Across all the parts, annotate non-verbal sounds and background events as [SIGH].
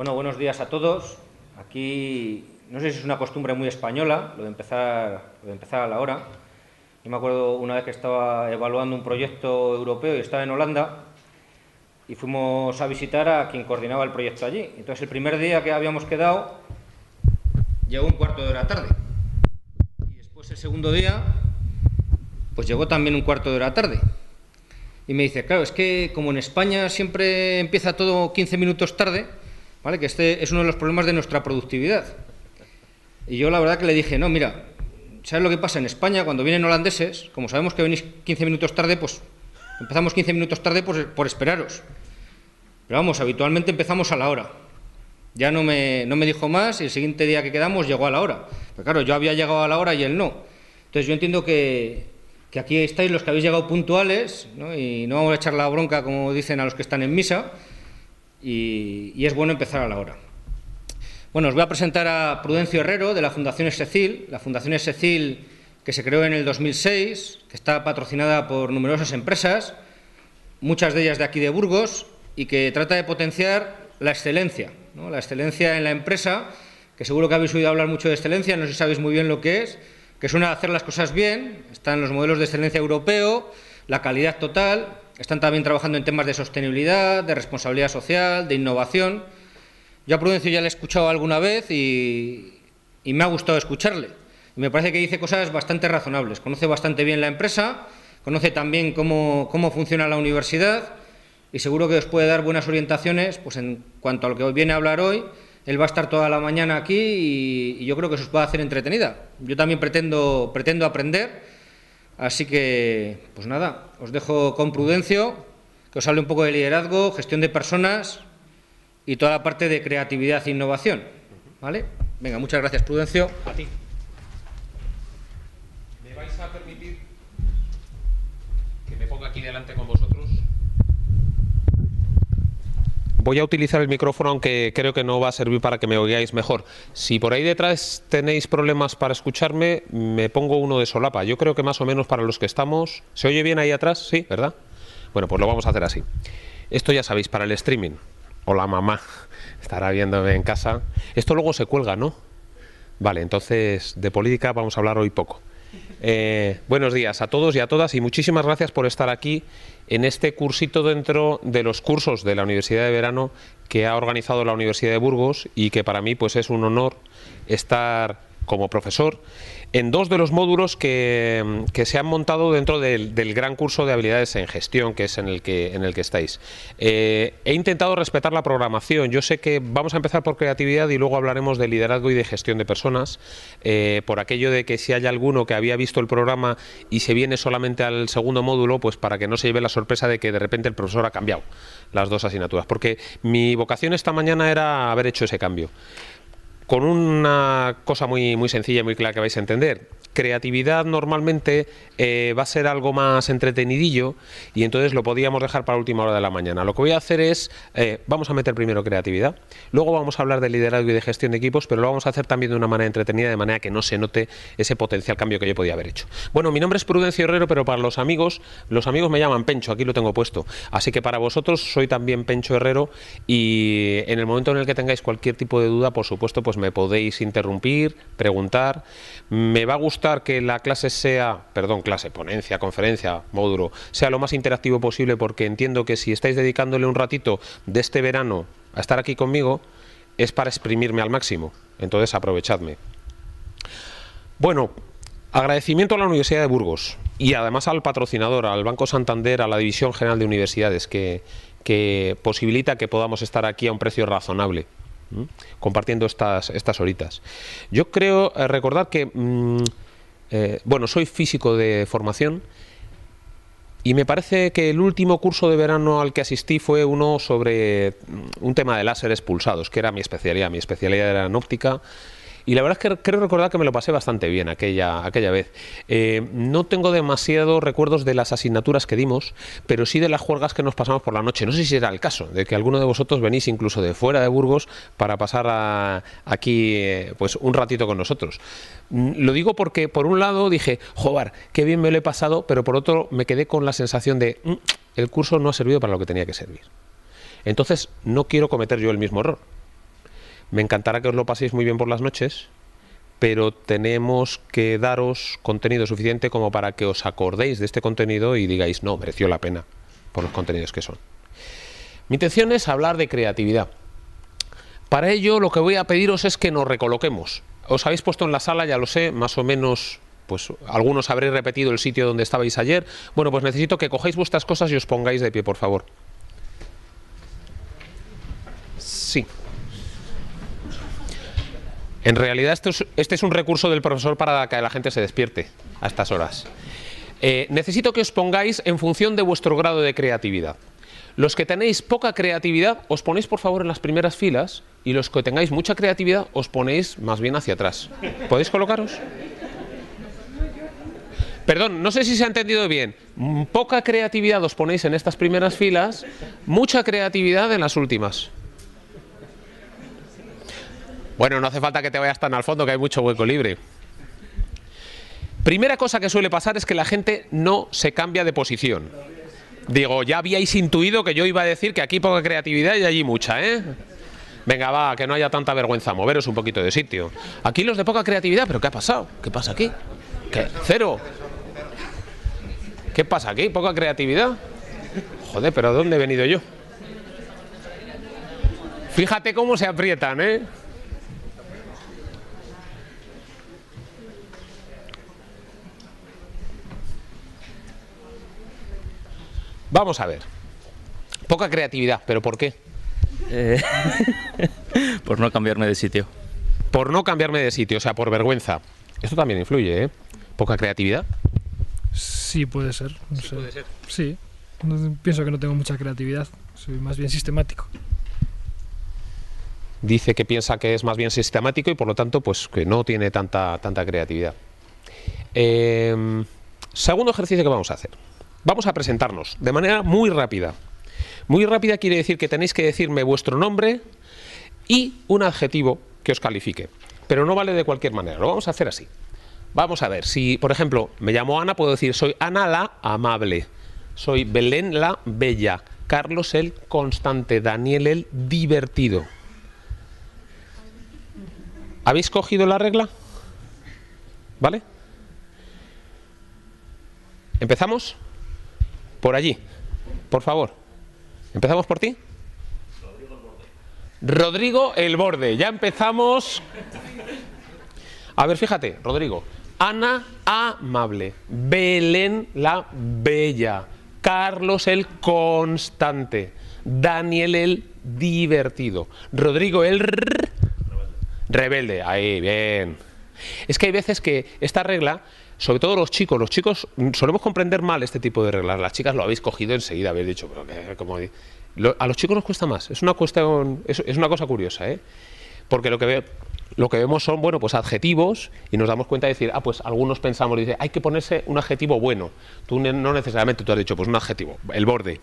Bueno, buenos días a todos. Aquí no sé si es una costumbre muy española lo de empezar, de empezar a la hora. Yo me acuerdo una vez que estaba evaluando un proyecto europeo y estaba en Holanda y fuimos a visitar a quien coordinaba el proyecto allí. Entonces el primer día que habíamos quedado llegó un cuarto de hora tarde. Y después el segundo día pues llegó también un cuarto de hora tarde. Y me dice, claro, es que como en España siempre empieza todo 15 minutos tarde, que este es uno de los problemas de nuestra productividad. Y yo la verdad que le dije, no, mira, ¿sabes lo que pasa en España cuando vienen holandeses? Como sabemos que venís 15 minutos tarde, pues empezamos 15 minutos tarde por, esperaros. Pero vamos, habitualmente empezamos a la hora. Ya no me, no me dijo más y el siguiente día que quedamos llegó a la hora. Pero claro, yo había llegado a la hora y él no. Entonces yo entiendo que, que aquí estáis los que habéis llegado puntuales y no vamos a echar la bronca como dicen a los que están en misa y, es bueno empezar a la hora. Bueno, os voy a presentar a Prudencio Herrero de la Fundación Cecil, La Fundación Cecil que se creó en el 2006, que está patrocinada por numerosas empresas, muchas de ellas de aquí de Burgos, y que trata de potenciar la excelencia, la excelencia en la empresa, que seguro que habéis oído hablar mucho de excelencia, no sé si sabéis muy bien lo que es, que suena a hacer las cosas bien, están los modelos de excelencia europeo, la calidad total, están también trabajando en temas de sostenibilidad, de responsabilidad social, de innovación. Yo a Prudencio ya le he escuchado alguna vez y, me ha gustado escucharle. me parece que dice cosas bastante razonables. Conoce bastante bien la empresa, conoce también cómo, funciona la universidad y seguro que os puede dar buenas orientaciones pues en cuanto a lo que hoy viene a hablar hoy. Él va a estar toda la mañana aquí y, yo creo que eso os va hacer entretenida. Yo también pretendo, pretendo aprender Así que, pues nada, os dejo con Prudencio, que os hable un poco de liderazgo, gestión de personas y toda la parte de creatividad e innovación. ¿Vale? Venga, muchas gracias, Prudencio. A ti. ¿Me vais a permitir que me ponga aquí delante con vosotros? Voy a utilizar el micrófono, aunque creo que no va a servir para que me oigáis mejor. Si por ahí detrás tenéis problemas para escucharme, me pongo uno de solapa. Yo creo que más o menos para los que estamos... ¿Se oye bien ahí atrás? Sí, ¿verdad? Bueno, pues lo vamos a hacer así. Esto ya sabéis, para el streaming. Hola mamá, estará viéndome en casa. Esto luego se cuelga, ¿no? Vale, entonces de política vamos a hablar hoy poco. Eh, buenos días a todos y a todas y muchísimas gracias por estar aquí en este cursito dentro de los cursos de la Universidad de Verano que ha organizado la Universidad de Burgos y que para mí pues es un honor estar como profesor en dos de los módulos que, se han montado dentro del, gran curso de habilidades en gestión, que es en el que, en el que estáis. Eh, he intentado respetar la programación. Yo sé que vamos a empezar por creatividad y luego hablaremos de liderazgo y de gestión de personas, eh, por aquello de que si hay alguno que había visto el programa y se viene solamente al segundo módulo, pues para que no se lleve la sorpresa de que de repente el profesor ha cambiado las dos asignaturas. Porque mi vocación esta mañana era haber hecho ese cambio con una cosa muy, muy sencilla y muy clara que vais a entender. Creatividad normalmente eh, va a ser algo más entretenidillo y entonces lo podíamos dejar para la última hora de la mañana. Lo que voy a hacer es, eh, vamos a meter primero creatividad, luego vamos a hablar de liderazgo y de gestión de equipos, pero lo vamos a hacer también de una manera entretenida, de manera que no se note ese potencial cambio que yo podía haber hecho. Bueno, mi nombre es Prudencio Herrero, pero para los amigos, los amigos me llaman Pencho, aquí lo tengo puesto. Así que para vosotros soy también Pencho Herrero y en el momento en el que tengáis cualquier tipo de duda, por supuesto, pues me podéis interrumpir, preguntar. Me va a gustar que la clase sea, perdón, clase, ponencia, conferencia, módulo, sea lo más interactivo posible porque entiendo que si estáis dedicándole un ratito de este verano a estar aquí conmigo, es para exprimirme al máximo. Entonces aprovechadme. Bueno, agradecimiento a la Universidad de Burgos y además al patrocinador, al Banco Santander, a la División General de Universidades que, que posibilita que podamos estar aquí a un precio razonable compartiendo estas, horitas. Yo creo eh, recordar que, mm, eh, bueno, soy físico de formación y me parece que el último curso de verano al que asistí fue uno sobre mm, un tema de láseres pulsados, que era mi especialidad. Mi especialidad era en óptica y la verdad es que creo recordar que me lo pasé bastante bien aquella, aquella vez. Eh, no tengo demasiados recuerdos de las asignaturas que dimos, pero sí de las juergas que nos pasamos por la noche. No sé si era el caso, de que alguno de vosotros venís incluso de fuera de Burgos para pasar aquí eh, pues un ratito con nosotros. Mm, lo digo porque por un lado dije, joder, qué bien me lo he pasado, pero por otro me quedé con la sensación de, mm, el curso no ha servido para lo que tenía que servir. Entonces no quiero cometer yo el mismo error. Me encantará que os lo paséis muy bien por las noches, pero tenemos que daros contenido suficiente como para que os acordéis de este contenido y digáis, no, mereció la pena por los contenidos que son. Mi intención es hablar de creatividad. Para ello lo que voy a pediros es que nos recoloquemos. Os habéis puesto en la sala, ya lo sé, más o menos pues algunos habréis repetido el sitio donde estabais ayer. Bueno, pues necesito que cojáis vuestras cosas y os pongáis de pie, por favor. Sí. En realidad esto este es un recurso del profesor para que la gente se despierte a estas horas. Eh, necesito que os pongáis en función de vuestro grado de creatividad. Los que tenéis poca creatividad, os ponéis por favor en las primeras filas y los que tengáis mucha creatividad, os ponéis más bien hacia atrás. ¿Podéis colocaros? Perdón, no sé si se ha entendido bien. Mm, poca creatividad os ponéis en estas primeras filas, mucha creatividad en las últimas. Bueno, no hace falta que te vayas tan al fondo, que hay mucho hueco libre. Primera cosa que suele pasar es que la gente no se cambia de posición. Digo, ya habíais intuido que yo iba a decir que aquí poca creatividad y allí mucha, ¿eh? Venga, va, que no haya tanta vergüenza, moveros un poquito de sitio. Aquí los de poca creatividad, pero ¿qué ha pasado? ¿Qué pasa aquí? ¿Qué? ¿Cero? ¿Qué pasa aquí? ¿Poca creatividad? Joder, pero ¿dónde he venido yo? Fíjate cómo se aprietan, ¿eh? Vamos a ver. Poca creatividad, pero ¿por qué? Eh, [LAUGHS] por no cambiarme de sitio. Por no cambiarme de sitio, o sea, por vergüenza. Esto también influye, ¿eh? Poca creatividad. Sí, puede ser. sí, puede ser. Sí. pienso que no tengo mucha creatividad. Soy más bien sistemático. Dice que piensa que es más bien sistemático y por lo tanto, pues que no tiene tanta, tanta creatividad. Em, segundo ejercicio que vamos a hacer. Vamos a presentarnos de manera muy rápida. Muy rápida quiere decir que tenéis que decirme vuestro nombre y un adjetivo que os califique. Pero no vale de cualquier manera, lo vamos a hacer así. Vamos a ver, si por ejemplo me llamo Ana, puedo decir soy Ana la amable, soy Belén la bella, Carlos el constante, Daniel el divertido. ¿Habéis cogido la regla? ¿Vale? ¿Empezamos? Por allí, por favor. ¿Empezamos por ti? Rodrigo el Borde. Ya empezamos. A ver, fíjate, Rodrigo. Ana Amable, Belén la Bella, Carlos el Constante, Daniel el Divertido, Rodrigo el Rebelde. Rebelde. Ahí, bien. Es que hay veces que esta regla sobre todo los chicos. Los chicos solemos comprender mal este tipo de reglas. Las chicas lo habéis cogido enseguida, habéis dicho, pero que, como... a los chicos nos cuesta más. Es una, cuestión, es, una cosa curiosa, ¿eh? Porque lo que lo que vemos son, bueno, pues adjetivos y nos damos cuenta de decir, ah, pues algunos pensamos, dice, hay que ponerse un adjetivo bueno. Tú no necesariamente, tú has dicho, pues un adjetivo, el borde.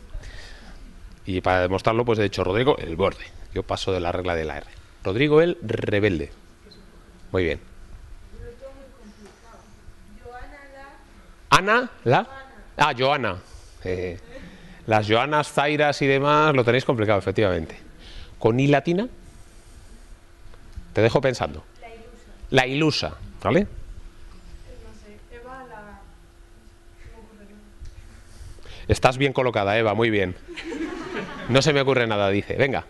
Y para demostrarlo, pues he dicho, Rodrigo, el borde. Yo paso de la regla de la R. Rodrigo, el rebelde. Muy bien. Ana, la... Ah, Joana. Eh, las Joanas, Zairas y demás lo tenéis complicado, efectivamente. ¿Con I latina? Te dejo pensando. La ilusa. La ilusa, ¿vale? Estás bien colocada, Eva, muy bien. No se me ocurre nada, dice. Venga.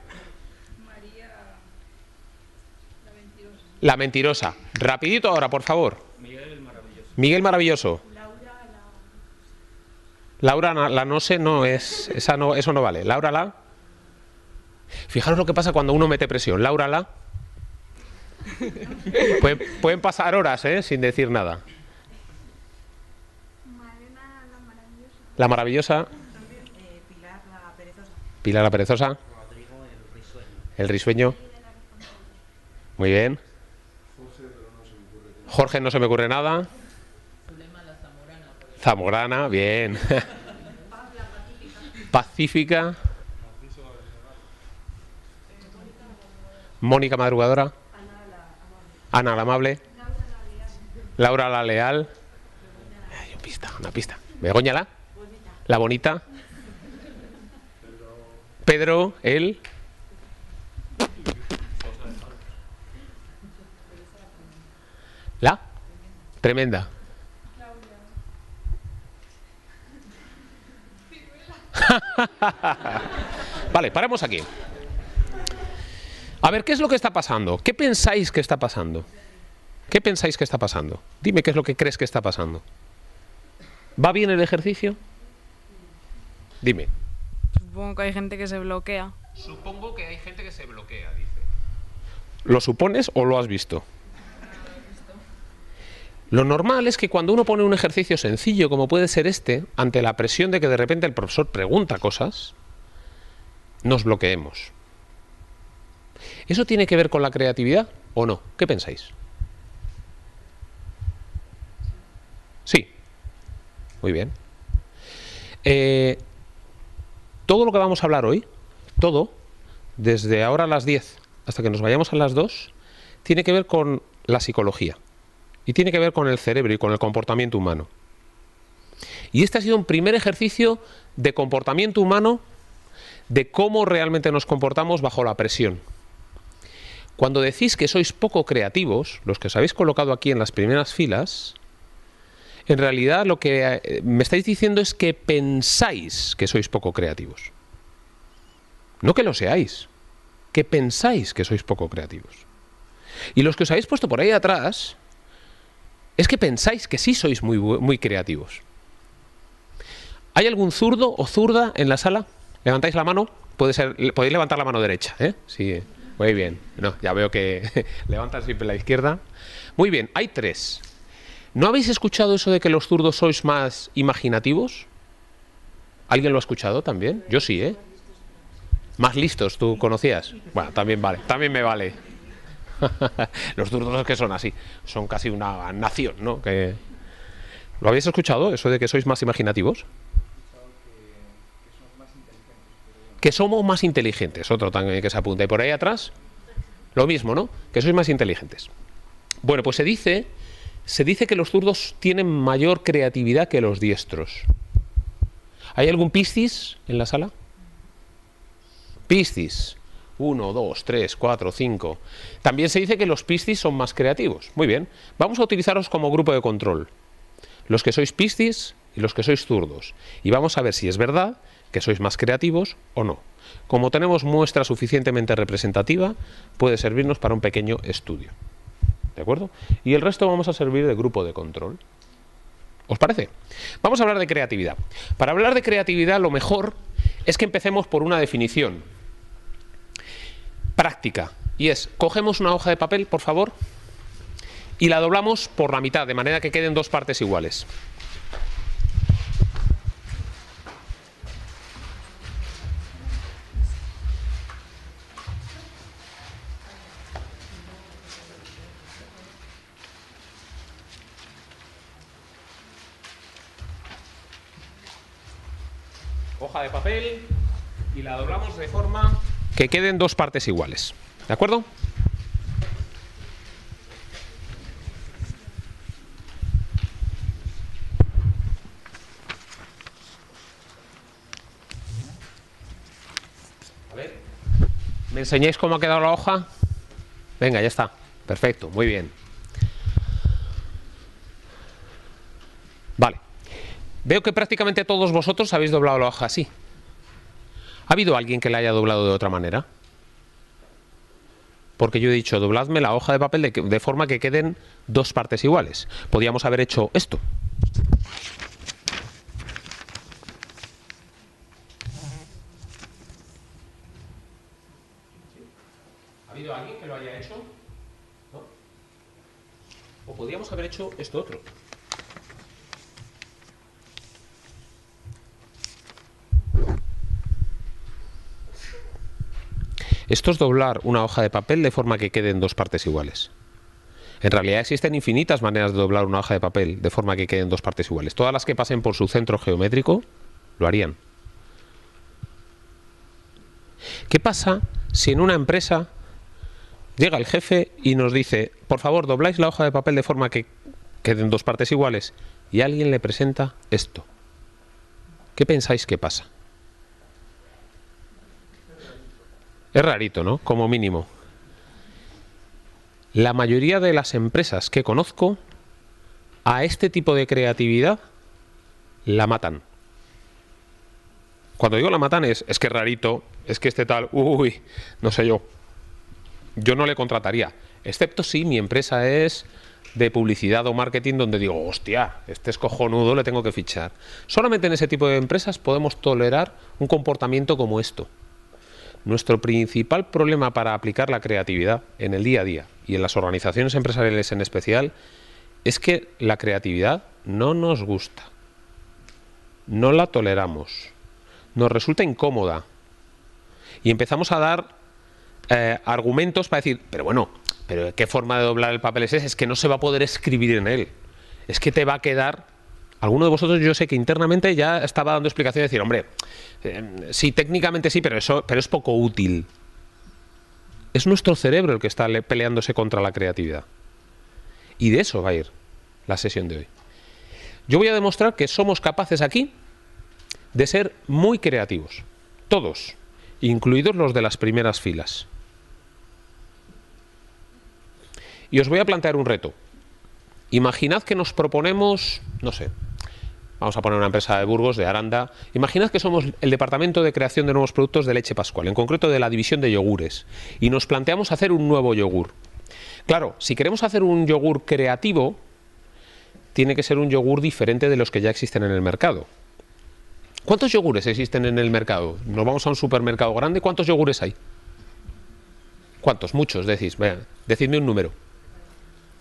María. La mentirosa. La mentirosa. Rapidito ahora, por favor. Miguel el maravilloso. Miguel maravilloso. Laura la no sé no es esa no eso no vale. Laura la. Fijaros lo que pasa cuando uno mete presión. Laura la. Pueden, pasar horas, ¿eh? Sin decir nada. la maravillosa. La maravillosa. Pilar la perezosa. Pilar la perezosa. el risueño. El risueño. Muy bien. Jorge no se me ocurre nada. Zamorana, bien. Pacífica. Mónica Madrugadora. Ana la Amable. Laura la Leal. una pista, una pista. Begoñala, la. La Bonita. Pedro, él. La. Tremenda. [LAUGHS] vale, paramos aquí. A ver, ¿qué es lo que está pasando? ¿Qué pensáis que está pasando? ¿Qué pensáis que está pasando? Dime qué es lo que crees que está pasando. ¿Va bien el ejercicio? Dime. Supongo que hay gente que se bloquea. Supongo que hay gente que se bloquea, dice. ¿Lo supones o lo has visto? Lo normal es que cuando uno pone un ejercicio sencillo como puede ser este, ante la presión de que de repente el profesor pregunta cosas, nos bloqueemos. ¿Eso tiene que ver con la creatividad o no? ¿Qué pensáis? Sí. Muy bien. Eh, todo lo que vamos a hablar hoy, todo, desde ahora a las 10 hasta que nos vayamos a las 2, tiene que ver con la psicología y tiene que ver con el cerebro y con el comportamiento humano. Y este ha sido un primer ejercicio de comportamiento humano, de cómo realmente nos comportamos bajo la presión. Cuando decís que sois poco creativos, los que os habéis colocado aquí en las primeras filas, en realidad lo que eh, me estáis diciendo es que pensáis que sois poco creativos. No que lo seáis, que pensáis que sois poco creativos. Y los que os habéis puesto por ahí atrás, es que pensáis que sí sois muy, muy creativos. ¿Hay algún zurdo o zurda en la sala? ¿Levantáis la mano? Puede ser, podéis levantar la mano derecha, ¿eh? Sí, eh. muy bien. No, ya veo que [LAUGHS] levantan siempre la izquierda. Muy bien, hay tres. ¿No habéis escuchado eso de que los zurdos sois más imaginativos? ¿Alguien lo ha escuchado también? Yo sí, ¿eh? Más listos, ¿tú conocías? Bueno, también vale, también me vale. [LAUGHS] los zurdos que son así, son casi una nación, ¿no? ¿Lo habéis escuchado, eso de que sois más imaginativos? Que somos más inteligentes, otro también eh, que se apunta. Y por ahí atrás, lo mismo, ¿no? Que sois más inteligentes. Bueno, pues se dice, se dice que los zurdos tienen mayor creatividad que los diestros. ¿Hay algún Piscis en la sala? Piscis. 1, 2, 3, 4, 5. También se dice que los piscis son más creativos. Muy bien, vamos a utilizaros como grupo de control. Los que sois piscis y los que sois zurdos. Y vamos a ver si es verdad que sois más creativos o no. Como tenemos muestra suficientemente representativa, puede servirnos para un pequeño estudio. ¿De acuerdo? Y el resto vamos a servir de grupo de control. ¿Os parece? Vamos a hablar de creatividad. Para hablar de creatividad, lo mejor es que empecemos por una definición práctica. Y es, cogemos una hoja de papel, por favor, y la doblamos por la mitad, de manera que queden dos partes iguales. Hoja de papel y la doblamos de forma que queden dos partes iguales. ¿De acuerdo? ¿Me enseñáis cómo ha quedado la hoja? Venga, ya está. Perfecto, muy bien. Vale. Veo que prácticamente todos vosotros habéis doblado la hoja así. ¿Ha habido alguien que la haya doblado de otra manera? Porque yo he dicho, dobladme la hoja de papel de, forma que queden dos partes iguales. Podríamos haber hecho esto. ¿Ha habido alguien que lo haya hecho? O podríamos haber hecho esto otro. Esto es doblar una hoja de papel de forma que queden dos partes iguales. En realidad existen infinitas maneras de doblar una hoja de papel de forma que queden dos partes iguales. Todas las que pasen por su centro geométrico lo harían. ¿Qué pasa si en una empresa llega el jefe y nos dice, por favor, dobláis la hoja de papel de forma que queden dos partes iguales? Y alguien le presenta esto. ¿Qué pensáis que pasa? Es rarito, ¿no? Como mínimo. La mayoría de las empresas que conozco a este tipo de creatividad la matan. Cuando digo la matan es, es que rarito, es que este tal, uy, no sé yo. Yo no le contrataría, excepto si mi empresa es de publicidad o marketing donde digo, hostia, este es cojonudo, le tengo que fichar. Solamente en ese tipo de empresas podemos tolerar un comportamiento como esto. Nuestro principal problema para aplicar la creatividad en el día a día y en las organizaciones empresariales en especial es que la creatividad no nos gusta, no la toleramos, nos resulta incómoda y empezamos a dar eh, argumentos para decir, pero bueno, pero ¿qué forma de doblar el papel es ese? Es que no se va a poder escribir en él, es que te va a quedar... Alguno de vosotros yo sé que internamente ya estaba dando explicación de decir, hombre, eh, sí, técnicamente sí, pero, eso, pero es poco útil. Es nuestro cerebro el que está peleándose contra la creatividad. Y de eso va a ir la sesión de hoy. Yo voy a demostrar que somos capaces aquí de ser muy creativos. Todos, incluidos los de las primeras filas. Y os voy a plantear un reto. Imaginad que nos proponemos, no sé, vamos a poner una empresa de Burgos, de Aranda. Imaginad que somos el departamento de creación de nuevos productos de leche pascual, en concreto de la división de yogures, y nos planteamos hacer un nuevo yogur. Claro, si queremos hacer un yogur creativo, tiene que ser un yogur diferente de los que ya existen en el mercado. ¿Cuántos yogures existen en el mercado? Nos vamos a un supermercado grande, ¿cuántos yogures hay? ¿Cuántos? Muchos, decís. decidme un número.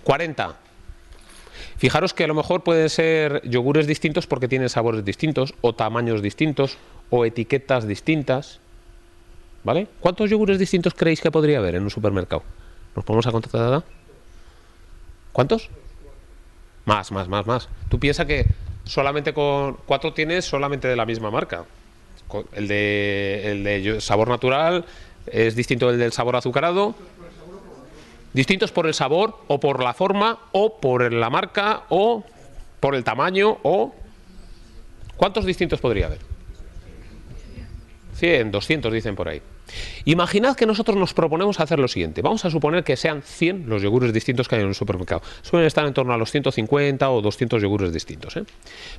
40. Fijaros que a lo mejor pueden ser yogures distintos porque tienen sabores distintos, o tamaños distintos, o etiquetas distintas. ¿Vale? ¿Cuántos yogures distintos creéis que podría haber en un supermercado? ¿Nos ponemos a contratar? ¿Cuántos? Más, más, más, más. Tú piensas que solamente con cuatro tienes solamente de la misma marca. El de, el de sabor natural es distinto del del sabor azucarado distintos por el sabor o por la forma o por la marca o por el tamaño o... ¿Cuántos distintos podría haber? 100, 200 dicen por ahí. Imaginad que nosotros nos proponemos hacer lo siguiente. Vamos a suponer que sean 100 los yogures distintos que hay en el supermercado. Suelen estar en torno a los 150 o 200 yogures distintos. ¿eh?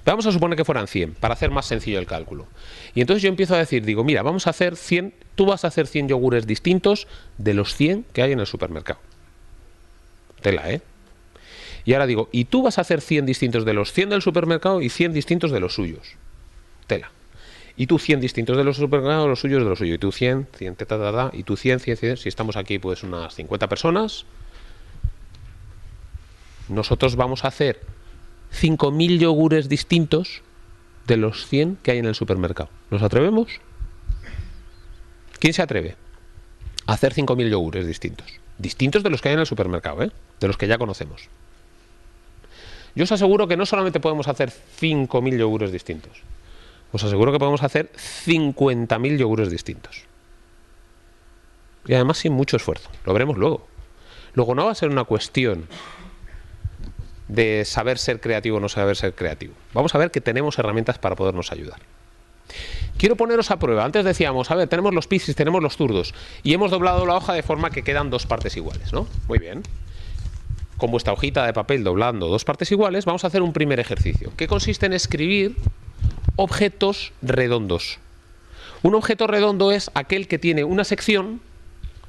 vamos a suponer que fueran 100, para hacer más sencillo el cálculo. Y entonces yo empiezo a decir, digo, mira, vamos a hacer 100, tú vas a hacer 100 yogures distintos de los 100 que hay en el supermercado. Tela, ¿eh? Y ahora digo, y tú vas a hacer 100 distintos de los 100 del supermercado y 100 distintos de los suyos. Tela. Y tú 100 distintos de los supermercados, los suyos de los suyos. Y tú 100, 100, ta, y tú 100, 100, 100. Si estamos aquí, pues unas 50 personas. Nosotros vamos a hacer 5.000 yogures distintos de los 100 que hay en el supermercado. ¿Nos atrevemos? ¿Quién se atreve a hacer 5.000 yogures distintos? distintos de los que hay en el supermercado, ¿eh? de los que ya conocemos. Yo os aseguro que no solamente podemos hacer 5.000 yogures distintos, os aseguro que podemos hacer 50.000 yogures distintos. Y además sin mucho esfuerzo, lo veremos luego. Luego no va a ser una cuestión de saber ser creativo o no saber ser creativo. Vamos a ver que tenemos herramientas para podernos ayudar. Quiero poneros a prueba. Antes decíamos, a ver, tenemos los piscis, tenemos los zurdos. Y hemos doblado la hoja de forma que quedan dos partes iguales, ¿no? Muy bien. Con vuestra hojita de papel doblando dos partes iguales, vamos a hacer un primer ejercicio, que consiste en escribir objetos redondos. Un objeto redondo es aquel que tiene una sección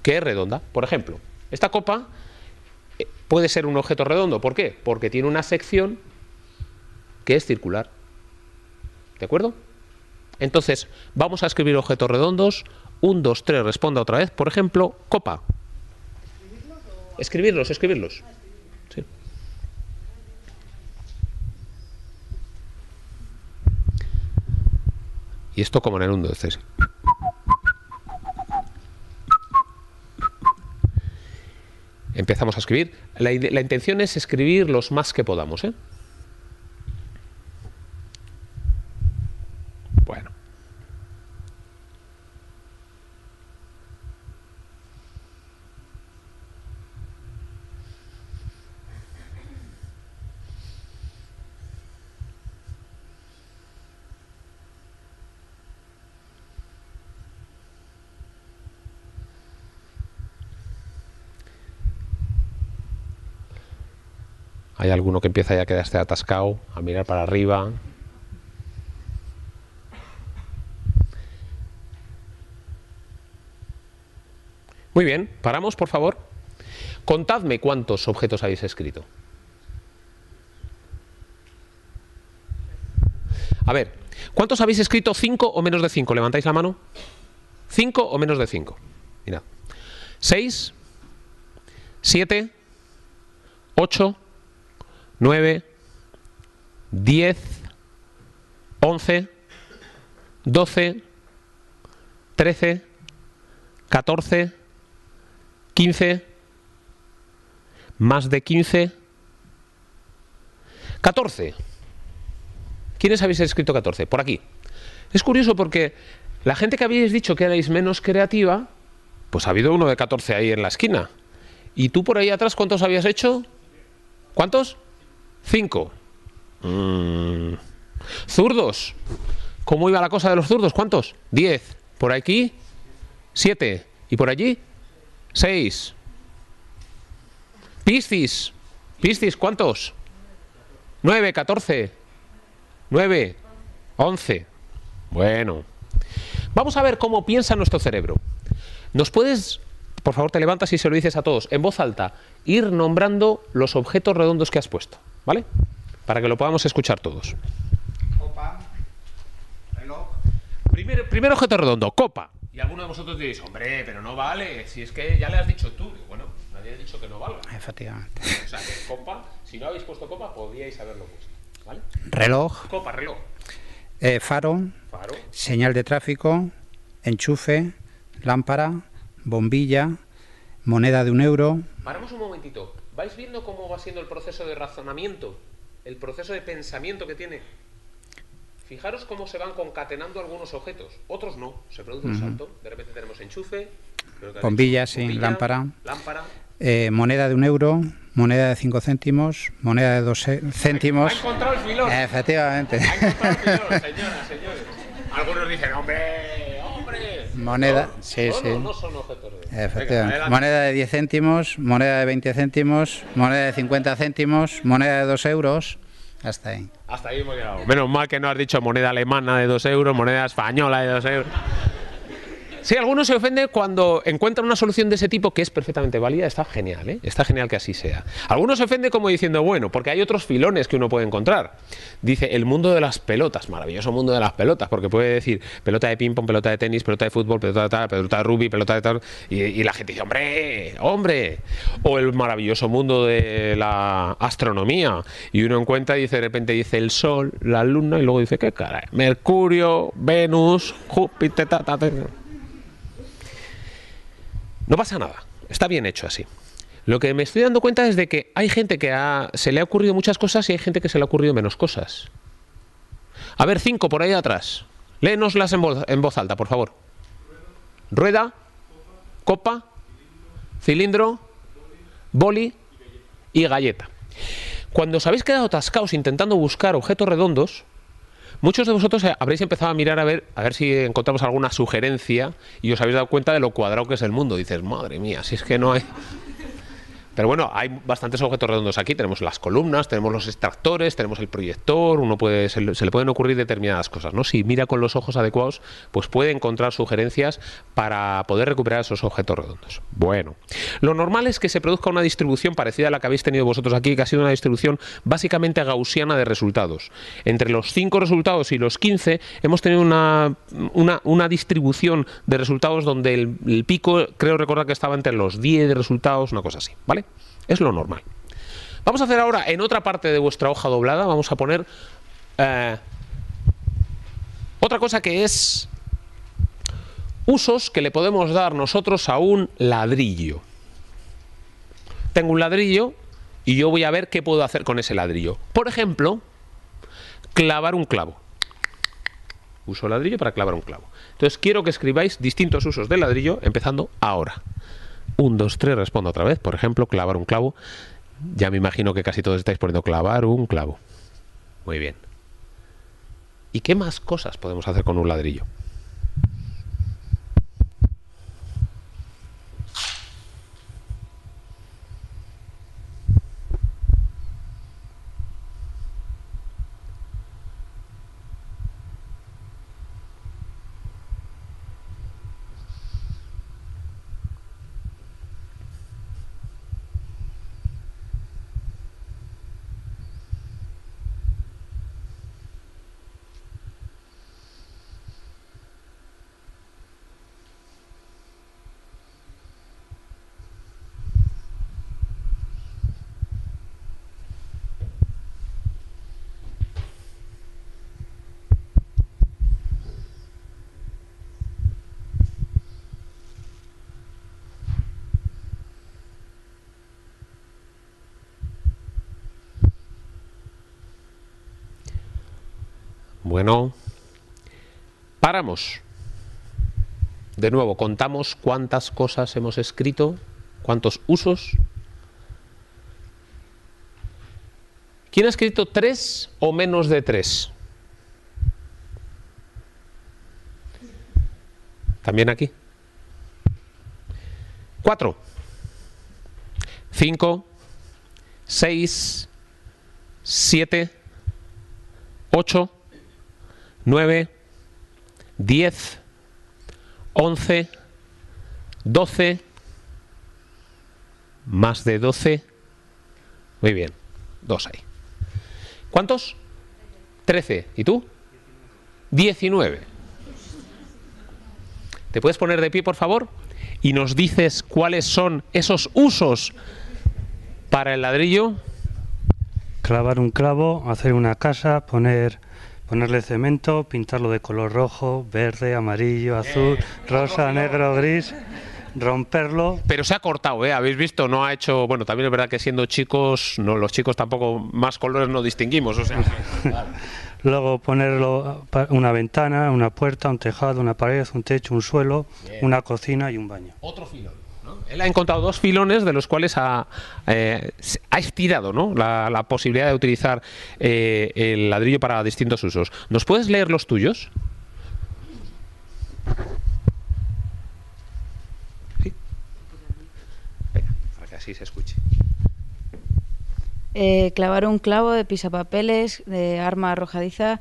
que es redonda. Por ejemplo, esta copa eh, puede ser un objeto redondo. ¿Por qué? Porque tiene una sección que es circular. ¿De acuerdo? Entonces, vamos a escribir objetos redondos. 1, dos, tres, responda otra vez. Por ejemplo, copa. Escribirlos, escribirlos. Sí. Y esto como en el 1, 2, Empezamos a escribir. La, la intención es escribir los más que podamos. ¿eh? Hay alguno que empieza ya a quedarse atascado, a mirar para arriba. Muy bien, paramos, por favor. Contadme cuántos objetos habéis escrito. A ver, ¿cuántos habéis escrito ¿Cinco o menos de 5? ¿Levantáis la mano? 5 o menos de 5. Mirad. 6, 7, 8, 9, 10, 11, 12, 13, 14, 15, más de 15, 14. ¿Quiénes habéis escrito 14? Por aquí. Es curioso porque la gente que habéis dicho que erais menos creativa, pues ha habido uno de 14 ahí en la esquina. ¿Y tú por ahí atrás cuántos habías hecho? ¿Cuántos? 5. Mm. Zurdos. ¿Cómo iba la cosa de los zurdos? ¿Cuántos? 10. Por aquí, 7. ¿Y por allí? 6. Piscis. Piscis, ¿cuántos? 9, 14. 9, 11. Bueno. Vamos a ver cómo piensa nuestro cerebro. ¿Nos puedes, por favor, te levantas y se lo dices a todos en voz alta, ir nombrando los objetos redondos que has puesto? ¿Vale? Para que lo podamos escuchar todos. Copa, reloj. Primer, primer objeto redondo, copa. Y alguno de vosotros diréis, hombre, pero no vale, si es que ya le has dicho tú. bueno, nadie ha dicho que no valga. Efectivamente. O sea, que copa, si no habéis puesto copa, podríais haberlo puesto. ¿Vale? Reloj. Copa, reloj. Eh, faro, faro, señal de tráfico, enchufe, lámpara, bombilla, moneda de un euro. Paramos un momentito. ¿Vais viendo cómo va siendo el proceso de razonamiento? El proceso de pensamiento que tiene. Fijaros cómo se van concatenando algunos objetos. Otros no. Se produce un salto. De repente tenemos enchufe. Bombillas, sí, lámpara. Eh, moneda de un euro, moneda de cinco céntimos, moneda de dos céntimos. Ha encontrado el filón. Efectivamente. Ha encontrado el filón, [LAUGHS] señoras, señores. Algunos dicen, hombre, moneda, sí, sí. No Moneda de 10 céntimos, moneda de 20 céntimos, moneda de 50 céntimos, moneda de 2 euros. Hasta ahí. Hasta ahí hemos llegado. Menos mal que no has dicho moneda alemana de 2 euros, moneda española de 2 euros. Sí, algunos se ofenden cuando encuentran una solución de ese tipo que es perfectamente válida, está genial, ¿eh? está genial que así sea. Algunos se ofenden como diciendo, bueno, porque hay otros filones que uno puede encontrar. Dice, el mundo de las pelotas, maravilloso mundo de las pelotas, porque puede decir pelota de ping-pong, pelota de tenis, pelota de fútbol, pelota de tal, pelota de rugby, pelota de tal, y, la gente dice, hombre, hombre. O el maravilloso mundo de la astronomía, y uno encuentra y dice, de repente dice el sol, la luna, y luego dice, ¿qué cara? Mercurio, Venus, Júpiter, ta, ta. No pasa nada, está bien hecho así. Lo que me estoy dando cuenta es de que hay gente que se le ha ocurrido muchas cosas y hay gente que se le ha ocurrido menos cosas. A ver, cinco por ahí atrás. Léenoslas en voz, en voz alta, por favor. Rueda, copa, cilindro, boli y galleta. Cuando os habéis quedado atascados intentando buscar objetos redondos, Muchos de vosotros eh, habréis empezado a mirar a ver, a ver si encontramos alguna sugerencia y os habéis dado cuenta de lo cuadrado que es el mundo. Dices, madre mía, si es que no hay, pero bueno, hay bastantes objetos redondos aquí. Tenemos las columnas, tenemos los extractores, tenemos el proyector. Uno puede se, le pueden ocurrir determinadas cosas, ¿no? Si mira con los ojos adecuados, pues puede encontrar sugerencias para poder recuperar esos objetos redondos. Bueno, lo normal es que se produzca una distribución parecida a la que habéis tenido vosotros aquí, que ha sido una distribución básicamente gaussiana de resultados. Entre los 5 resultados y los 15 hemos tenido una, distribución de resultados donde el, pico, creo recordar que estaba entre los 10 resultados, una cosa así, ¿vale? Es lo normal. Vamos a hacer ahora en otra parte de vuestra hoja doblada, vamos a poner eh, otra cosa que es usos que le podemos dar nosotros a un ladrillo. Tengo un ladrillo y yo voy a ver qué puedo hacer con ese ladrillo. Por ejemplo, clavar un clavo. Uso ladrillo para clavar un clavo. Entonces quiero que escribáis distintos usos del ladrillo empezando ahora. Un, 2, 3, respondo otra vez. Por ejemplo, clavar un clavo. Ya me imagino que casi todos estáis poniendo clavar un clavo. Muy bien. ¿Y qué más cosas podemos hacer con un ladrillo? Bueno, paramos. De nuevo, contamos cuántas cosas hemos escrito, cuántos usos. ¿Quién ha escrito tres o menos de tres? También aquí. Cuatro. Cinco. Seis. Siete. Ocho. 9, 10, 11, 12, más de 12, muy bien, dos ahí. ¿Cuántos? 13. ¿Y tú? 19. ¿Te puedes poner de pie, por favor? Y nos dices cuáles son esos usos para el ladrillo. Clavar un clavo, hacer una casa, poner ponerle cemento, pintarlo de color rojo, verde, amarillo, azul, eh, rosa, negro, gris romperlo. Pero se ha cortado, ¿eh? Habéis visto, no ha hecho. Bueno, también es verdad que siendo chicos, no, los chicos tampoco más colores no distinguimos. [LAUGHS] Luego ponerlo una ventana, una puerta, un tejado, una pared, un techo, un suelo, una cocina y un baño. Otro filo. Él ha encontrado dos filones de los cuales ha, eh, estirado la, posibilidad de utilizar eh, el ladrillo para distintos usos. ¿Nos puedes leer los tuyos? ¿Sí? para que así se escuche. Eh, clavar un clavo de pisapapeles, de arma arrojadiza,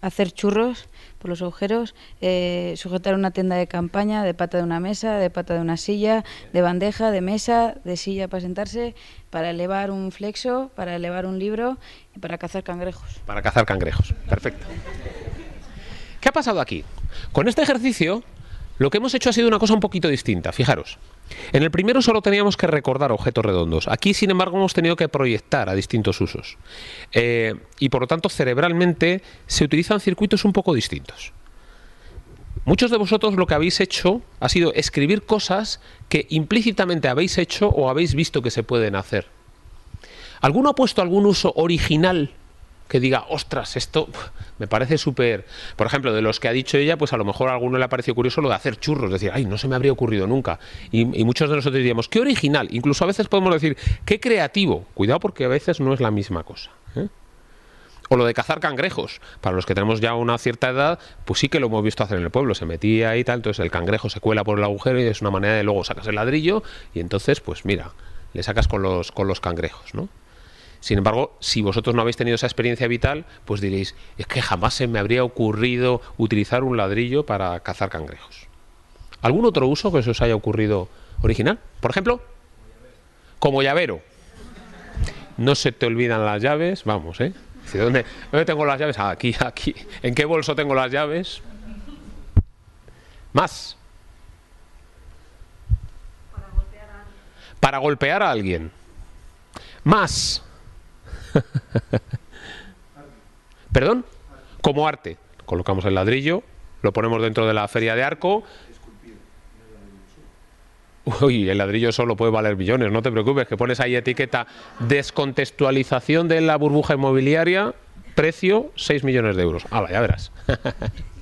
hacer churros por los agujeros, eh, sujetar una tienda de campaña, de pata de una mesa, de pata de una silla, de bandeja, de mesa, de silla para sentarse, para elevar un flexo, para elevar un libro y para cazar cangrejos. Para cazar cangrejos, perfecto. ¿Qué ha pasado aquí? Con este ejercicio lo que hemos hecho ha sido una cosa un poquito distinta, fijaros. En el primero solo teníamos que recordar objetos redondos. Aquí, sin embargo, hemos tenido que proyectar a distintos usos. Eh, y por lo tanto, cerebralmente se utilizan circuitos un poco distintos. Muchos de vosotros lo que habéis hecho ha sido escribir cosas que implícitamente habéis hecho o habéis visto que se pueden hacer. ¿Alguno ha puesto algún uso original que diga, ostras, esto me parece súper... Por ejemplo, de los que ha dicho ella, pues a lo mejor a alguno le ha parecido curioso lo de hacer churros, decir, ay, no se me habría ocurrido nunca. Y, muchos de nosotros diríamos, qué original. Incluso a veces podemos decir, qué creativo. Cuidado porque a veces no es la misma cosa. ¿eh? O lo de cazar cangrejos. Para los que tenemos ya una cierta edad, pues sí que lo hemos visto hacer en el pueblo. Se metía y tal, entonces el cangrejo se cuela por el agujero y es una manera de luego sacas el ladrillo y entonces, pues mira, le sacas con los, con los cangrejos, ¿no? Sin embargo, si vosotros no habéis tenido esa experiencia vital, pues diréis, es que jamás se me habría ocurrido utilizar un ladrillo para cazar cangrejos. ¿Algún otro uso que se os haya ocurrido original? Por ejemplo, como llavero. No se te olvidan las llaves, vamos, ¿eh? ¿Dónde, tengo las llaves? aquí, aquí. [LAUGHS] ¿En qué bolso tengo las llaves? Más. Para golpear a alguien. Más. [LAUGHS] ¿Perdón? Como arte. Colocamos el ladrillo, lo ponemos dentro de la feria de arco. Uy, el ladrillo solo puede valer millones, no te preocupes, que pones ahí etiqueta descontextualización de la burbuja inmobiliaria, precio 6 millones de euros. Ah, ya verás. [LAUGHS]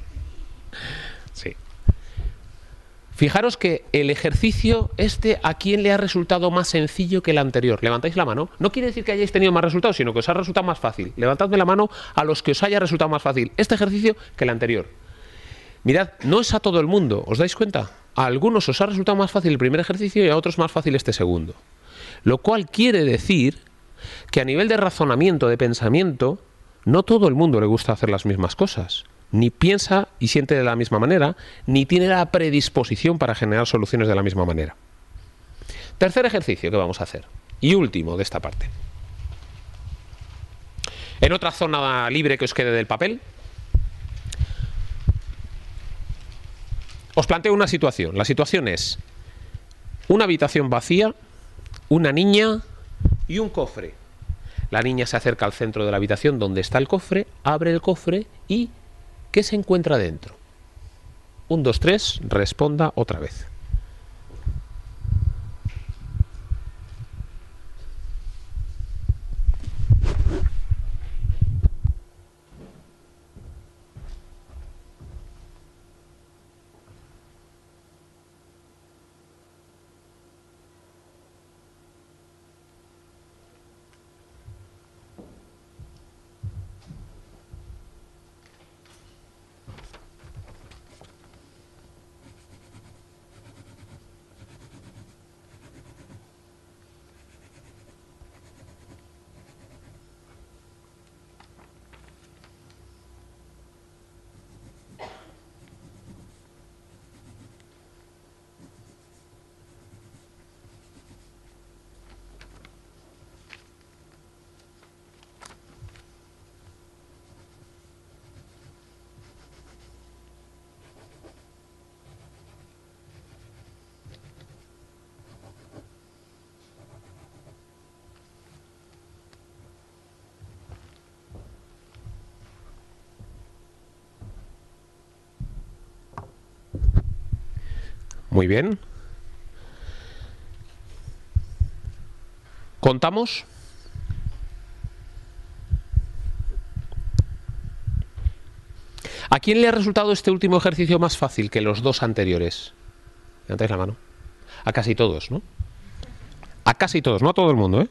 Fijaros que el ejercicio este, ¿a quién le ha resultado más sencillo que el anterior? Levantáis la mano. No quiere decir que hayáis tenido más resultados, sino que os ha resultado más fácil. Levantadme la mano a los que os haya resultado más fácil este ejercicio que el anterior. Mirad, no es a todo el mundo, ¿os dais cuenta? A algunos os ha resultado más fácil el primer ejercicio y a otros más fácil este segundo. Lo cual quiere decir que a nivel de razonamiento, de pensamiento, no todo el mundo le gusta hacer las mismas cosas ni piensa y siente de la misma manera, ni tiene la predisposición para generar soluciones de la misma manera. Tercer ejercicio que vamos a hacer, y último de esta parte. En otra zona libre que os quede del papel, os planteo una situación. La situación es una habitación vacía, una niña y un cofre. La niña se acerca al centro de la habitación donde está el cofre, abre el cofre y ¿Qué se encuentra dentro? 1, 2, 3, responda otra vez. muy bien. ¿Contamos? ¿A quién le ha resultado este último ejercicio más fácil que los dos anteriores? Levantáis la mano. A casi todos, ¿no? A casi todos, no a todo el mundo, ¿eh?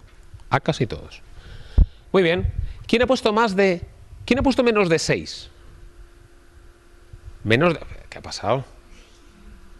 A casi todos. Muy bien. ¿Quién ha puesto más de... ¿Quién ha puesto menos de 6? Menos de... ¿Qué ha pasado?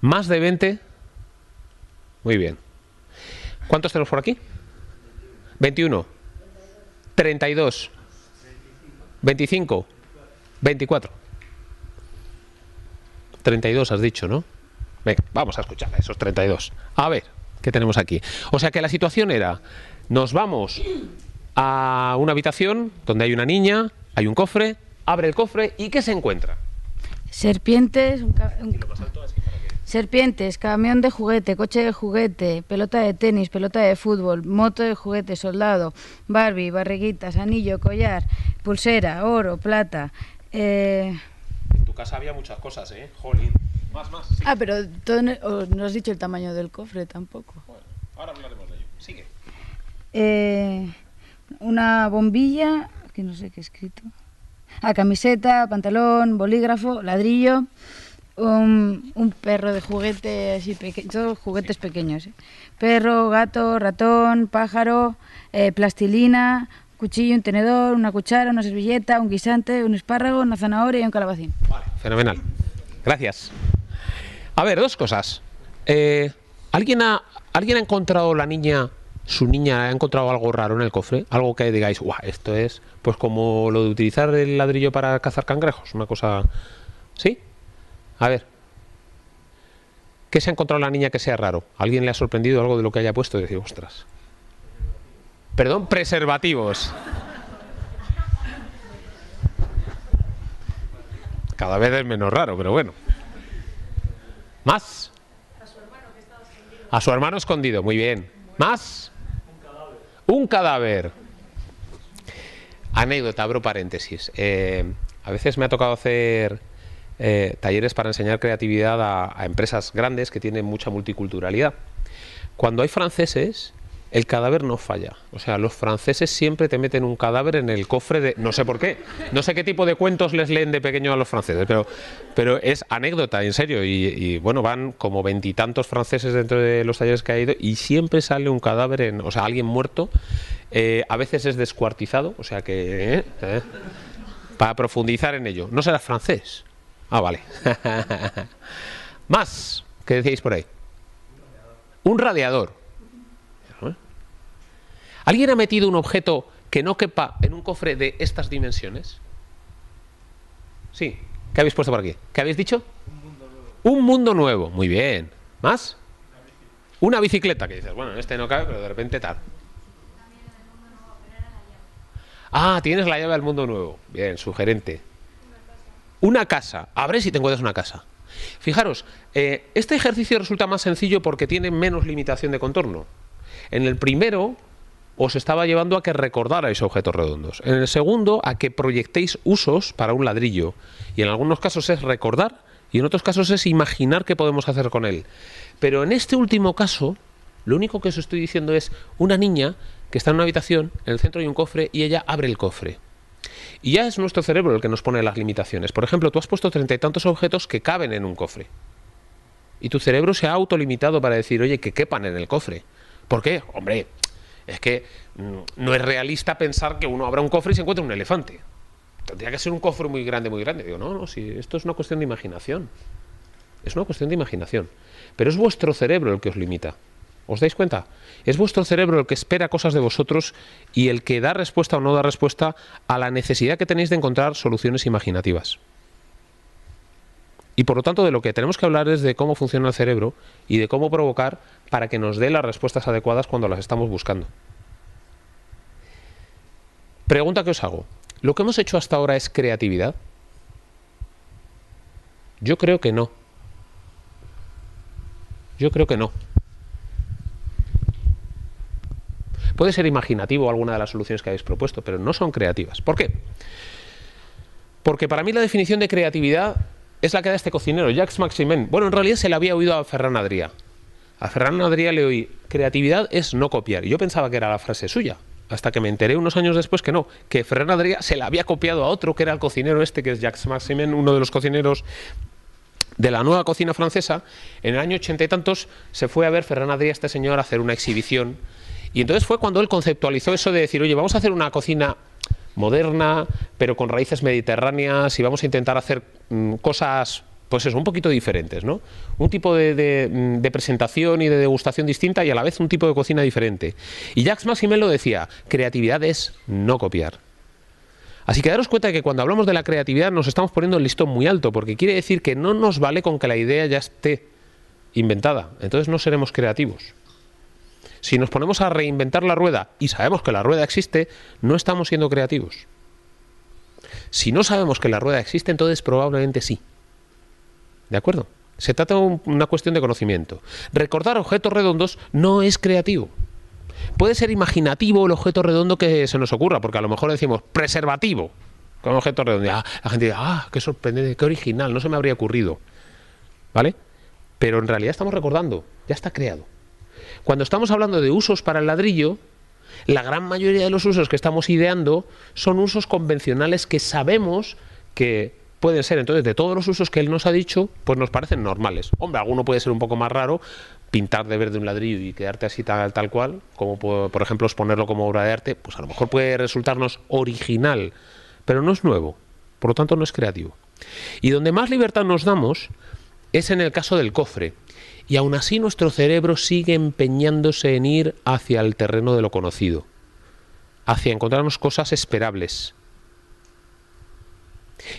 Más de 20. Muy bien. ¿Cuántos tenemos por aquí? 21. 32. 25. 24. 32 has dicho, ¿no? vamos a escuchar esos 32. A ver, ¿qué tenemos aquí? O sea que la situación era, nos vamos a una habitación donde hay una niña, hay un cofre, abre el cofre y ¿qué se encuentra? Serpientes, un, Serpientes, camión de juguete, coche de juguete, pelota de tenis, pelota de fútbol, moto de juguete, soldado, Barbie, barriguitas, anillo, collar, pulsera, oro, plata. Eh... En tu casa había muchas cosas, ¿eh? Jolín. Más, más. Ah, pero no, has dicho el tamaño del cofre tampoco. ahora hablaremos de ello. Sigue. Eh, una bombilla, que no sé qué he escrito. Ah, camiseta, pantalón, bolígrafo, ladrillo un, perro de juguete así todos juguetes pequeños. ¿eh? Perro, gato, ratón, pájaro, eh, plastilina, cuchillo, un tenedor, una cuchara, una servilleta, un guisante, un espárrago, una zanahoria y un calabacín. Vale, fenomenal. Gracias. A ver, dos cosas. Eh, ¿alguien, ha, ¿Alguien ha encontrado la niña su niña ha encontrado algo raro en el cofre, algo que digáis, guau, esto es pues como lo de utilizar el ladrillo para cazar cangrejos, una cosa... ¿Sí? A ver, ¿qué se ha encontrado la niña que sea raro? ¿Alguien le ha sorprendido algo de lo que haya puesto? Y decir, ostras. Perdón, preservativos. Cada vez es menos raro, pero bueno. ¿Más? A su hermano, que escondido. A su hermano escondido, muy bien. ¿Más? Un cadáver. Un cadáver. Anécdota, abro paréntesis. Eh, a veces me ha tocado hacer eh, talleres para enseñar creatividad a, empresas grandes que tienen mucha multiculturalidad. Cuando hay franceses, el cadáver no falla. O sea, los franceses siempre te meten un cadáver en el cofre de... No sé por qué. No sé qué tipo de cuentos les leen de pequeño a los franceses, pero, pero es anécdota, en serio. Y, bueno, van como veintitantos franceses dentro de los talleres que ha ido y siempre sale un cadáver, o sea, alguien muerto. Eh, a veces es descuartizado, o sea que... Eh, para profundizar en ello. No será francés. Ah, vale. [LAUGHS] Más. ¿Qué decíais por ahí? Un radiador. ¿Alguien ha metido un objeto que no quepa en un cofre de estas dimensiones? Sí. ¿Qué habéis puesto por aquí? ¿Qué habéis dicho? Un mundo nuevo. Un mundo nuevo. Muy bien. ¿Más? Una bicicleta, que dices, bueno, este no cabe, pero de repente tal. Ah, tienes la llave del mundo nuevo. Bien, sugerente una casa, abres y te encuentras una casa. Fijaros, eh, este ejercicio resulta más sencillo porque tiene menos limitación de contorno. En el primero os estaba llevando a que recordarais objetos redondos. En el segundo, a que proyectéis usos para un ladrillo. Y en algunos casos es recordar y en otros casos es imaginar qué podemos hacer con él. Pero en este último caso, lo único que os estoy diciendo es una niña que está en una habitación, en el centro hay un cofre y ella abre el cofre. Y ya es nuestro cerebro el que nos pone las limitaciones. Por ejemplo, tú has puesto treinta y tantos objetos que caben en un cofre. Y tu cerebro se ha autolimitado para decir, oye, que quepan en el cofre. ¿Por qué? Hombre, es que mm, no es realista pensar que uno abra un cofre y se encuentra un elefante. Tendría que ser un cofre muy grande, muy grande. Digo, no, no, si esto es una cuestión de imaginación. Es una cuestión de imaginación. Pero es vuestro cerebro el que os limita. ¿Os dais cuenta? Es vuestro cerebro el que espera cosas de vosotros y el que da respuesta o no da respuesta a la necesidad que tenéis de encontrar soluciones imaginativas. Y por lo tanto de lo que tenemos que hablar es de cómo funciona el cerebro y de cómo provocar para que nos dé las respuestas adecuadas cuando las estamos buscando. Pregunta que os hago. ¿Lo que hemos hecho hasta ahora es creatividad? Yo creo que no. Yo creo que no. Puede ser imaginativo alguna de las soluciones que habéis propuesto, pero no son creativas. ¿Por qué? Porque para mí la definición de creatividad es la que da este cocinero, Jacques Maximen. Bueno, en realidad se la había oído a Ferran Adrià. A Ferran Adrià le oí, creatividad es no copiar. yo pensaba que era la frase suya, hasta que me enteré unos años después que no, que Ferran Adrià se la había copiado a otro, que era el cocinero este, que es Jacques Maximen, uno de los cocineros de la nueva cocina francesa. En el año ochenta y tantos se fue a ver Ferran Adrià, este señor, hacer una exhibición y entonces fue cuando él conceptualizó eso de decir, oye, vamos a hacer una cocina moderna, pero con raíces mediterráneas y vamos a intentar hacer mm, cosas, pues eso, un poquito diferentes, ¿no? Un tipo mm, de, presentación y de degustación distinta y a la vez un tipo de cocina diferente. Y Jacques Maximel lo decía, creatividad es no copiar. Así que daros cuenta de que cuando hablamos de la creatividad nos estamos poniendo el listón muy alto, porque quiere decir que no nos vale con que la idea ya esté inventada. Entonces no seremos creativos. Si nos ponemos a reinventar la rueda y sabemos que la rueda existe, no estamos siendo creativos. Si no sabemos que la rueda existe, entonces probablemente sí. ¿De acuerdo? Se trata de una cuestión de conocimiento. Recordar objetos redondos no es creativo. Puede ser imaginativo el objeto redondo que se nos ocurra, porque a lo mejor decimos preservativo con objeto redondo. Ah, la gente dice, ah, qué sorprendente, qué original, no se me habría ocurrido. ¿Vale? Pero en realidad estamos recordando, ya está creado. Cuando estamos hablando de usos para el ladrillo, la gran mayoría de los usos que estamos ideando son usos convencionales que sabemos que pueden ser. Entonces, de todos los usos que él nos ha dicho, pues nos parecen normales. Hombre, alguno puede ser un poco más raro, pintar de verde un ladrillo y quedarte así tal, tal cual, como por ejemplo exponerlo como obra de arte, pues a lo mejor puede resultarnos original, pero no es nuevo, por lo tanto no es creativo. Y donde más libertad nos damos es en el caso del cofre y aún así nuestro cerebro sigue empeñándose en ir hacia el terreno de lo conocido, hacia encontrarnos cosas esperables.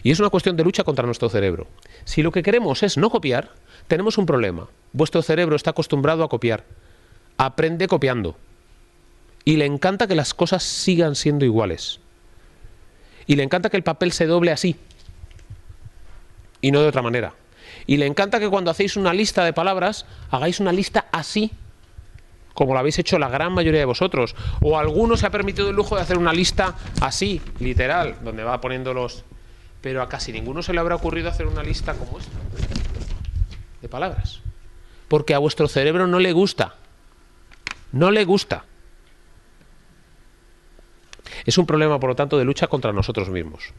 Y es una cuestión de lucha contra nuestro cerebro. Si lo que queremos es no copiar, tenemos un problema. Vuestro cerebro está acostumbrado a copiar. Aprende copiando. Y le encanta que las cosas sigan siendo iguales. Y le encanta que el papel se doble así. Y no de otra manera. Y le encanta que cuando hacéis una lista de palabras, hagáis una lista así, como lo habéis hecho la gran mayoría de vosotros. O alguno se ha permitido el lujo de hacer una lista así, literal, donde va poniendo los... Pero a casi ninguno se le habrá ocurrido hacer una lista como esta, de palabras. Porque a vuestro cerebro no le gusta. No le gusta. Es un problema, por lo tanto, de lucha contra nosotros mismos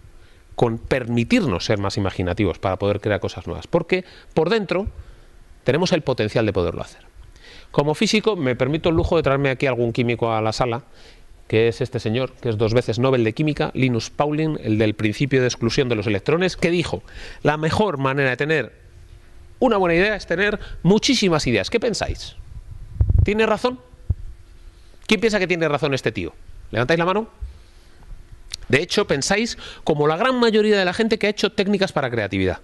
con permitirnos ser más imaginativos para poder crear cosas nuevas, porque por dentro tenemos el potencial de poderlo hacer. Como físico me permito el lujo de traerme aquí algún químico a la sala, que es este señor, que es dos veces Nobel de Química, Linus Pauling, el del principio de exclusión de los electrones, que dijo, la mejor manera de tener una buena idea es tener muchísimas ideas. ¿Qué pensáis? ¿Tiene razón? ¿Quién piensa que tiene razón este tío? ¿Levantáis la mano? De hecho, pensáis como la gran mayoría de la gente que ha hecho técnicas para creatividad.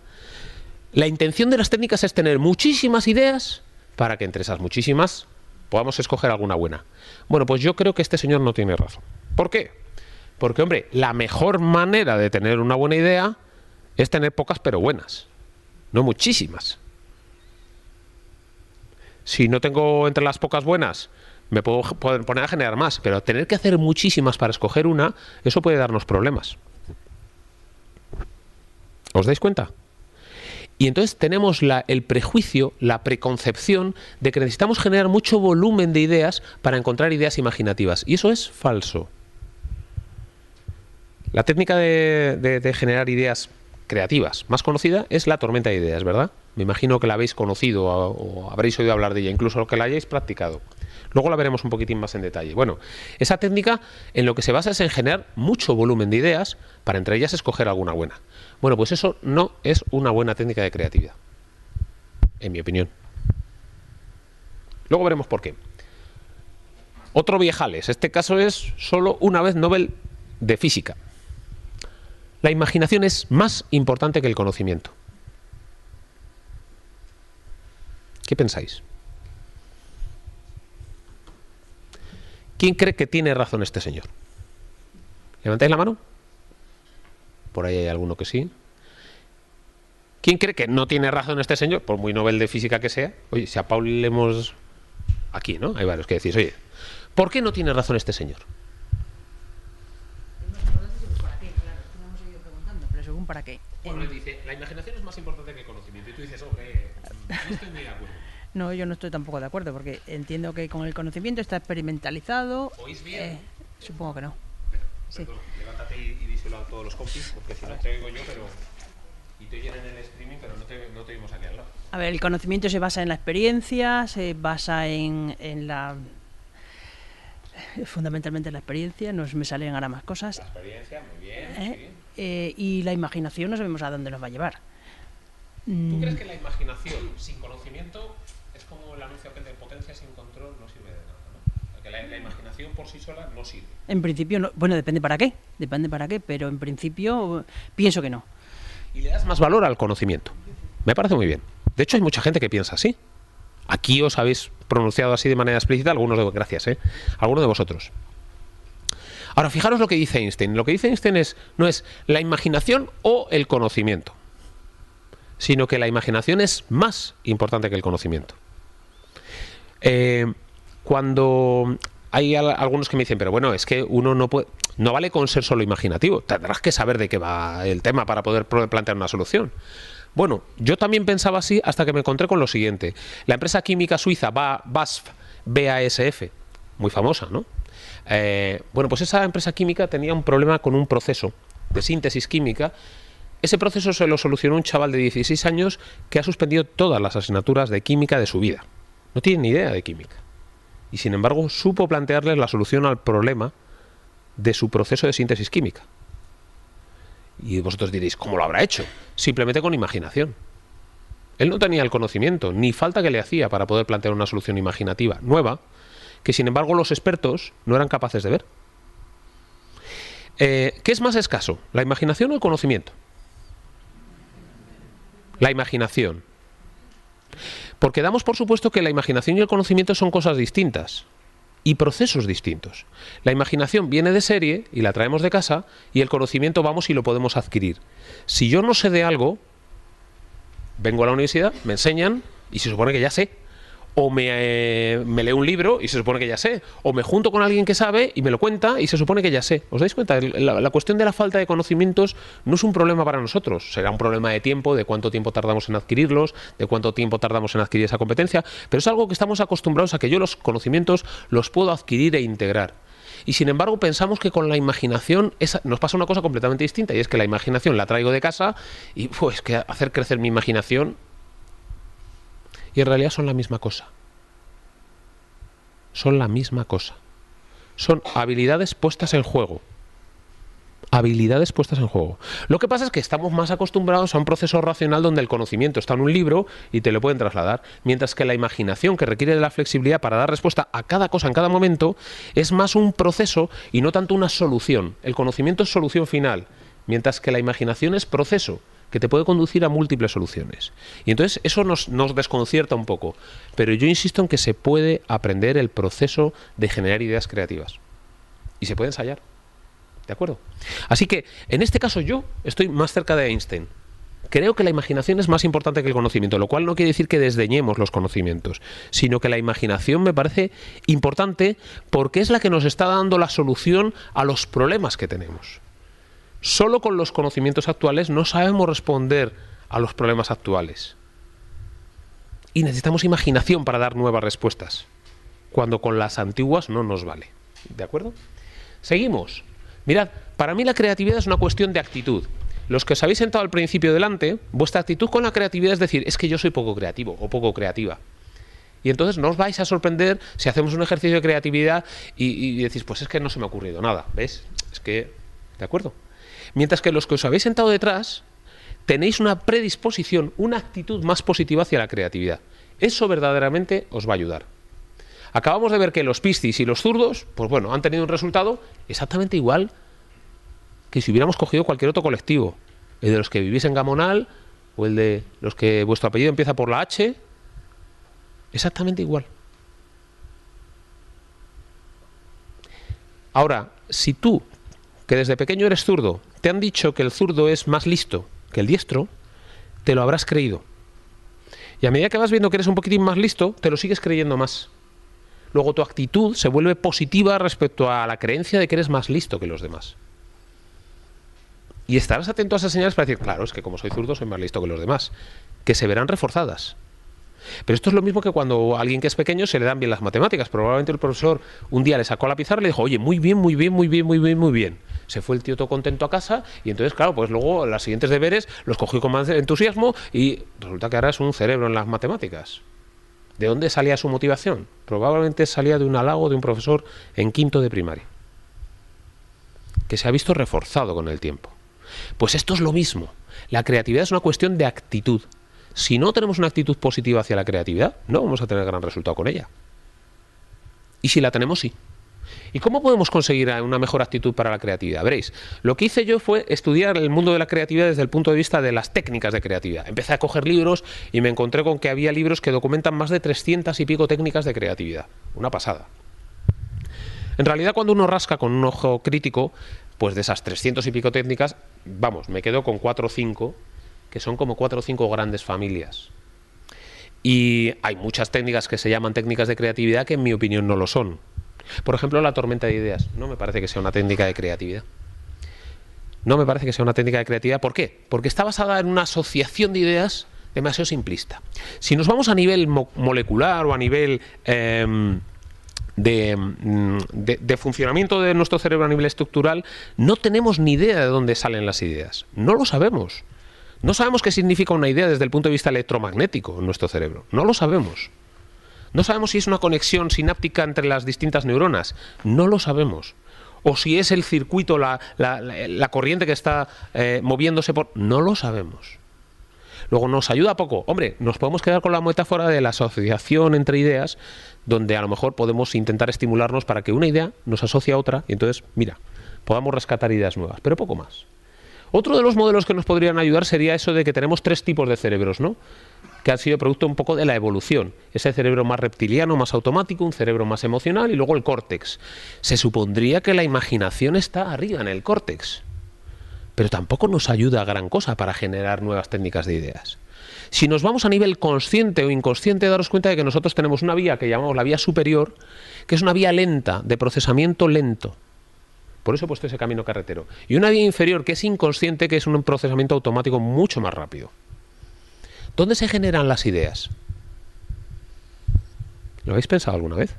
La intención de las técnicas es tener muchísimas ideas para que entre esas muchísimas podamos escoger alguna buena. Bueno, pues yo creo que este señor no tiene razón. ¿Por qué? Porque, hombre, la mejor manera de tener una buena idea es tener pocas pero buenas, no muchísimas. Si no tengo entre las pocas buenas me puedo poner a generar más, pero tener que hacer muchísimas para escoger una, eso puede darnos problemas. ¿Os dais cuenta? Y entonces tenemos el prejuicio, la preconcepción de que necesitamos generar mucho volumen de ideas para encontrar ideas imaginativas. Y eso es falso. La técnica de, generar ideas creativas más conocida es la tormenta de ideas, ¿verdad? Me imagino que la habéis conocido o habréis oído hablar de ella, incluso que la hayáis practicado. Luego la veremos un poquitín más en detalle. Bueno, esa técnica en lo que se basa es en generar mucho volumen de ideas para entre ellas escoger alguna buena. Bueno, pues eso no es una buena técnica de creatividad, en mi opinión. Luego veremos por qué. Otro viejales, este caso es solo una vez Nobel de física. La imaginación es más importante que el conocimiento. ¿Qué pensáis? ¿Quién cree que tiene razón este señor? ¿Levantáis la mano? Por ahí hay alguno que sí. ¿Quién cree que no tiene razón este señor? Por muy Nobel de física que sea. Oye, si a Paul le Aquí, ¿no? Hay varios que decís, oye, ¿por qué no tiene razón este señor? para qué. Bueno, él dice, la imaginación es más importante que el conocimiento. Y tú dices, hombre, estoy no, yo no estoy tampoco de acuerdo, porque entiendo que con el conocimiento está experimentalizado. ¿Oís bien? Eh, supongo que no. levántate y, díselo a todos los compis, porque si no te oigo yo, pero. Y te oyen en el streaming, pero no te, no te oímos aquí al lado. A ver, el conocimiento se basa en la experiencia, se basa en, en la fundamentalmente en la experiencia, nos me salen ahora más cosas. La experiencia, muy bien. ¿Eh? Sí. Eh, y la imaginación no sabemos a dónde nos va a llevar. ¿Tú mm. crees que la imaginación sin conocimiento el anuncio de potencia sin control no sirve de nada. la, imaginación por sí sola no sirve. En principio, bueno, depende para qué, depende para qué, pero en principio pienso que no. Y le das más valor al conocimiento. Me parece muy bien. De hecho, hay mucha gente que piensa así. Aquí os habéis pronunciado así de manera explícita, algunos de gracias, ¿eh? Algunos de vosotros. Ahora, fijaros lo que dice Einstein. Lo que dice Einstein es, no es la imaginación o el conocimiento, sino que la imaginación es más importante que el conocimiento. Eh, cuando hay algunos que me dicen, pero bueno, es que uno no puede, no vale con ser solo imaginativo, tendrás que saber de qué va el tema para poder plantear una solución. Bueno, yo también pensaba así hasta que me encontré con lo siguiente. La empresa química suiza BASF, BASF muy famosa, ¿no? Eh, bueno, pues esa empresa química tenía un problema con un proceso de síntesis química. Ese proceso se lo solucionó un chaval de 16 años que ha suspendido todas las asignaturas de química de su vida. No tienen ni idea de química. Y sin embargo, supo plantearles la solución al problema de su proceso de síntesis química. Y vosotros diréis, ¿cómo lo habrá hecho? Simplemente con imaginación. Él no tenía el conocimiento, ni falta que le hacía para poder plantear una solución imaginativa nueva, que sin embargo los expertos no eran capaces de ver. Eh, ¿Qué es más escaso, la imaginación o el conocimiento? La imaginación. Porque damos por supuesto que la imaginación y el conocimiento son cosas distintas y procesos distintos. La imaginación viene de serie y la traemos de casa y el conocimiento vamos y lo podemos adquirir. Si yo no sé de algo, vengo a la universidad, me enseñan y se supone que ya sé o eh, me, leo un libro y se supone que ya sé, o me junto con alguien que sabe y me lo cuenta y se supone que ya sé. ¿Os dais cuenta? La, cuestión de la falta de conocimientos no es un problema para nosotros, será un problema de tiempo, de cuánto tiempo tardamos en adquirirlos, de cuánto tiempo tardamos en adquirir esa competencia, pero es algo que estamos acostumbrados a que yo los conocimientos los puedo adquirir e integrar y sin embargo pensamos que con la imaginación nos pasa una cosa completamente distinta y es que la imaginación la traigo de casa y pues que hacer crecer mi imaginación y en realidad son la misma cosa. Son la misma cosa. Son habilidades puestas en juego. Habilidades puestas en juego. Lo que pasa es que estamos más acostumbrados a un proceso racional donde el conocimiento está en un libro y te lo pueden trasladar, mientras que la imaginación, que requiere de la flexibilidad para dar respuesta a cada cosa en cada momento, es más un proceso y no tanto una solución. El conocimiento es solución final, mientras que la imaginación es proceso que te puede conducir a múltiples soluciones. Y entonces eso nos, desconcierta un poco, pero yo insisto en que se puede aprender el proceso de generar ideas creativas. Y se puede ensayar. ¿De acuerdo? Así que, en este caso yo estoy más cerca de Einstein. Creo que la imaginación es más importante que el conocimiento, lo cual no quiere decir que desdeñemos los conocimientos, sino que la imaginación me parece importante porque es la que nos está dando la solución a los problemas que tenemos. Solo con los conocimientos actuales no sabemos responder a los problemas actuales. Y necesitamos imaginación para dar nuevas respuestas, cuando con las antiguas no nos vale. ¿De acuerdo? Seguimos. Mirad, para mí la creatividad es una cuestión de actitud. Los que os habéis sentado al principio delante, vuestra actitud con la creatividad es decir, es que yo soy poco creativo o poco creativa. Y entonces no os vais a sorprender si hacemos un ejercicio de creatividad y, y decís, pues es que no se me ha ocurrido nada, ¿ves? Es que, ¿de acuerdo? Mientras que los que os habéis sentado detrás tenéis una predisposición, una actitud más positiva hacia la creatividad. Eso verdaderamente os va a ayudar. Acabamos de ver que los piscis y los zurdos, pues bueno, han tenido un resultado exactamente igual que si hubiéramos cogido cualquier otro colectivo. El de los que vivís en Gamonal o el de los que vuestro apellido empieza por la H. Exactamente igual. Ahora, si tú, que desde pequeño eres zurdo, te han dicho que el zurdo es más listo que el diestro, te lo habrás creído. Y a medida que vas viendo que eres un poquitín más listo, te lo sigues creyendo más. Luego tu actitud se vuelve positiva respecto a la creencia de que eres más listo que los demás. Y estarás atento a esas señales para decir, claro, es que como soy zurdo soy más listo que los demás, que se verán reforzadas. Pero esto es lo mismo que cuando a alguien que es pequeño se le dan bien las matemáticas. Probablemente el profesor un día le sacó a la pizarra y le dijo, oye, muy bien, muy bien, muy bien, muy bien, muy bien. Se fue el tío todo contento a casa y entonces, claro, pues luego las siguientes deberes los cogió con más entusiasmo y resulta que ahora es un cerebro en las matemáticas. ¿De dónde salía su motivación? Probablemente salía de un halago de un profesor en quinto de primaria, que se ha visto reforzado con el tiempo. Pues esto es lo mismo. La creatividad es una cuestión de actitud, si no tenemos una actitud positiva hacia la creatividad, no vamos a tener gran resultado con ella. Y si la tenemos, sí. ¿Y cómo podemos conseguir una mejor actitud para la creatividad? Veréis, lo que hice yo fue estudiar el mundo de la creatividad desde el punto de vista de las técnicas de creatividad. Empecé a coger libros y me encontré con que había libros que documentan más de 300 y pico técnicas de creatividad. Una pasada. En realidad, cuando uno rasca con un ojo crítico, pues de esas 300 y pico técnicas, vamos, me quedo con 4 o 5 que son como cuatro o cinco grandes familias. Y hay muchas técnicas que se llaman técnicas de creatividad que en mi opinión no lo son. Por ejemplo, la tormenta de ideas. No me parece que sea una técnica de creatividad. No me parece que sea una técnica de creatividad. ¿Por qué? Porque está basada en una asociación de ideas demasiado simplista. Si nos vamos a nivel molecular o a nivel em, mm, de, funcionamiento de nuestro cerebro a nivel estructural, no tenemos ni idea de dónde salen las ideas. No lo sabemos. No sabemos qué significa una idea desde el punto de vista electromagnético en nuestro cerebro. No lo sabemos. No sabemos si es una conexión sináptica entre las distintas neuronas. No lo sabemos. O si es el circuito, la, corriente que está eh, moviéndose por... No lo sabemos. Luego nos ayuda poco. Hombre, nos podemos quedar con la metáfora de la asociación entre ideas, donde a lo mejor podemos intentar estimularnos para que una idea nos asocie a otra y entonces, mira, podamos rescatar ideas nuevas, pero poco más. Otro de los modelos que nos podrían ayudar sería eso de que tenemos tres tipos de cerebros, ¿no? que han sido producto un poco de la evolución. Ese cerebro más reptiliano, más automático, un cerebro más emocional y luego el córtex. Se supondría que la imaginación está arriba en el córtex, pero tampoco nos ayuda a gran cosa para generar nuevas técnicas de ideas. Si nos vamos a nivel consciente o inconsciente, daros cuenta de que nosotros tenemos una vía que llamamos la vía superior, que es una vía lenta, de procesamiento lento. Por eso he puesto ese camino carretero. Y una vía inferior que es inconsciente, que es un procesamiento automático mucho más rápido. ¿Dónde se generan las ideas? ¿Lo habéis pensado alguna vez?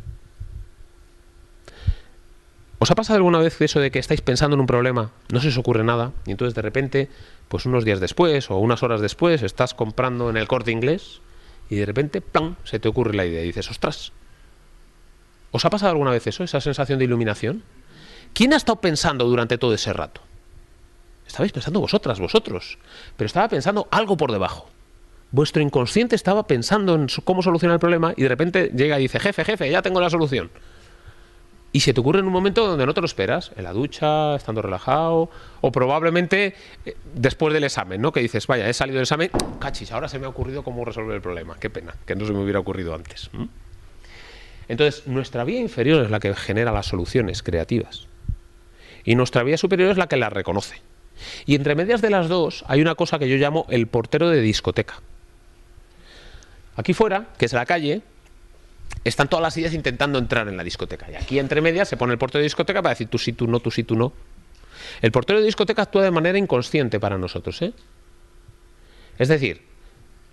¿Os ha pasado alguna vez eso de que estáis pensando en un problema, no se os ocurre nada, y entonces de repente, pues unos días después o unas horas después, estás comprando en el corte inglés y de repente, ¡plam!, se te ocurre la idea y dices, ostras. ¿Os ha pasado alguna vez eso, esa sensación de iluminación? ¿Quién ha estado pensando durante todo ese rato? Estabais pensando vosotras, vosotros, pero estaba pensando algo por debajo. Vuestro inconsciente estaba pensando en cómo solucionar el problema y de repente llega y dice, jefe, jefe, ya tengo la solución. Y se te ocurre en un momento donde no te lo esperas, en la ducha, estando relajado, o probablemente eh, después del examen, ¿no? Que dices, vaya, he salido del examen, cachis, ahora se me ha ocurrido cómo resolver el problema, qué pena, que no se me hubiera ocurrido antes. Entonces, nuestra vía inferior es la que genera las soluciones creativas y nuestra vida superior es la que la reconoce. Y entre medias de las dos hay una cosa que yo llamo el portero de discoteca. Aquí fuera, que es la calle, están todas las ideas intentando entrar en la discoteca. Y aquí entre medias se pone el portero de discoteca para decir tú sí, tú no, tú sí, tú no. El portero de discoteca actúa de manera inconsciente para nosotros. ¿eh? Es decir,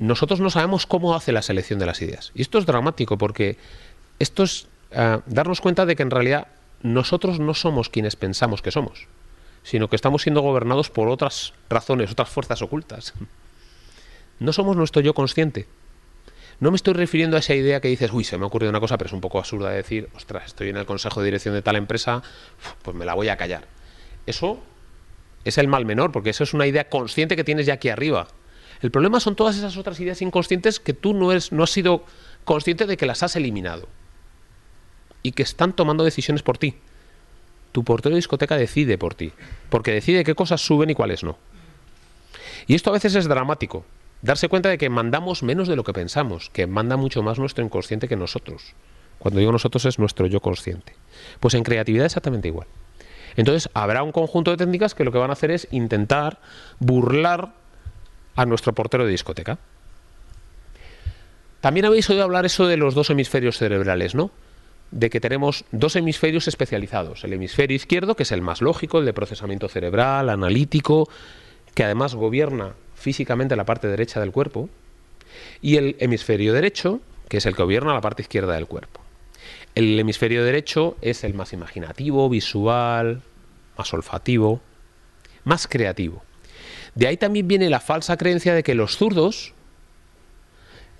nosotros no sabemos cómo hace la selección de las ideas. Y esto es dramático porque esto es ah, darnos cuenta de que en realidad nosotros no somos quienes pensamos que somos, sino que estamos siendo gobernados por otras razones, otras fuerzas ocultas. No somos nuestro yo consciente. No me estoy refiriendo a esa idea que dices, uy, se me ha ocurrido una cosa, pero es un poco absurda de decir, ostras, estoy en el consejo de dirección de tal empresa, pues me la voy a callar. Eso es el mal menor, porque eso es una idea consciente que tienes ya aquí arriba. El problema son todas esas otras ideas inconscientes que tú no, no has sido consciente de que las has eliminado y que están tomando decisiones por ti. Tu portero de discoteca decide por ti, porque decide qué cosas suben y cuáles no. Y esto a veces es dramático, darse cuenta de que mandamos menos de lo que pensamos, que manda mucho más nuestro inconsciente que nosotros. Cuando digo nosotros es nuestro yo consciente. Pues en creatividad exactamente igual. Entonces habrá un conjunto de técnicas que lo que van a hacer es intentar burlar a nuestro portero de discoteca. También habéis oído hablar eso de los dos hemisferios cerebrales, ¿no? de que tenemos dos hemisferios especializados. El hemisferio izquierdo, que es el más lógico, el de procesamiento cerebral, analítico, que además gobierna físicamente la parte derecha del cuerpo, y el hemisferio derecho, que es el que gobierna la parte izquierda del cuerpo. El hemisferio derecho es el más imaginativo, visual, más olfativo, más creativo. De ahí también viene la falsa creencia de que los zurdos,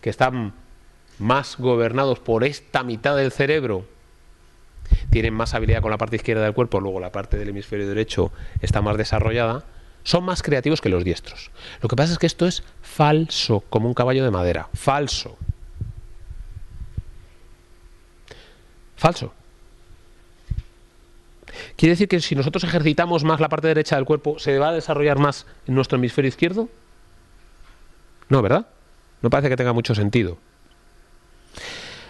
que están más gobernados por esta mitad del cerebro tienen más habilidad con la parte izquierda del cuerpo, luego la parte del hemisferio derecho está más desarrollada, son más creativos que los diestros. Lo que pasa es que esto es falso, como un caballo de madera, falso. Falso. Quiere decir que si nosotros ejercitamos más la parte derecha del cuerpo, ¿se va a desarrollar más en nuestro hemisferio izquierdo? No, ¿verdad? No parece que tenga mucho sentido.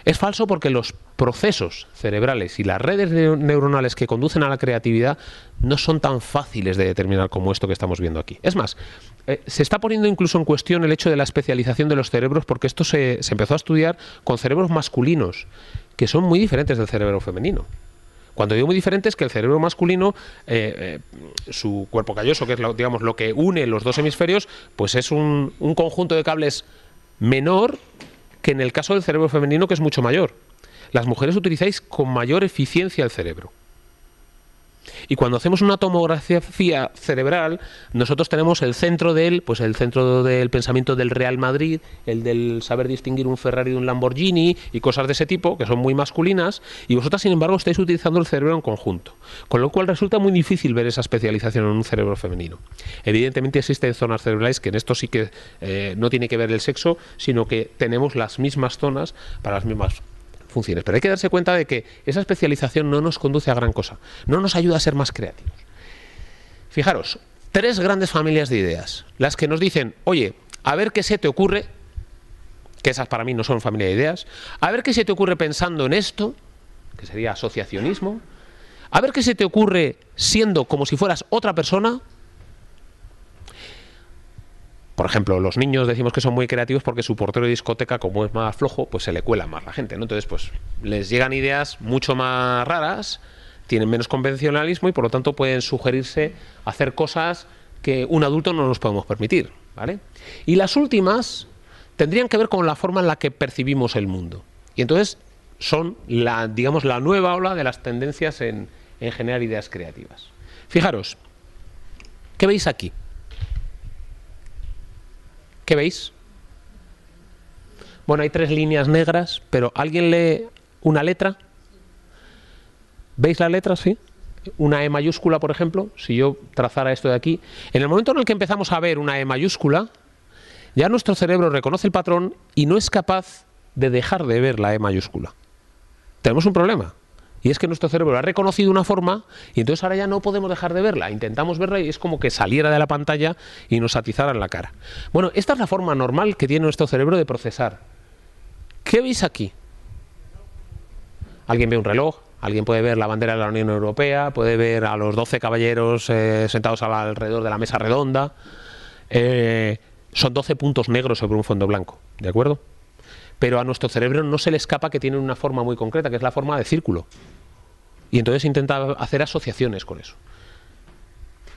Es falso porque los procesos cerebrales y las redes neuronales que conducen a la creatividad no son tan fáciles de determinar como esto que estamos viendo aquí. Es más, eh, se está poniendo incluso en cuestión el hecho de la especialización de los cerebros porque esto se, empezó a estudiar con cerebros masculinos, que son muy diferentes del cerebro femenino. Cuando digo muy diferente es que el cerebro masculino, eh, eh, su cuerpo calloso, que es lo, digamos, lo que une los dos hemisferios, pues es un conjunto de cables menor que en el caso del cerebro femenino que es mucho mayor. Las mujeres utilizáis con mayor eficiencia el cerebro. Y cuando hacemos una tomografía cerebral, nosotros tenemos el centro del, pues el centro del pensamiento del Real Madrid, el del saber distinguir un Ferrari de un Lamborghini y cosas de ese tipo, que son muy masculinas, y vosotras, sin embargo, estáis utilizando el cerebro en conjunto. Con lo cual resulta muy difícil ver esa especialización en un cerebro femenino. Evidentemente existen zonas cerebrales que en esto sí que eh, no tiene que ver el sexo, sino que tenemos las mismas zonas para las mismas pero hay que darse cuenta de que esa especialización no nos conduce a gran cosa, no nos ayuda a ser más creativos. Fijaros, tres grandes familias de ideas, las que nos dicen, oye, a ver qué se te ocurre, que esas para mí no son familia de ideas, a ver qué se te ocurre pensando en esto, que sería asociacionismo, a ver qué se te ocurre siendo como si fueras otra persona, por ejemplo, los niños decimos que son muy creativos porque su portero de discoteca, como es más flojo, pues se le cuela más la gente, ¿no? Entonces, pues les llegan ideas mucho más raras, tienen menos convencionalismo y por lo tanto pueden sugerirse hacer cosas que un adulto no nos podemos permitir, ¿vale? Y las últimas tendrían que ver con la forma en la que percibimos el mundo. Y entonces son la, digamos, la nueva ola de las tendencias en, en generar ideas creativas. Fijaros, ¿qué veis aquí? ¿Qué veis? Bueno, hay tres líneas negras, pero ¿alguien lee una letra? ¿Veis la letra? Sí. Una E mayúscula, por ejemplo, si yo trazara esto de aquí. En el momento en el que empezamos a ver una E mayúscula, ya nuestro cerebro reconoce el patrón y no es capaz de dejar de ver la E mayúscula. Tenemos un problema y es que nuestro cerebro ha reconocido una forma y entonces ahora ya no podemos dejar de verla, intentamos verla y es como que saliera de la pantalla y nos atizara en la cara. Bueno, esta es la forma normal que tiene nuestro cerebro de procesar. ¿Qué veis aquí? Alguien ve un reloj, Alguien puede ver la bandera de la Unión Europea, puede ver a los 12 caballeros eh, sentados alrededor de la mesa redonda. Eh, son 12 puntos negros sobre un fondo blanco, ¿de acuerdo? Pero a nuestro cerebro no se le escapa que tienen una forma muy concreta, que es la forma de círculo. Y entonces intenta hacer asociaciones con eso.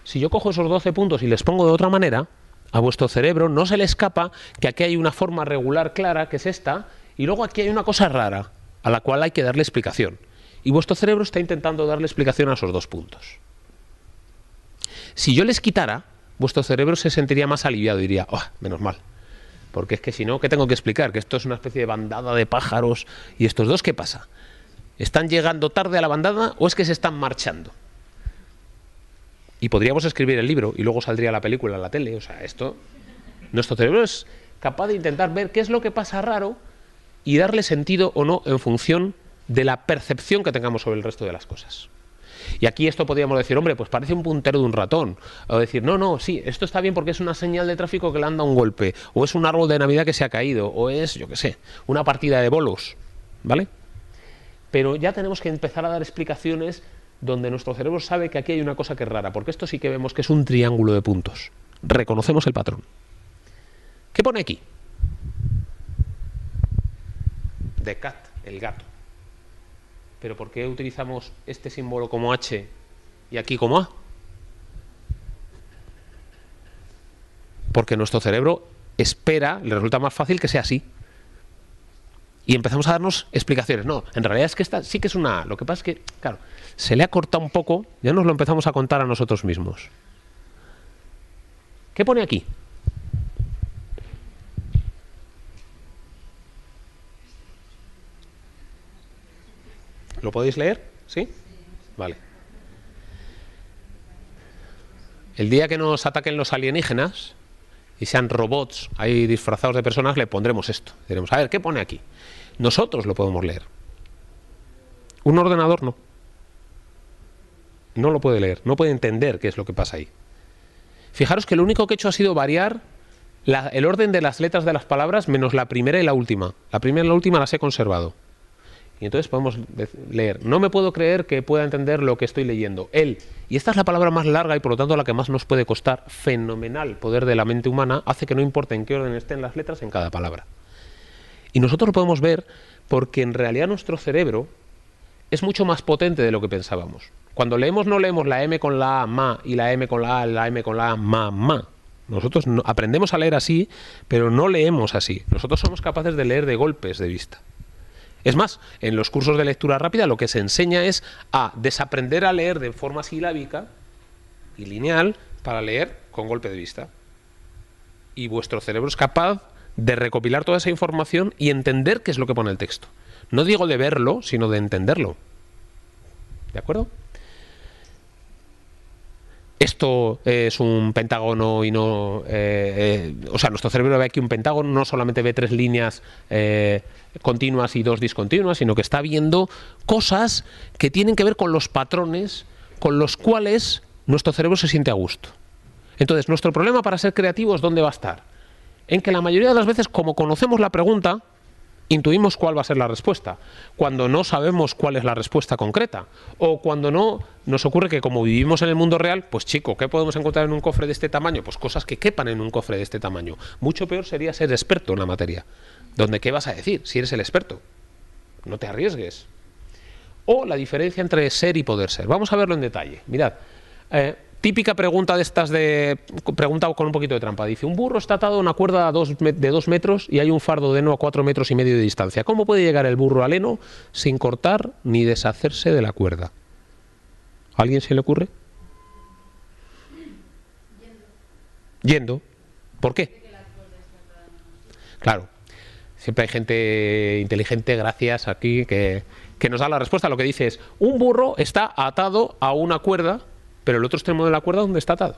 Si yo cojo esos 12 puntos y les pongo de otra manera, a vuestro cerebro no se le escapa que aquí hay una forma regular clara, que es esta, y luego aquí hay una cosa rara, a la cual hay que darle explicación. Y vuestro cerebro está intentando darle explicación a esos dos puntos. Si yo les quitara, vuestro cerebro se sentiría más aliviado, diría, oh, menos mal. Porque es que si no, ¿qué tengo que explicar? Que esto es una especie de bandada de pájaros. ¿Y estos dos qué pasa? ¿Están llegando tarde a la bandada o es que se están marchando? Y podríamos escribir el libro y luego saldría la película en la tele. O sea, esto. Nuestro cerebro es capaz de intentar ver qué es lo que pasa raro y darle sentido o no en función de la percepción que tengamos sobre el resto de las cosas. Y aquí esto podríamos decir, hombre, pues parece un puntero de un ratón. O decir, no, no, sí, esto está bien porque es una señal de tráfico que le anda un golpe. O es un árbol de Navidad que se ha caído. O es, yo qué sé, una partida de bolos. ¿Vale? Pero ya tenemos que empezar a dar explicaciones donde nuestro cerebro sabe que aquí hay una cosa que es rara, porque esto sí que vemos que es un triángulo de puntos. Reconocemos el patrón. ¿Qué pone aquí? The cat, el gato. Pero ¿por qué utilizamos este símbolo como H y aquí como A? Porque nuestro cerebro espera, le resulta más fácil que sea así y empezamos a darnos explicaciones. No, en realidad es que esta sí que es una Lo que pasa es que, claro, se le ha cortado un poco, ya nos lo empezamos a contar a nosotros mismos. ¿Qué pone aquí? ¿Lo podéis leer? ¿Sí? Vale. El día que nos ataquen los alienígenas y sean robots ahí disfrazados de personas, le pondremos esto. Diremos, a ver, ¿qué pone aquí? Nosotros lo podemos leer. Un ordenador no. No lo puede leer, no puede entender qué es lo que pasa ahí. Fijaros que lo único que he hecho ha sido variar el orden de las letras de las palabras menos la primera y la última. La primera y la última las he conservado. Y entonces podemos leer, no me puedo creer que pueda entender lo que estoy leyendo. Él, y esta es la palabra más larga y por lo tanto la que más nos puede costar, fenomenal poder de la mente humana, hace que no importe en qué orden estén las letras en cada palabra. Y nosotros lo podemos ver porque en realidad nuestro cerebro es mucho más potente de lo que pensábamos. Cuando leemos no leemos la M con la A, ma, y la M con la A, la M con la A, ma, ma. Nosotros no, aprendemos a leer así, pero no leemos así. Nosotros somos capaces de leer de golpes de vista. Es más, en los cursos de lectura rápida lo que se enseña es a desaprender a leer de forma silábica y lineal para leer con golpe de vista. Y vuestro cerebro es capaz de recopilar toda esa información y entender qué es lo que pone el texto. No digo de verlo, sino de entenderlo. ¿De acuerdo? Esto eh, es un pentágono y no... Eh, eh, o sea, nuestro cerebro ve aquí un pentágono, no solamente ve tres líneas continuas y dos discontinuas, sino que está viendo cosas que tienen que ver con los patrones con los cuales nuestro cerebro se siente a gusto. Entonces, nuestro problema para ser creativo es ¿dónde va a estar? en que la mayoría de las veces, como conocemos la pregunta, intuimos cuál va a ser la respuesta, cuando no sabemos cuál es la respuesta concreta, o cuando no nos ocurre que como vivimos en el mundo real, pues chico, ¿qué podemos encontrar en un cofre de este tamaño? Pues cosas que quepan en un cofre de este tamaño. Mucho peor sería ser experto en la materia, donde qué vas a decir si eres el experto. No te arriesgues. O la diferencia entre ser y poder ser. Vamos a verlo en detalle. Mirad, eh, Típica pregunta de estas de. Pregunta con un poquito de trampa. Dice: Un burro está atado a una cuerda de dos metros y hay un fardo de heno a cuatro metros y medio de distancia. ¿Cómo puede llegar el burro al heno sin cortar ni deshacerse de la cuerda? alguien se le ocurre? Yendo. ¿Por qué? Claro. Siempre hay gente inteligente, gracias aquí, que, que nos da la respuesta. Lo que dice es: Un burro está atado a una cuerda pero el otro extremo de la cuerda ¿dónde está atado.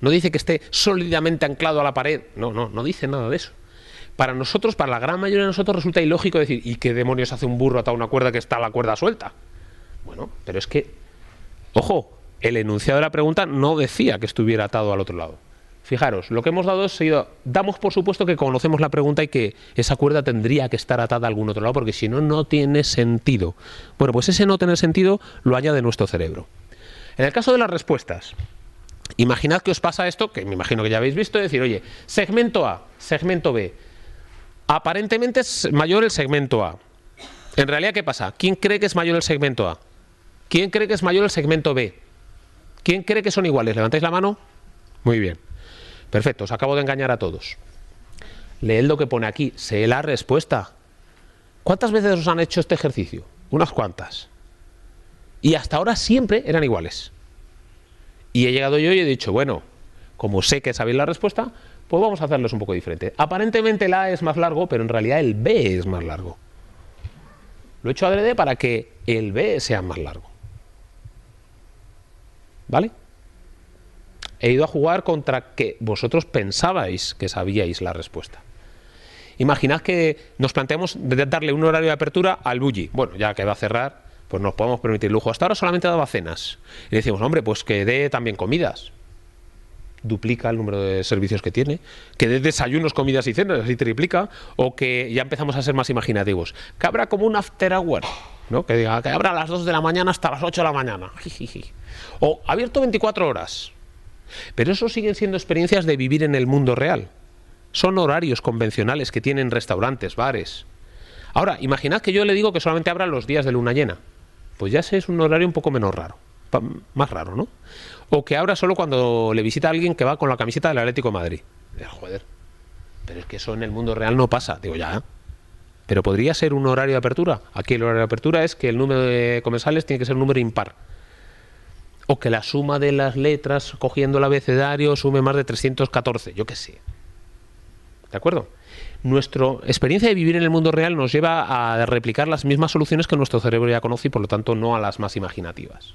No dice que esté sólidamente anclado a la pared, no, no, no dice nada de eso. Para nosotros, para la gran mayoría de nosotros, resulta ilógico decir, ¿y qué demonios hace un burro atado a una cuerda que está la cuerda suelta? Bueno, pero es que, ojo, el enunciado de la pregunta no decía que estuviera atado al otro lado. Fijaros, lo que hemos dado es, damos por supuesto que conocemos la pregunta y que esa cuerda tendría que estar atada a algún otro lado, porque si no, no tiene sentido. Bueno, pues ese no tener sentido lo añade nuestro cerebro. En el caso de las respuestas, imaginad que os pasa esto, que me imagino que ya habéis visto, decir, oye, segmento A, segmento B. Aparentemente es mayor el segmento A. En realidad, ¿qué pasa? ¿Quién cree que es mayor el segmento A? ¿Quién cree que es mayor el segmento B? ¿Quién cree que son iguales? ¿Levantáis la mano? Muy bien. Perfecto, os acabo de engañar a todos. Leed lo que pone aquí, sé la respuesta. ¿Cuántas veces os han hecho este ejercicio? Unas cuantas. Y hasta ahora siempre eran iguales. Y he llegado yo y he dicho, bueno, como sé que sabéis la respuesta, pues vamos a hacerlos un poco diferente. Aparentemente el A es más largo, pero en realidad el B es más largo. Lo he hecho adrede para que el B sea más largo. ¿Vale? He ido a jugar contra que vosotros pensabais que sabíais la respuesta. Imaginad que nos planteamos darle un horario de apertura al bully. Bueno, ya que va a cerrar, pues nos podemos permitir lujo. Hasta ahora solamente daba cenas. Y decimos, hombre, pues que dé también comidas. Duplica el número de servicios que tiene. Que dé desayunos, comidas y cenas, así triplica. O que ya empezamos a ser más imaginativos. Que habrá como un after hour. ¿no? Que diga, que abra a las 2 de la mañana hasta las 8 de la mañana. [LAUGHS] O abierto 24 horas. Pero eso siguen siendo experiencias de vivir en el mundo real. Son horarios convencionales que tienen restaurantes, bares. Ahora, imaginad que yo le digo que solamente abra los días de luna llena pues ya sé, es un horario un poco menos raro, más raro, ¿no? O que ahora solo cuando le visita a alguien que va con la camiseta del Atlético de Madrid. Eh, joder, pero es que eso en el mundo real no pasa. Digo, ya, pero podría ser un horario de apertura. Aquí el horario de apertura es que el número de comensales tiene que ser un número impar. O que la suma de las letras cogiendo el abecedario sume más de 314, yo qué sé. ¿De acuerdo? nuestra experiencia de vivir en el mundo real nos lleva a replicar las mismas soluciones que nuestro cerebro ya conoce y por lo tanto no a las más imaginativas.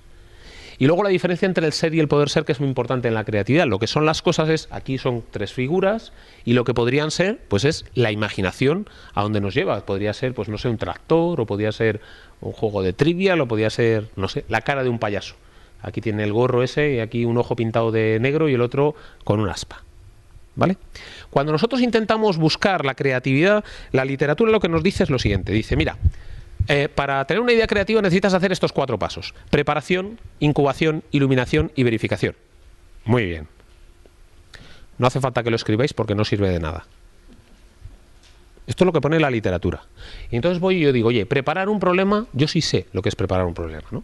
Y luego la diferencia entre el ser y el poder ser, que es muy importante en la creatividad. Lo que son las cosas es, aquí son tres figuras, y lo que podrían ser, pues es la imaginación a donde nos lleva. Podría ser, pues no sé, un tractor, o podría ser un juego de trivia, o podría ser, no sé, la cara de un payaso. Aquí tiene el gorro ese, y aquí un ojo pintado de negro y el otro con un aspa. ¿Vale? Cuando nosotros intentamos buscar la creatividad, la literatura lo que nos dice es lo siguiente. Dice, mira, eh, para tener una idea creativa necesitas hacer estos cuatro pasos. Preparación, incubación, iluminación y verificación. Muy bien. No hace falta que lo escribáis porque no sirve de nada. Esto es lo que pone la literatura. Y entonces voy y yo digo, oye, preparar un problema, yo sí sé lo que es preparar un problema, ¿no?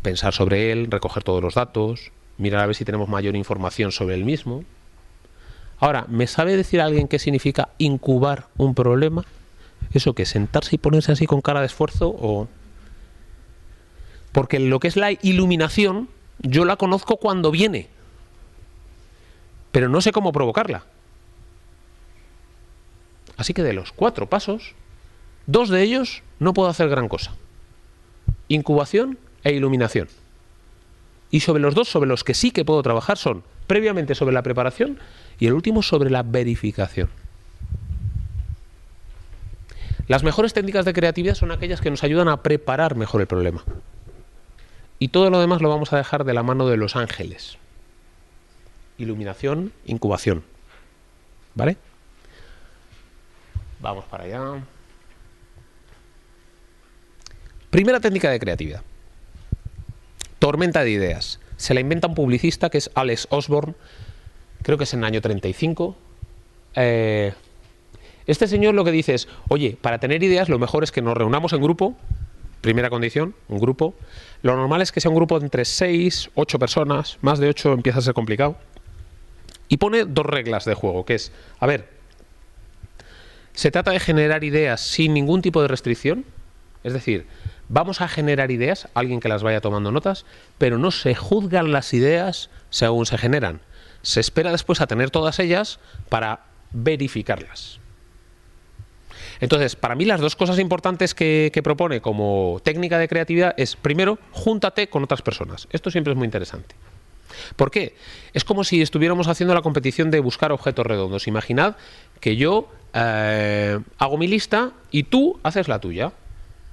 Pensar sobre él, recoger todos los datos, mirar a ver si tenemos mayor información sobre el mismo, Ahora, ¿me sabe decir alguien qué significa incubar un problema? ¿Eso que sentarse y ponerse así con cara de esfuerzo o...? Porque lo que es la iluminación, yo la conozco cuando viene, pero no sé cómo provocarla. Así que de los cuatro pasos, dos de ellos no puedo hacer gran cosa. Incubación e iluminación. Y sobre los dos, sobre los que sí que puedo trabajar, son previamente sobre la preparación y el último sobre la verificación. Las mejores técnicas de creatividad son aquellas que nos ayudan a preparar mejor el problema. Y todo lo demás lo vamos a dejar de la mano de los ángeles. Iluminación, incubación. ¿Vale? Vamos para allá. Primera técnica de creatividad tormenta de ideas. Se la inventa un publicista que es Alex Osborne, creo que es en el año 35. Eh, este señor lo que dice es, oye, para tener ideas lo mejor es que nos reunamos en grupo, primera condición, un grupo. Lo normal es que sea un grupo entre 6, 8 personas, más de 8 empieza a ser complicado. Y pone dos reglas de juego, que es, a ver, se trata de generar ideas sin ningún tipo de restricción, es decir, Vamos a generar ideas, alguien que las vaya tomando notas, pero no se juzgan las ideas según se generan. Se espera después a tener todas ellas para verificarlas. Entonces, para mí las dos cosas importantes que, propone como técnica de creatividad es, primero, júntate con otras personas. Esto siempre es muy interesante. ¿Por qué? Es como si estuviéramos haciendo la competición de buscar objetos redondos. Imaginad que yo eh, hago mi lista y tú haces la tuya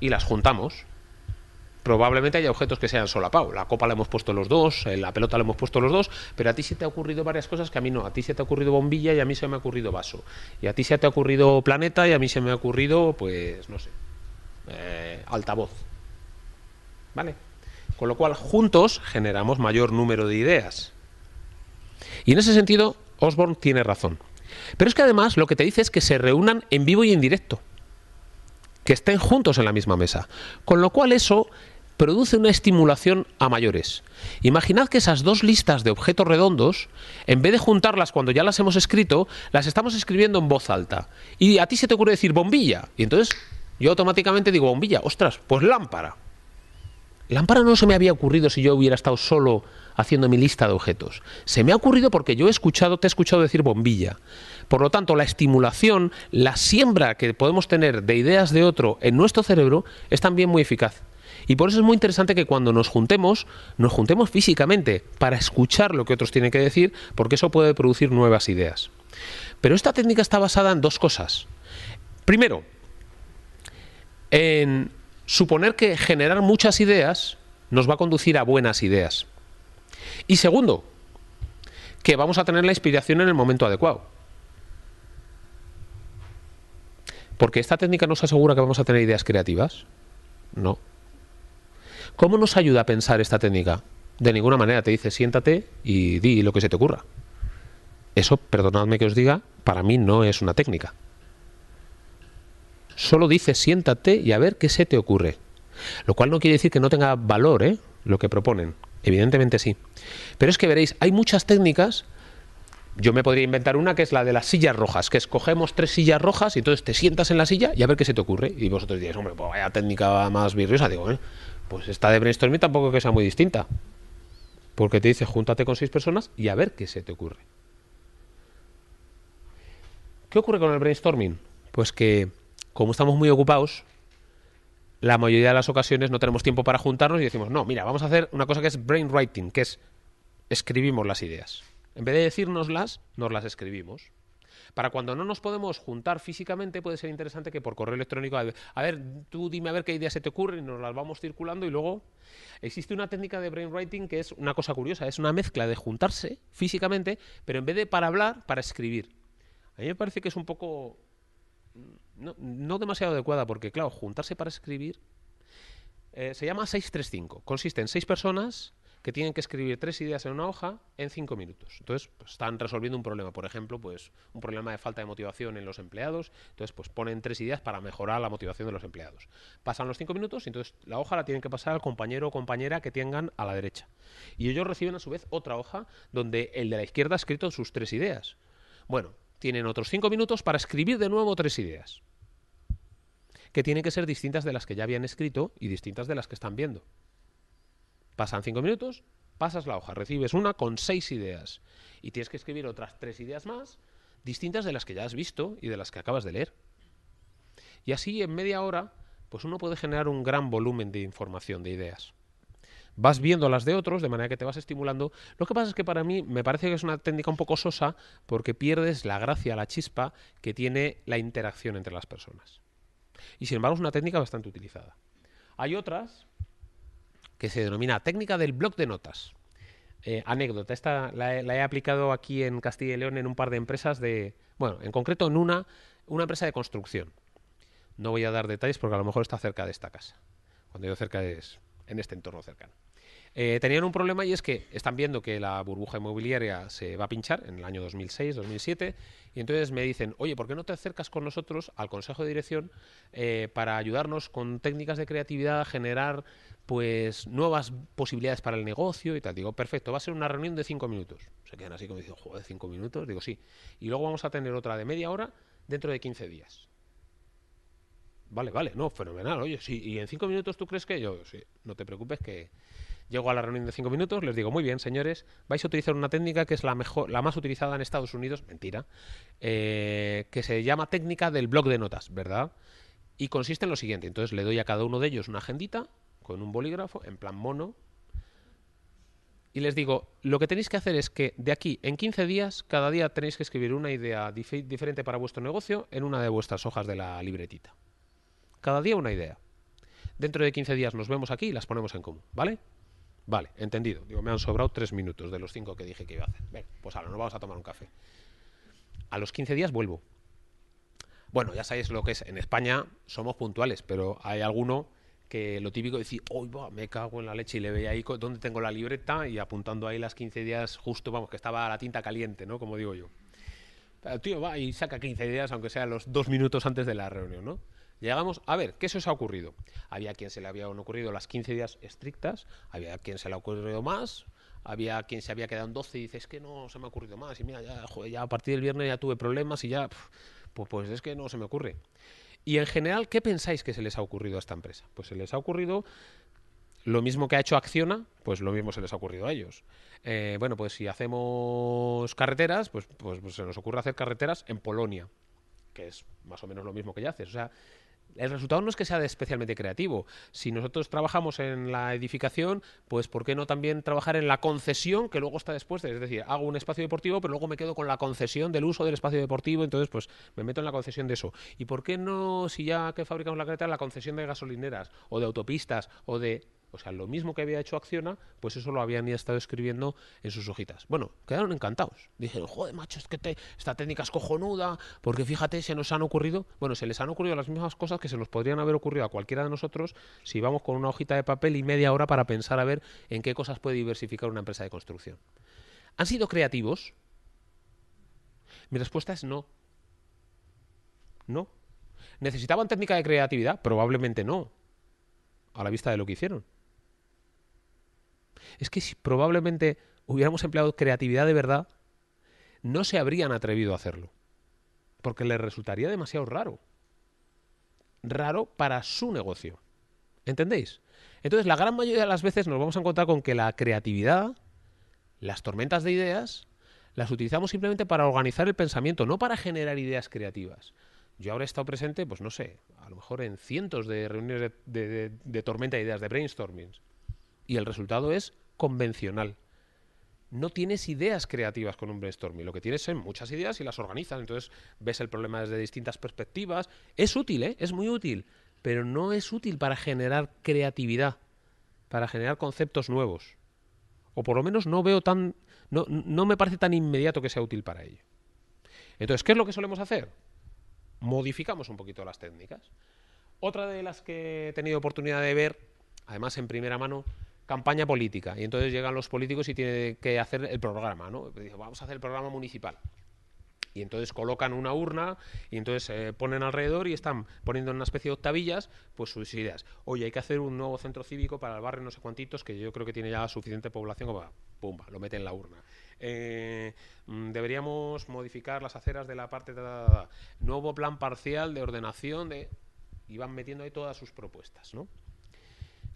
y las juntamos, probablemente haya objetos que sean solapados. La copa la hemos puesto los dos, eh, la pelota la hemos puesto los dos, pero a ti se te ha ocurrido varias cosas que a mí no. A ti se te ha ocurrido bombilla y a mí se me ha ocurrido vaso. Y a ti se te ha ocurrido planeta y a mí se me ha ocurrido, pues, no sé, eh, altavoz. ¿Vale? Con lo cual, juntos generamos mayor número de ideas. Y en ese sentido, Osborne tiene razón. Pero es que además lo que te dice es que se reúnan en vivo y en directo que estén juntos en la misma mesa. Con lo cual eso produce una estimulación a mayores. Imaginad que esas dos listas de objetos redondos, en vez de juntarlas cuando ya las hemos escrito, las estamos escribiendo en voz alta. Y a ti se te ocurre decir bombilla. Y entonces yo automáticamente digo bombilla. Ostras, pues lámpara. Lámpara no se me había ocurrido si yo hubiera estado solo haciendo mi lista de objetos. Se me ha ocurrido porque yo he escuchado, te he escuchado decir bombilla. Por lo tanto, la estimulación, la siembra que podemos tener de ideas de otro en nuestro cerebro es también muy eficaz. Y por eso es muy interesante que cuando nos juntemos, nos juntemos físicamente para escuchar lo que otros tienen que decir, porque eso puede producir nuevas ideas. Pero esta técnica está basada en dos cosas. Primero, en suponer que generar muchas ideas nos va a conducir a buenas ideas. Y segundo, que vamos a tener la inspiración en el momento adecuado. Porque esta técnica nos asegura que vamos a tener ideas creativas. No. ¿Cómo nos ayuda a pensar esta técnica? De ninguna manera te dice siéntate y di lo que se te ocurra. Eso, perdonadme que os diga, para mí no es una técnica. Solo dice siéntate y a ver qué se te ocurre. Lo cual no quiere decir que no tenga valor ¿eh? lo que proponen. Evidentemente sí. Pero es que veréis, hay muchas técnicas yo me podría inventar una que es la de las sillas rojas, que escogemos tres sillas rojas y entonces te sientas en la silla y a ver qué se te ocurre. Y vosotros diréis, hombre, pues vaya técnica más virriosa. Digo, pues esta de brainstorming tampoco que sea muy distinta. Porque te dice, júntate con seis personas y a ver qué se te ocurre. ¿Qué ocurre con el brainstorming? Pues que, como estamos muy ocupados, la mayoría de las ocasiones no tenemos tiempo para juntarnos y decimos, no, mira, vamos a hacer una cosa que es brainwriting, que es escribimos las ideas. En vez de decírnoslas, nos las escribimos. Para cuando no nos podemos juntar físicamente, puede ser interesante que por correo electrónico, a ver, tú dime a ver qué ideas se te ocurre y nos las vamos circulando y luego existe una técnica de brainwriting que es una cosa curiosa, es una mezcla de juntarse físicamente, pero en vez de para hablar, para escribir. A mí me parece que es un poco no, demasiado adecuada porque, claro, juntarse para escribir eh, se llama 635. Consiste en seis personas que tienen que escribir tres ideas en una hoja en cinco minutos. Entonces, pues, están resolviendo un problema, por ejemplo, pues un problema de falta de motivación en los empleados. Entonces, pues ponen tres ideas para mejorar la motivación de los empleados. Pasan los cinco minutos y entonces la hoja la tienen que pasar al compañero o compañera que tengan a la derecha. Y ellos reciben a su vez otra hoja donde el de la izquierda ha escrito sus tres ideas. Bueno, tienen otros cinco minutos para escribir de nuevo tres ideas que tienen que ser distintas de las que ya habían escrito y distintas de las que están viendo. Pasan cinco minutos, pasas la hoja, recibes una con seis ideas y tienes que escribir otras tres ideas más, distintas de las que ya has visto y de las que acabas de leer. Y así en media hora, pues uno puede generar un gran volumen de información, de ideas. Vas viendo las de otros, de manera que te vas estimulando. Lo que pasa es que para mí me parece que es una técnica un poco sosa porque pierdes la gracia, la chispa que tiene la interacción entre las personas. Y sin embargo es una técnica bastante utilizada. Hay otras, que se denomina técnica del bloc de notas. Eh, anécdota, esta la he, aplicado aquí en Castilla y León en un par de empresas de, bueno, en concreto en una, una empresa de construcción. No voy a dar detalles porque a lo mejor está cerca de esta casa. Cuando yo cerca es en este entorno cercano. Eh, tenían un problema y es que están viendo que la burbuja inmobiliaria se va a pinchar en el año 2006, 2007, y entonces me dicen, oye, ¿por qué no te acercas con nosotros al Consejo de Dirección eh, para ayudarnos con técnicas de creatividad a generar pues nuevas posibilidades para el negocio y tal. Digo, perfecto, va a ser una reunión de cinco minutos. Se quedan así como diciendo, ¿de cinco minutos. Digo, sí. Y luego vamos a tener otra de media hora dentro de 15 días. Vale, vale, no, fenomenal, oye, sí. ¿Y en cinco minutos tú crees que yo? Sí, no te preocupes que Llego a la reunión de cinco minutos, les digo, muy bien, señores, vais a utilizar una técnica que es la, mejor, la más utilizada en Estados Unidos, mentira, eh, que se llama técnica del blog de notas, ¿verdad? Y consiste en lo siguiente, entonces le doy a cada uno de ellos una agendita con un bolígrafo, en plan mono, y les digo, lo que tenéis que hacer es que de aquí en 15 días, cada día tenéis que escribir una idea diferente para vuestro negocio en una de vuestras hojas de la libretita. Cada día una idea. Dentro de 15 días nos vemos aquí y las ponemos en común, ¿vale? Vale, entendido. Digo, me han sobrado tres minutos de los cinco que dije que iba a hacer. Ven, pues ahora nos vamos a tomar un café. A los 15 días vuelvo. Bueno, ya sabéis lo que es. En España somos puntuales, pero hay alguno que lo típico es decir, hoy me cago en la leche y le veía ahí dónde tengo la libreta y apuntando ahí las 15 días justo, vamos, que estaba la tinta caliente, ¿no? Como digo yo. El tío va y saca 15 días, aunque sea los dos minutos antes de la reunión, ¿no? Llegamos a ver qué se os ha ocurrido. Había quien se le habían ocurrido las 15 días estrictas, había quien se le ha ocurrido más, había quien se había quedado en 12 y dice, es que no se me ha ocurrido más, y mira, ya, a partir del viernes ya tuve problemas y ya, pues, pues, es que no se me ocurre. Y en general, ¿qué pensáis que se les ha ocurrido a esta empresa? Pues se les ha ocurrido lo mismo que ha hecho Acciona, pues lo mismo se les ha ocurrido a ellos. Eh, bueno, pues si hacemos carreteras, pues, pues, pues, se nos ocurre hacer carreteras en Polonia, que es más o menos lo mismo que ya haces. O sea, el resultado no es que sea especialmente creativo. Si nosotros trabajamos en la edificación, pues ¿por qué no también trabajar en la concesión que luego está después? es decir, hago un espacio deportivo, pero luego me quedo con la concesión del uso del espacio deportivo, entonces pues me meto en la concesión de eso. ¿Y por qué no, si ya que fabricamos la carretera, la concesión de gasolineras o de autopistas o de o sea, lo mismo que había hecho Acciona, pues eso lo habían ya estado escribiendo en sus hojitas. Bueno, quedaron encantados. Dijeron, joder, macho, es que esta técnica es cojonuda, porque fíjate, se nos han ocurrido, bueno, se les han ocurrido las mismas cosas que se nos podrían haber ocurrido a cualquiera de nosotros si vamos con una hojita de papel y media hora para pensar a ver en qué cosas puede diversificar una empresa de construcción. ¿Han sido creativos? Mi respuesta es no. No. ¿Necesitaban técnica de creatividad? Probablemente no, a la vista de lo que hicieron es que si probablemente hubiéramos empleado creatividad de verdad, no se habrían atrevido a hacerlo, porque les resultaría demasiado raro. Raro para su negocio. ¿Entendéis? Entonces, la gran mayoría de las veces nos vamos a encontrar con que la creatividad, las tormentas de ideas, las utilizamos simplemente para organizar el pensamiento, no para generar ideas creativas. Yo ahora he estado presente, pues no sé, a lo mejor en cientos de reuniones de, tormenta de ideas, de brainstormings. Y el resultado es convencional. No tienes ideas creativas con un brainstorming. Lo que tienes son muchas ideas y las organizas. Entonces ves el problema desde distintas perspectivas. Es útil, ¿eh? es muy útil. Pero no es útil para generar creatividad, para generar conceptos nuevos. O por lo menos no veo tan. No, no me parece tan inmediato que sea útil para ello. Entonces, ¿qué es lo que solemos hacer? Modificamos un poquito las técnicas. Otra de las que he tenido oportunidad de ver, además en primera mano, campaña política. Y entonces llegan los políticos y tienen que hacer el programa, ¿no? vamos a hacer el programa municipal. Y entonces colocan una urna y entonces eh, ponen alrededor y están poniendo en una especie de octavillas pues sus ideas. Oye, hay que hacer un nuevo centro cívico para el barrio no sé cuántitos, que yo creo que tiene ya suficiente población como pumba, lo meten en la urna. Eh, mm, deberíamos modificar las aceras de la parte... de Nuevo plan parcial de ordenación de... Y van metiendo ahí todas sus propuestas, ¿no?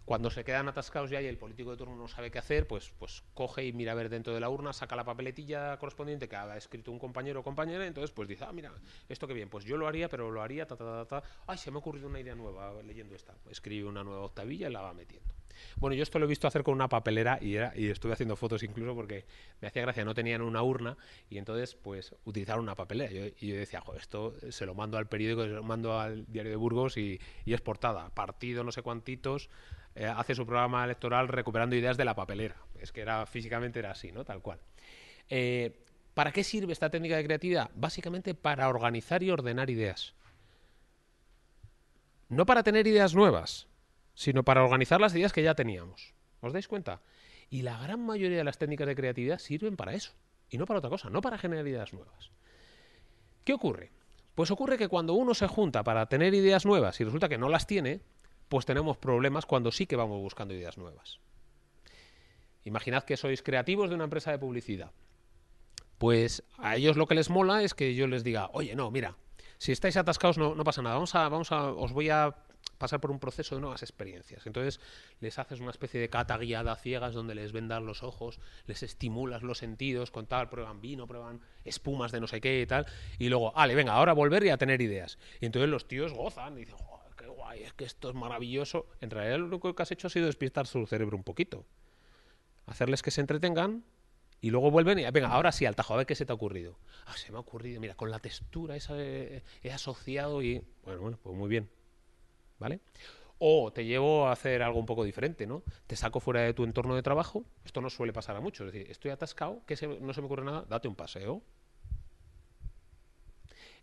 Cuando se quedan atascados ya y el político de turno no sabe qué hacer, pues, pues coge y mira a ver dentro de la urna, saca la papeletilla correspondiente que ha escrito un compañero o compañera, y entonces pues dice, ah, mira, esto qué bien, pues yo lo haría, pero lo haría, ta, ta, ta, ta. Ay, se me ha ocurrido una idea nueva leyendo esta. Escribe una nueva octavilla y la va metiendo. Bueno, yo esto lo he visto hacer con una papelera y, era, y estuve haciendo fotos incluso porque me hacía gracia, no tenían una urna y entonces pues utilizaron una papelera. Yo, y yo decía, joder, esto se lo mando al periódico, se lo mando al diario de Burgos y, y es portada. Partido no sé cuantitos, eh, hace su programa electoral recuperando ideas de la papelera. Es que era físicamente era así, ¿no? Tal cual. Eh, ¿Para qué sirve esta técnica de creatividad? Básicamente para organizar y ordenar ideas. No para tener ideas nuevas, sino para organizar las ideas que ya teníamos. ¿Os dais cuenta? Y la gran mayoría de las técnicas de creatividad sirven para eso, y no para otra cosa, no para generar ideas nuevas. ¿Qué ocurre? Pues ocurre que cuando uno se junta para tener ideas nuevas y resulta que no las tiene, pues tenemos problemas cuando sí que vamos buscando ideas nuevas. Imaginad que sois creativos de una empresa de publicidad. Pues a ellos lo que les mola es que yo les diga, oye, no, mira, si estáis atascados no, no pasa nada, vamos a, vamos a, os voy a pasar por un proceso de nuevas experiencias. Entonces les haces una especie de cata guiada ciegas donde les vendas los ojos, les estimulas los sentidos con tal, prueban vino, prueban espumas de no sé qué y tal, y luego, vale, venga, ahora volver y a tener ideas. Y entonces los tíos gozan y dicen, es que esto es maravilloso. En realidad lo único que has hecho ha sido despistar su cerebro un poquito. Hacerles que se entretengan y luego vuelven y, venga, ahora sí, al tajo, a ver qué se te ha ocurrido. Ah, se me ha ocurrido, mira, con la textura esa eh, eh, he, asociado y, bueno, bueno, pues muy bien. ¿Vale? O te llevo a hacer algo un poco diferente, ¿no? Te saco fuera de tu entorno de trabajo. Esto no suele pasar a muchos. Es decir, estoy atascado, que no se me ocurre nada, date un paseo.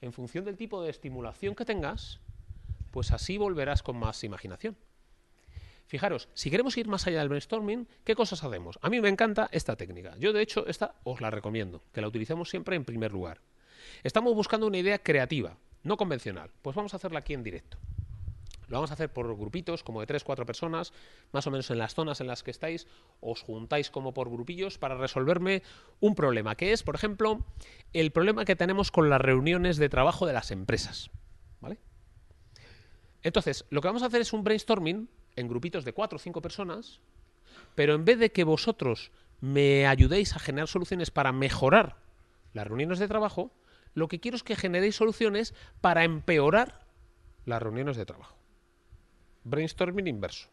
En función del tipo de estimulación que tengas, pues así volverás con más imaginación. Fijaros, si queremos ir más allá del brainstorming, ¿qué cosas hacemos? A mí me encanta esta técnica. Yo, de hecho, esta os la recomiendo, que la utilicemos siempre en primer lugar. Estamos buscando una idea creativa, no convencional. Pues vamos a hacerla aquí en directo. Lo vamos a hacer por grupitos, como de tres, cuatro personas, más o menos en las zonas en las que estáis, os juntáis como por grupillos para resolverme un problema, que es, por ejemplo, el problema que tenemos con las reuniones de trabajo de las empresas. ¿Vale? Entonces, lo que vamos a hacer es un brainstorming en grupitos de cuatro o cinco personas, pero en vez de que vosotros me ayudéis a generar soluciones para mejorar las reuniones de trabajo, lo que quiero es que generéis soluciones para empeorar las reuniones de trabajo. Brainstorming inverso.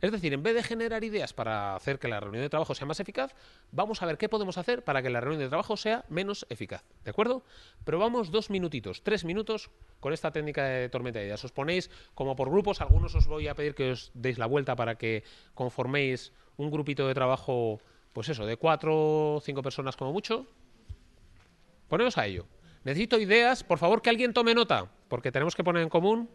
Es decir, en vez de generar ideas para hacer que la reunión de trabajo sea más eficaz, vamos a ver qué podemos hacer para que la reunión de trabajo sea menos eficaz. ¿De acuerdo? Probamos dos minutitos, tres minutos con esta técnica de tormenta de ideas. Os ponéis como por grupos, algunos os voy a pedir que os deis la vuelta para que conforméis un grupito de trabajo, pues eso, de cuatro o cinco personas como mucho. Ponemos a ello. Necesito ideas, por favor que alguien tome nota, porque tenemos que poner en común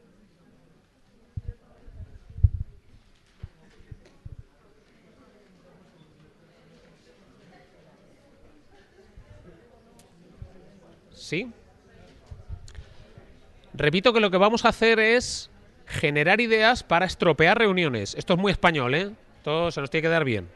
Repito que lo que vamos a hacer es generar ideas para estropear reuniones. Esto es muy español, ¿eh? Todo se nos tiene que dar bien.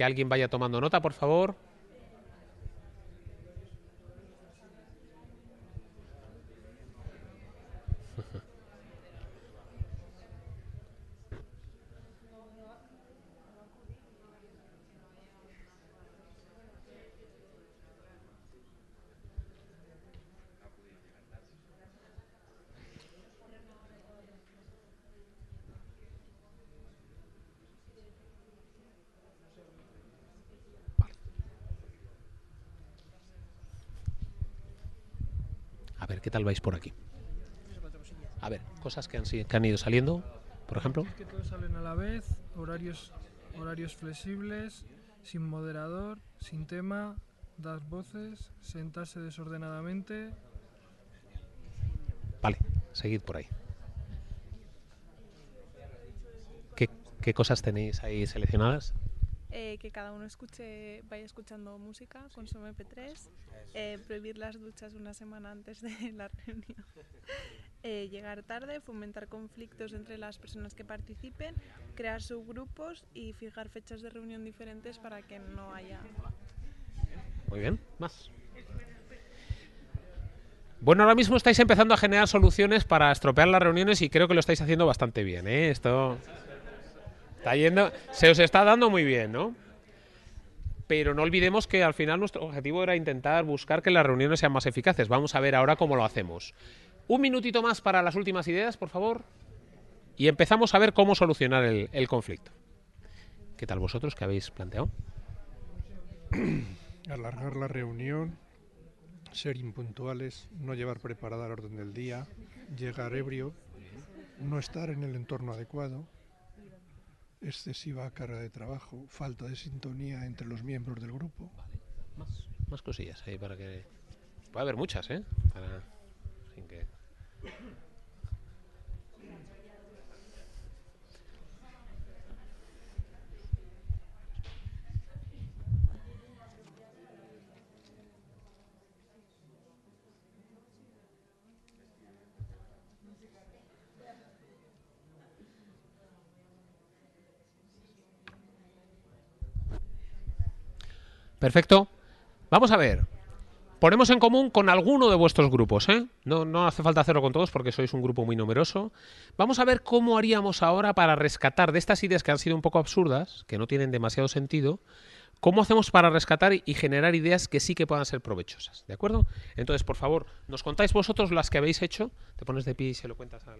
que alguien vaya tomando nota, por favor. por aquí. A ver, cosas que han, que han ido saliendo, por ejemplo. que salen a la vez, horarios, horarios flexibles, sin moderador, sin tema, das voces, sentarse desordenadamente. Vale, seguid por ahí. ¿Qué, qué cosas tenéis ahí seleccionadas? Eh, que cada uno escuche, vaya escuchando música con su MP3, eh, prohibir las duchas una semana antes de [LAUGHS] la reunión, [LAUGHS] eh, llegar tarde, fomentar conflictos entre las personas que participen, crear subgrupos y fijar fechas de reunión diferentes para que no haya. Muy bien, más. Bueno, ahora mismo estáis empezando a generar soluciones para estropear las reuniones y creo que lo estáis haciendo bastante bien. Esto yendo, se os está dando muy bien, ¿no? Pero no olvidemos que al final nuestro objetivo era intentar buscar que las reuniones sean más eficaces. Vamos a ver ahora cómo lo hacemos. Un minutito más para las últimas ideas, por favor. Y empezamos a ver cómo solucionar el, conflicto. ¿Qué tal vosotros? que habéis planteado? [CLEARS THROAT] Alargar la reunión, ser impuntuales, no llevar preparada la orden del día, llegar ebrio, no estar en el entorno adecuado, excesiva carga de trabajo, falta de sintonía entre los miembros del grupo. Vale. Más, cosillas ahí para que... Va a haber muchas, ¿eh? Para... que... Perfecto. Vamos a ver. Ponemos en común con alguno de vuestros grupos, ¿eh? No, no hace falta hacerlo con todos porque sois un grupo muy numeroso. Vamos a ver cómo haríamos ahora para rescatar de estas ideas que han sido un poco absurdas, que no tienen demasiado sentido, ¿Cómo hacemos para rescatar y generar ideas que sí que puedan ser provechosas? ¿De acuerdo? Entonces, por favor, nos contáis vosotros las que habéis hecho. Te pones de pie y se lo cuentas al.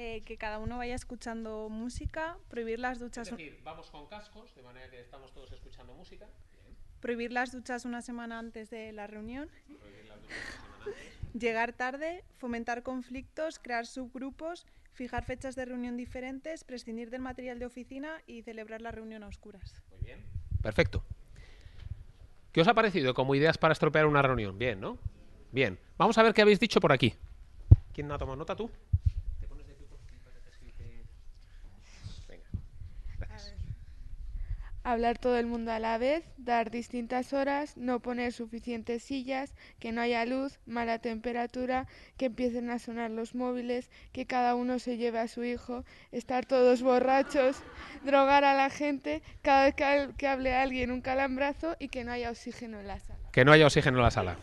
Eh, que cada uno vaya escuchando música, prohibir las duchas. vamos con cascos, de manera que estamos todos escuchando música. Prohibir las duchas una semana antes de la reunión. Llegar tarde, fomentar conflictos, crear subgrupos, fijar fechas de reunión diferentes, prescindir del material de oficina y celebrar la reunión a oscuras. Muy bien. Perfecto. ¿Qué os ha parecido como ideas para estropear una reunión? Bien, ¿no? Bien. Vamos a ver qué habéis dicho por aquí. ¿Quién no ha tomado nota tú? hablar todo el mundo a la vez, dar distintas horas, no poner suficientes sillas, que no haya luz, mala temperatura, que empiecen a sonar los móviles, que cada uno se lleve a su hijo, estar todos borrachos, drogar a la gente cada vez que hable alguien un calambrazo y que no haya oxígeno en la sala. Que no haya oxígeno en la sala.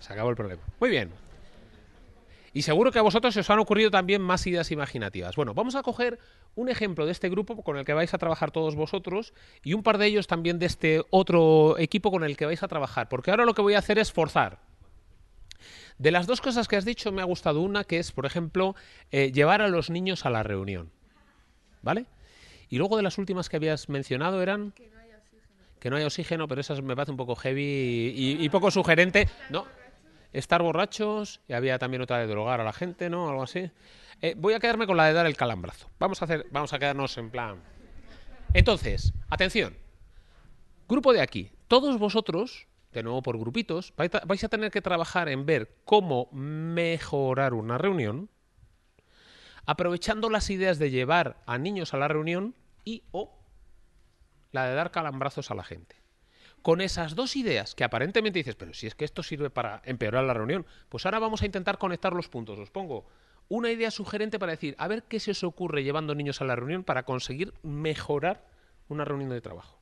Se acabó el problema. Muy bien. Y seguro que a vosotros se os han ocurrido también más ideas imaginativas. Bueno, vamos a coger un ejemplo de este grupo con el que vais a trabajar todos vosotros y un par de ellos también de este otro equipo con el que vais a trabajar, porque ahora lo que voy a hacer es forzar. De las dos cosas que has dicho me ha gustado una, que es, por ejemplo, eh, llevar a los niños a la reunión. ¿Vale? Y luego de las últimas que habías mencionado eran... Que no hay oxígeno. pero esas me parece un poco heavy y, y poco sugerente. No estar borrachos y había también otra de drogar a la gente, ¿no? Algo así. Eh, voy a quedarme con la de dar el calambrazo. Vamos a, hacer, vamos a quedarnos en plan... Entonces, atención. Grupo de aquí. Todos vosotros, de nuevo por grupitos, vais a tener que trabajar en ver cómo mejorar una reunión, aprovechando las ideas de llevar a niños a la reunión y o la de dar calambrazos a la gente con esas dos ideas que aparentemente dices, pero si es que esto sirve para empeorar la reunión, pues ahora vamos a intentar conectar los puntos. Os pongo una idea sugerente para decir, a ver qué se os ocurre llevando niños a la reunión para conseguir mejorar una reunión de trabajo.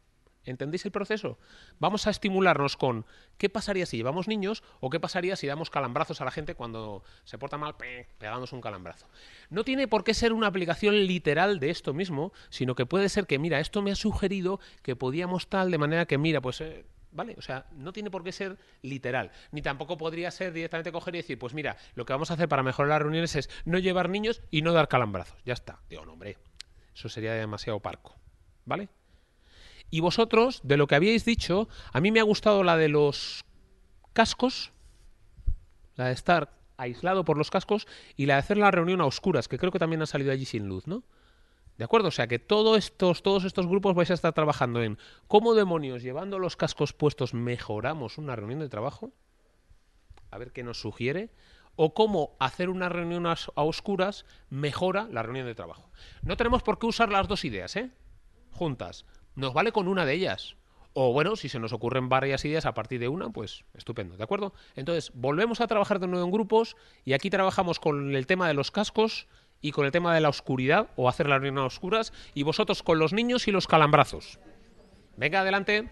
¿Entendéis el proceso? Vamos a estimularnos con qué pasaría si llevamos niños o qué pasaría si damos calambrazos a la gente cuando se porta mal, Pegamos un calambrazo. No tiene por qué ser una aplicación literal de esto mismo, sino que puede ser que, mira, esto me ha sugerido que podíamos tal, de manera que, mira, pues... Eh, ¿Vale? O sea, no tiene por qué ser literal. Ni tampoco podría ser directamente coger y decir, pues mira, lo que vamos a hacer para mejorar las reuniones es no llevar niños y no dar calambrazos. Ya está. Digo, hombre, eso sería demasiado parco. ¿Vale? Y vosotros, de lo que habíais dicho, a mí me ha gustado la de los cascos, la de estar aislado por los cascos y la de hacer la reunión a oscuras, que creo que también ha salido allí sin luz, ¿no? ¿De acuerdo? O sea que todos estos, todos estos grupos vais a estar trabajando en cómo demonios, llevando los cascos puestos, mejoramos una reunión de trabajo. A ver qué nos sugiere. O cómo hacer una reunión a oscuras mejora la reunión de trabajo. No tenemos por qué usar las dos ideas, ¿eh? Juntas. Nos vale con una de ellas. O bueno, si se nos ocurren varias ideas a partir de una, pues estupendo, ¿de acuerdo? Entonces, volvemos a trabajar de nuevo en grupos y aquí trabajamos con el tema de los cascos y con el tema de la oscuridad o hacer las reunión oscuras y vosotros con los niños y los calambrazos. Venga, adelante.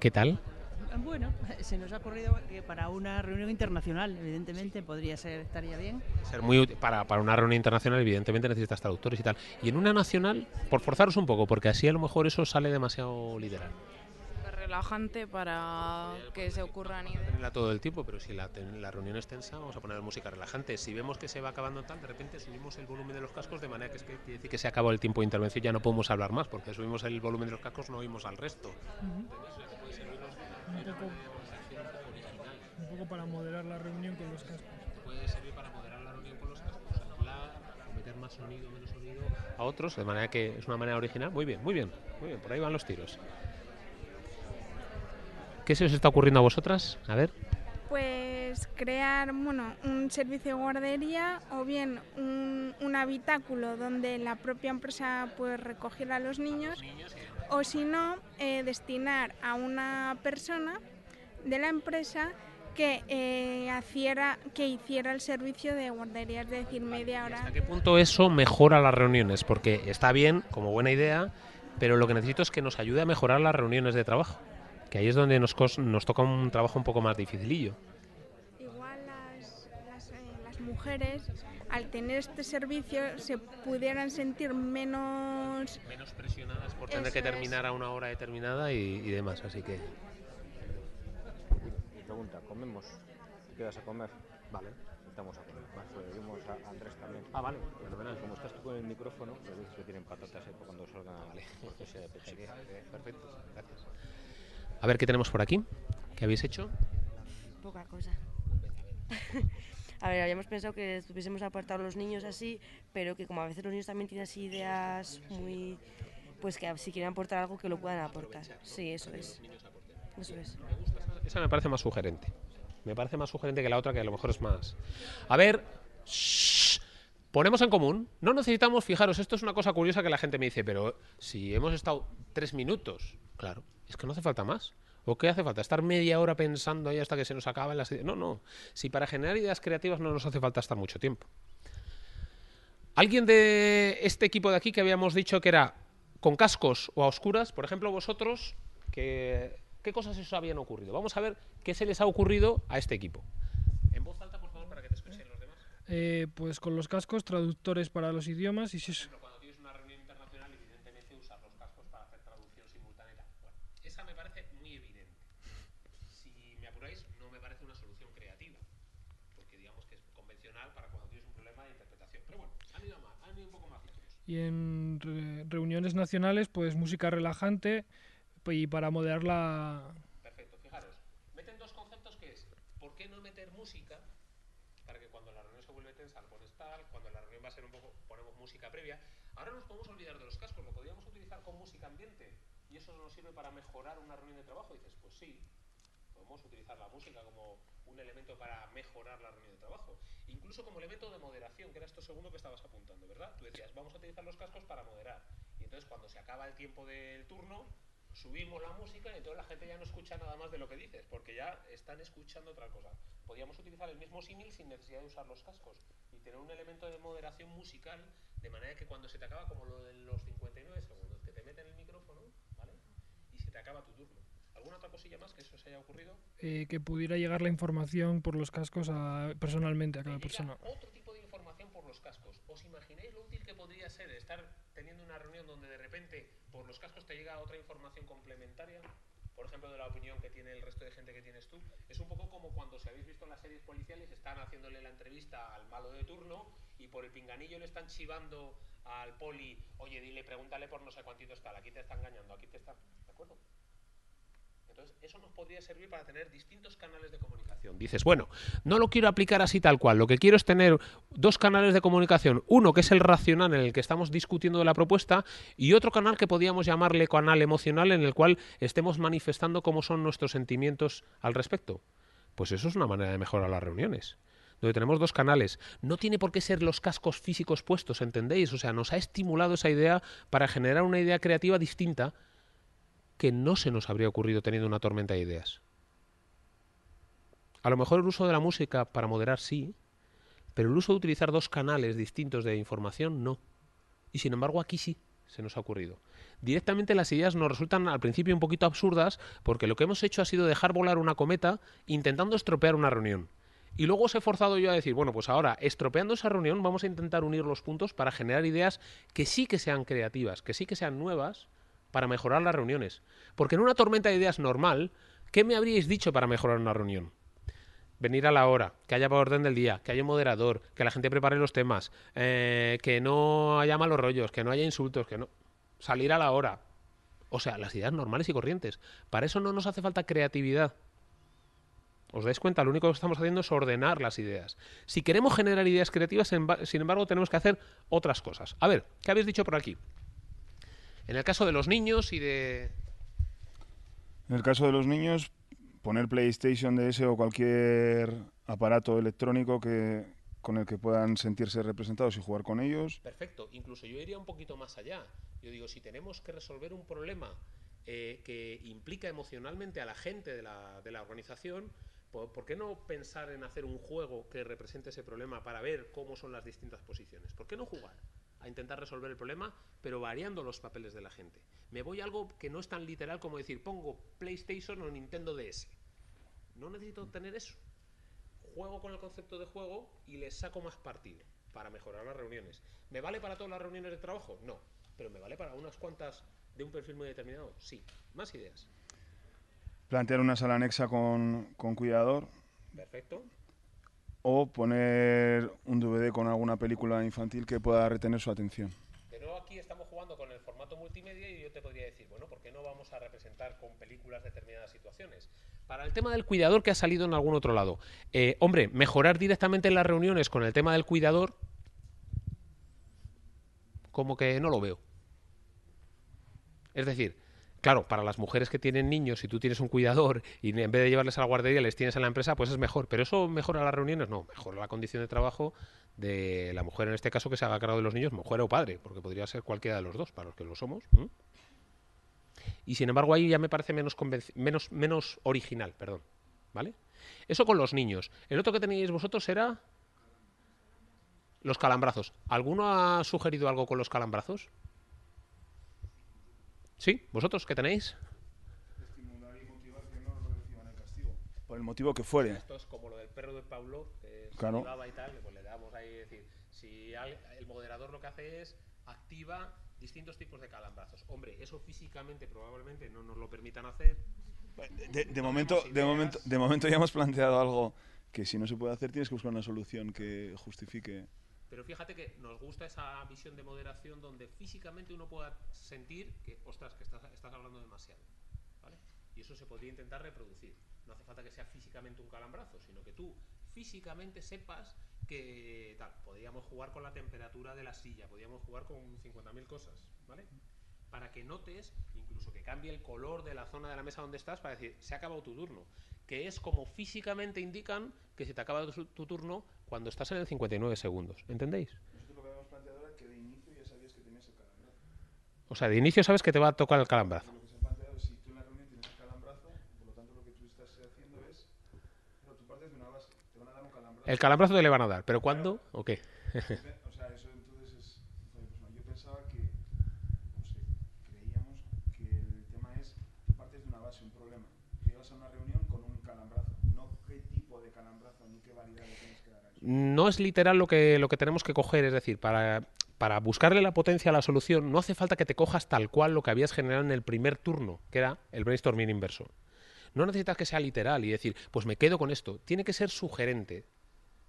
¿Qué tal? Bueno, [LAUGHS] se nos ha ocurrido que para una reunión internacional, evidentemente, podría ser, estaría bien. Ser muy Para, una reunión internacional, evidentemente, necesitas traductores y tal. Y en una nacional, por forzaros un poco, porque así a lo mejor eso sale demasiado literal. Relajante para que se ocurran Tenerla todo el tiempo, pero si la, reunión es tensa, vamos a poner música relajante. Si vemos que se va acabando tal, de repente subimos el volumen de los cascos de manera que, es que que se acabó el tiempo de intervención, y ya no podemos hablar más, porque subimos el volumen de los cascos, no oímos al resto un poco, para moderar la reunión con los cascos. Puede servir para moderar la reunión con los cascos, para meter más sonido, menos sonido a otros, de manera que es una manera original. Muy bien, muy bien, muy bien, por ahí van los tiros. ¿Qué se os está ocurriendo a vosotras? A ver. Pues crear bueno, un servicio de guardería o bien un, un habitáculo donde la propia empresa puede recoger a los niños o si no, eh, destinar a una persona de la empresa que, eh, hiciera el servicio de guardería, es decir, media hora. ¿Hasta qué punto eso mejora las reuniones? Porque está bien, como buena idea, pero lo que necesito es que nos ayude a mejorar las reuniones de trabajo, que ahí es donde nos, toca un trabajo un poco más dificilillo. Igual las eh, mujeres al tener este servicio se pudieran sentir menos... Menos presionadas por tener que terminar a una hora determinada y, demás, así que... pregunta, ¿comemos? ¿Te quedas a comer? Vale estamos a comer. Vamos a Andrés también. Ah, vale. Fenomenal. Como estás tú con el micrófono, que tienen patatas eh, cuando salgan a vale. [LAUGHS] Eh, perfecto, gracias. A ver qué tenemos por aquí. ¿Qué habéis hecho? Poca cosa. [LAUGHS] A ver, habíamos pensado que estuviésemos a los niños así, pero que como a veces los niños también tienen así ideas muy... Pues que si quieren aportar algo, que lo puedan aportar. Sí, eso es. Eso es. Esa me parece más sugerente. Me parece más sugerente que la otra, que a lo mejor es más... A ver... ponemos en común, no necesitamos, fijaros, esto es una cosa curiosa que la gente me dice, pero si hemos estado tres minutos, claro, es que no hace falta más. ¿O qué hace falta? ¿Estar media hora pensando ahí hasta que se nos acaba las ideas? No, no. Si para generar ideas creativas no nos hace falta estar mucho tiempo. Alguien de este equipo de aquí que habíamos dicho que era con cascos o a oscuras, por ejemplo, vosotros, que, ¿qué cosas os habían ocurrido? Vamos a ver qué se les ha ocurrido a este equipo. En voz alta, por favor, para que te escuchen los demás. Eh, pues con los cascos, traductores para los idiomas y si es... y en reuniones nacionales, pues música relajante pues, y para moderar la... Perfecto, fijaros, meten dos conceptos que es, ¿por qué no meter música? Para que cuando la reunión se vuelve tensa, pones tal, cuando la reunión va a ser un poco, ponemos música previa. Ahora nos podemos olvidar de los cascos, lo podríamos utilizar con música ambiente y eso nos sirve para mejorar una reunión de trabajo. Y dices, pues sí, podemos utilizar la música como un elemento para mejorar la reunión de trabajo. Incluso como elemento de moderación, que era esto segundo que estabas apuntando, ¿verdad? Tú decías, vamos a utilizar los cascos para moderar. Y entonces cuando se acaba el tiempo del turno, subimos la música y entonces la gente ya no escucha nada más de lo que dices, porque ya están escuchando otra cosa. Podíamos utilizar el mismo símil sin necesidad de usar los cascos y tener un elemento de moderación musical, de manera que cuando se te acaba, como lo de los 59 segundos, que te meten el micrófono, ¿vale? Y se te acaba tu turno. ¿Alguna otra cosilla más que eso se haya ocurrido? Eh, que pudiera llegar la información por los cascos a, personalmente a cada persona. Otro tipo de información por los cascos. ¿Os imagináis lo útil que podría ser estar teniendo una reunión donde de repente por los cascos te llega otra información complementaria? Por ejemplo, de la opinión que tiene el resto de gente que tienes tú. Es un poco como cuando, si habéis visto en las series policiales, están haciéndole la entrevista al malo de turno y por el pinganillo le están chivando al poli, oye, dile, pregúntale por no sé cuántito está, aquí te está engañando, aquí te está... ¿De acuerdo? eso nos podría servir para tener distintos canales de comunicación. Dices, bueno, no lo quiero aplicar así tal cual, lo que quiero es tener dos canales de comunicación, uno que es el racional en el que estamos discutiendo de la propuesta y otro canal que podríamos llamarle canal emocional en el cual estemos manifestando cómo son nuestros sentimientos al respecto. Pues eso es una manera de mejorar las reuniones donde tenemos dos canales. No tiene por qué ser los cascos físicos puestos, ¿entendéis? O sea, nos ha estimulado esa idea para generar una idea creativa distinta que no se nos habría ocurrido teniendo una tormenta de ideas. A lo mejor el uso de la música para moderar sí, pero el uso de utilizar dos canales distintos de información no. Y sin embargo aquí sí se nos ha ocurrido. Directamente las ideas nos resultan al principio un poquito absurdas porque lo que hemos hecho ha sido dejar volar una cometa intentando estropear una reunión. Y luego os he forzado yo a decir, bueno, pues ahora, estropeando esa reunión, vamos a intentar unir los puntos para generar ideas que sí que sean creativas, que sí que sean nuevas, para mejorar las reuniones. Porque en una tormenta de ideas normal, ¿qué me habríais dicho para mejorar una reunión? Venir a la hora, que haya orden del día, que haya un moderador, que la gente prepare los temas, eh, que no haya malos rollos, que no haya insultos, que no. Salir a la hora. O sea, las ideas normales y corrientes. Para eso no nos hace falta creatividad. ¿Os dais cuenta? Lo único que estamos haciendo es ordenar las ideas. Si queremos generar ideas creativas, sin embargo, tenemos que hacer otras cosas. A ver, ¿qué habéis dicho por aquí? En el caso de los niños y de... En el caso de los niños, poner PlayStation DS o cualquier aparato electrónico que, con el que puedan sentirse representados y jugar con ellos. Perfecto, incluso yo iría un poquito más allá. Yo digo, si tenemos que resolver un problema eh, que implica emocionalmente a la gente de la, organización, ¿por, qué no pensar en hacer un juego que represente ese problema para ver cómo son las distintas posiciones? ¿Por qué no jugar? a intentar resolver el problema, pero variando los papeles de la gente. Me voy a algo que no es tan literal como decir, pongo PlayStation o Nintendo DS. No necesito mm. tener eso. Juego con el concepto de juego y le saco más partido para mejorar las reuniones. ¿Me vale para todas las reuniones de trabajo? No. Pero ¿me vale para unas cuantas de un perfil muy determinado? Sí. Más ideas. Plantear una sala anexa con, con cuidador. Perfecto o poner un DVD con alguna película infantil que pueda retener su atención. De aquí estamos jugando con el formato multimedia y yo te podría decir, bueno, ¿por qué no vamos a representar con películas determinadas situaciones? Para el tema del cuidador que ha salido en algún otro lado, eh, hombre, mejorar directamente las reuniones con el tema del cuidador, como que no lo veo. Es decir, Claro, para las mujeres que tienen niños, si tú tienes un cuidador y en vez de llevarles a la guardería les tienes en la empresa, pues es mejor. Pero eso mejora las reuniones, no, mejora la condición de trabajo de la mujer en este caso que se haga cargo de los niños, mujer o padre, porque podría ser cualquiera de los dos, para los que lo somos. Y sin embargo ahí ya me parece menos, menos, menos original, perdón. ¿Vale? Eso con los niños. El otro que teníais vosotros era los calambrazos. ¿Alguno ha sugerido algo con los calambrazos? ¿Sí? ¿Vosotros qué tenéis? Estimular y motivar que no reciban el castigo, por el motivo que fuere. Esto es como lo del perro de Pablo, que claro. y tal, pues le damos ahí, decir, si el moderador lo que hace es activa distintos tipos de calambrazos. Hombre, eso físicamente probablemente no nos lo permitan hacer. De, momento, de, momento, de momento ya hemos planteado algo que si no se puede hacer tienes que buscar una solución que justifique pero fíjate que nos gusta esa visión de moderación donde físicamente uno pueda sentir que, ostras, que estás, hablando demasiado. ¿vale? Y eso se podría intentar reproducir. No hace falta que sea físicamente un calambrazo, sino que tú físicamente sepas que tal. Podríamos jugar con la temperatura de la silla, podríamos jugar con 50.000 cosas, ¿vale? Para que notes, incluso que cambie el color de la zona de la mesa donde estás para decir, se ha acabado tu turno que es como físicamente indican que se te acaba tu, turno cuando estás en el 59 segundos. ¿Entendéis? Nosotros lo que habíamos planteado era que de inicio ya sabías que tenías el calambrazo. O sea, de inicio sabes que te va a tocar el calambrazo. Lo que se ha planteado es si tú en la reunión tienes el calambrazo, por lo tanto lo que tú estás haciendo es. Pero tú partes de una base, te van a dar un calambrazo. El calambrazo te le van a dar, pero ¿cuándo? ¿O qué? no es literal lo que, lo que tenemos que coger, es decir, para, para buscarle la potencia a la solución, no hace falta que te cojas tal cual lo que habías generado en el primer turno, que era el brainstorming inverso. No necesitas que sea literal y decir, pues me quedo con esto. Tiene que ser sugerente.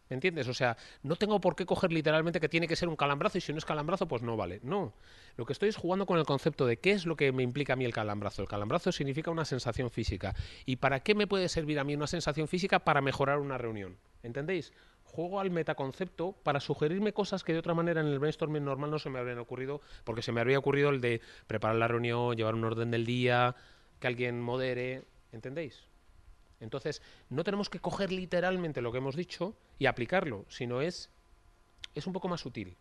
¿Me entiendes? O sea, no tengo por qué coger literalmente que tiene que ser un calambrazo y si no es calambrazo, pues no vale. No. Lo que estoy es jugando con el concepto de qué es lo que me implica a mí el calambrazo. El calambrazo significa una sensación física. ¿Y para qué me puede servir a mí una sensación física para mejorar una reunión? ¿Entendéis? juego al metaconcepto para sugerirme cosas que de otra manera en el brainstorming normal no se me habrían ocurrido, porque se me habría ocurrido el de preparar la reunión, llevar un orden del día, que alguien modere, ¿entendéis? Entonces, no tenemos que coger literalmente lo que hemos dicho y aplicarlo, sino es es un poco más sutil.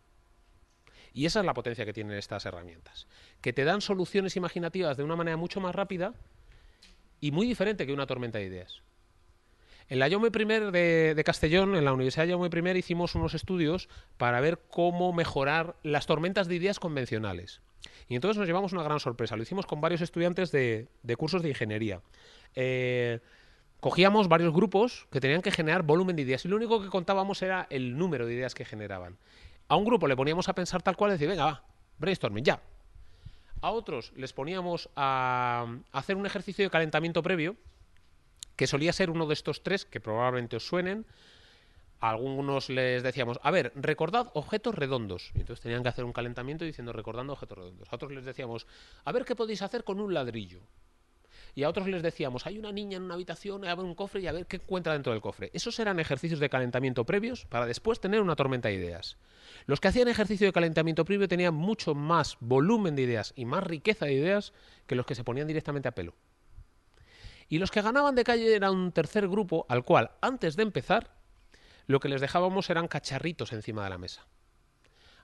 Y esa es la potencia que tienen estas herramientas, que te dan soluciones imaginativas de una manera mucho más rápida y muy diferente que una tormenta de ideas. En la Universidad I de, Castellón, en la Universidad muy I, hicimos unos estudios para ver cómo mejorar las tormentas de ideas convencionales. Y entonces nos llevamos una gran sorpresa. Lo hicimos con varios estudiantes de, cursos de ingeniería. Eh, cogíamos varios grupos que tenían que generar volumen de ideas y lo único que contábamos era el número de ideas que generaban. A un grupo le poníamos a pensar tal cual y decir, venga, va, brainstorming, ya. A otros les poníamos a hacer un ejercicio de calentamiento previo que solía ser uno de estos tres que probablemente os suenen. algunos les decíamos, a ver, recordad objetos redondos. Y entonces tenían que hacer un calentamiento diciendo recordando objetos redondos. A otros les decíamos, a ver qué podéis hacer con un ladrillo. Y a otros les decíamos, hay una niña en una habitación, abre un cofre y a ver qué encuentra dentro del cofre. Esos eran ejercicios de calentamiento previos para después tener una tormenta de ideas. Los que hacían ejercicio de calentamiento previo tenían mucho más volumen de ideas y más riqueza de ideas que los que se ponían directamente a pelo. Y los que ganaban de calle era un tercer grupo al cual, antes de empezar, lo que les dejábamos eran cacharritos encima de la mesa.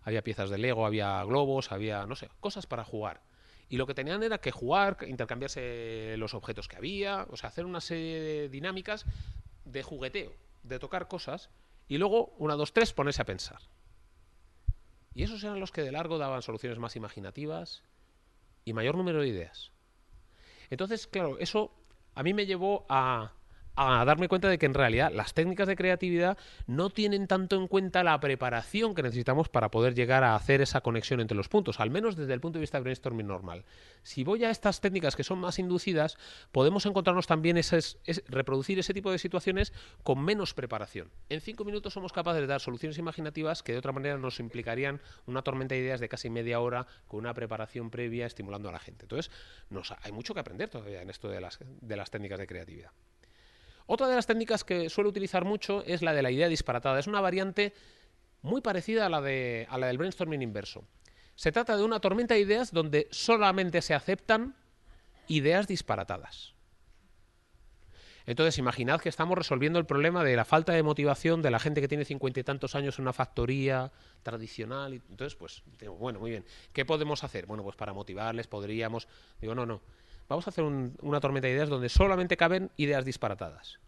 Había piezas de Lego, había globos, había, no sé, cosas para jugar. Y lo que tenían era que jugar, intercambiarse los objetos que había, o sea, hacer una serie de dinámicas de jugueteo, de tocar cosas, y luego, una, dos, tres, ponerse a pensar. Y esos eran los que de largo daban soluciones más imaginativas y mayor número de ideas. Entonces, claro, eso a mí me llevó a a darme cuenta de que en realidad las técnicas de creatividad no tienen tanto en cuenta la preparación que necesitamos para poder llegar a hacer esa conexión entre los puntos, al menos desde el punto de vista de brainstorming normal. Si voy a estas técnicas que son más inducidas, podemos encontrarnos también es, reproducir ese tipo de situaciones con menos preparación. En cinco minutos somos capaces de dar soluciones imaginativas que de otra manera nos implicarían una tormenta de ideas de casi media hora con una preparación previa estimulando a la gente. Entonces, nos, hay mucho que aprender todavía en esto de las, de las técnicas de creatividad. Otra de las técnicas que suelo utilizar mucho es la de la idea disparatada. Es una variante muy parecida a la, de, a la del brainstorming inverso. Se trata de una tormenta de ideas donde solamente se aceptan ideas disparatadas. Entonces, imaginad que estamos resolviendo el problema de la falta de motivación de la gente que tiene cincuenta y tantos años en una factoría tradicional. Y, entonces, pues, digo, bueno, muy bien. ¿Qué podemos hacer? Bueno, pues para motivarles podríamos. Digo, no, no vamos a hacer una tormenta de ideas donde solamente caben ideas disparatadas.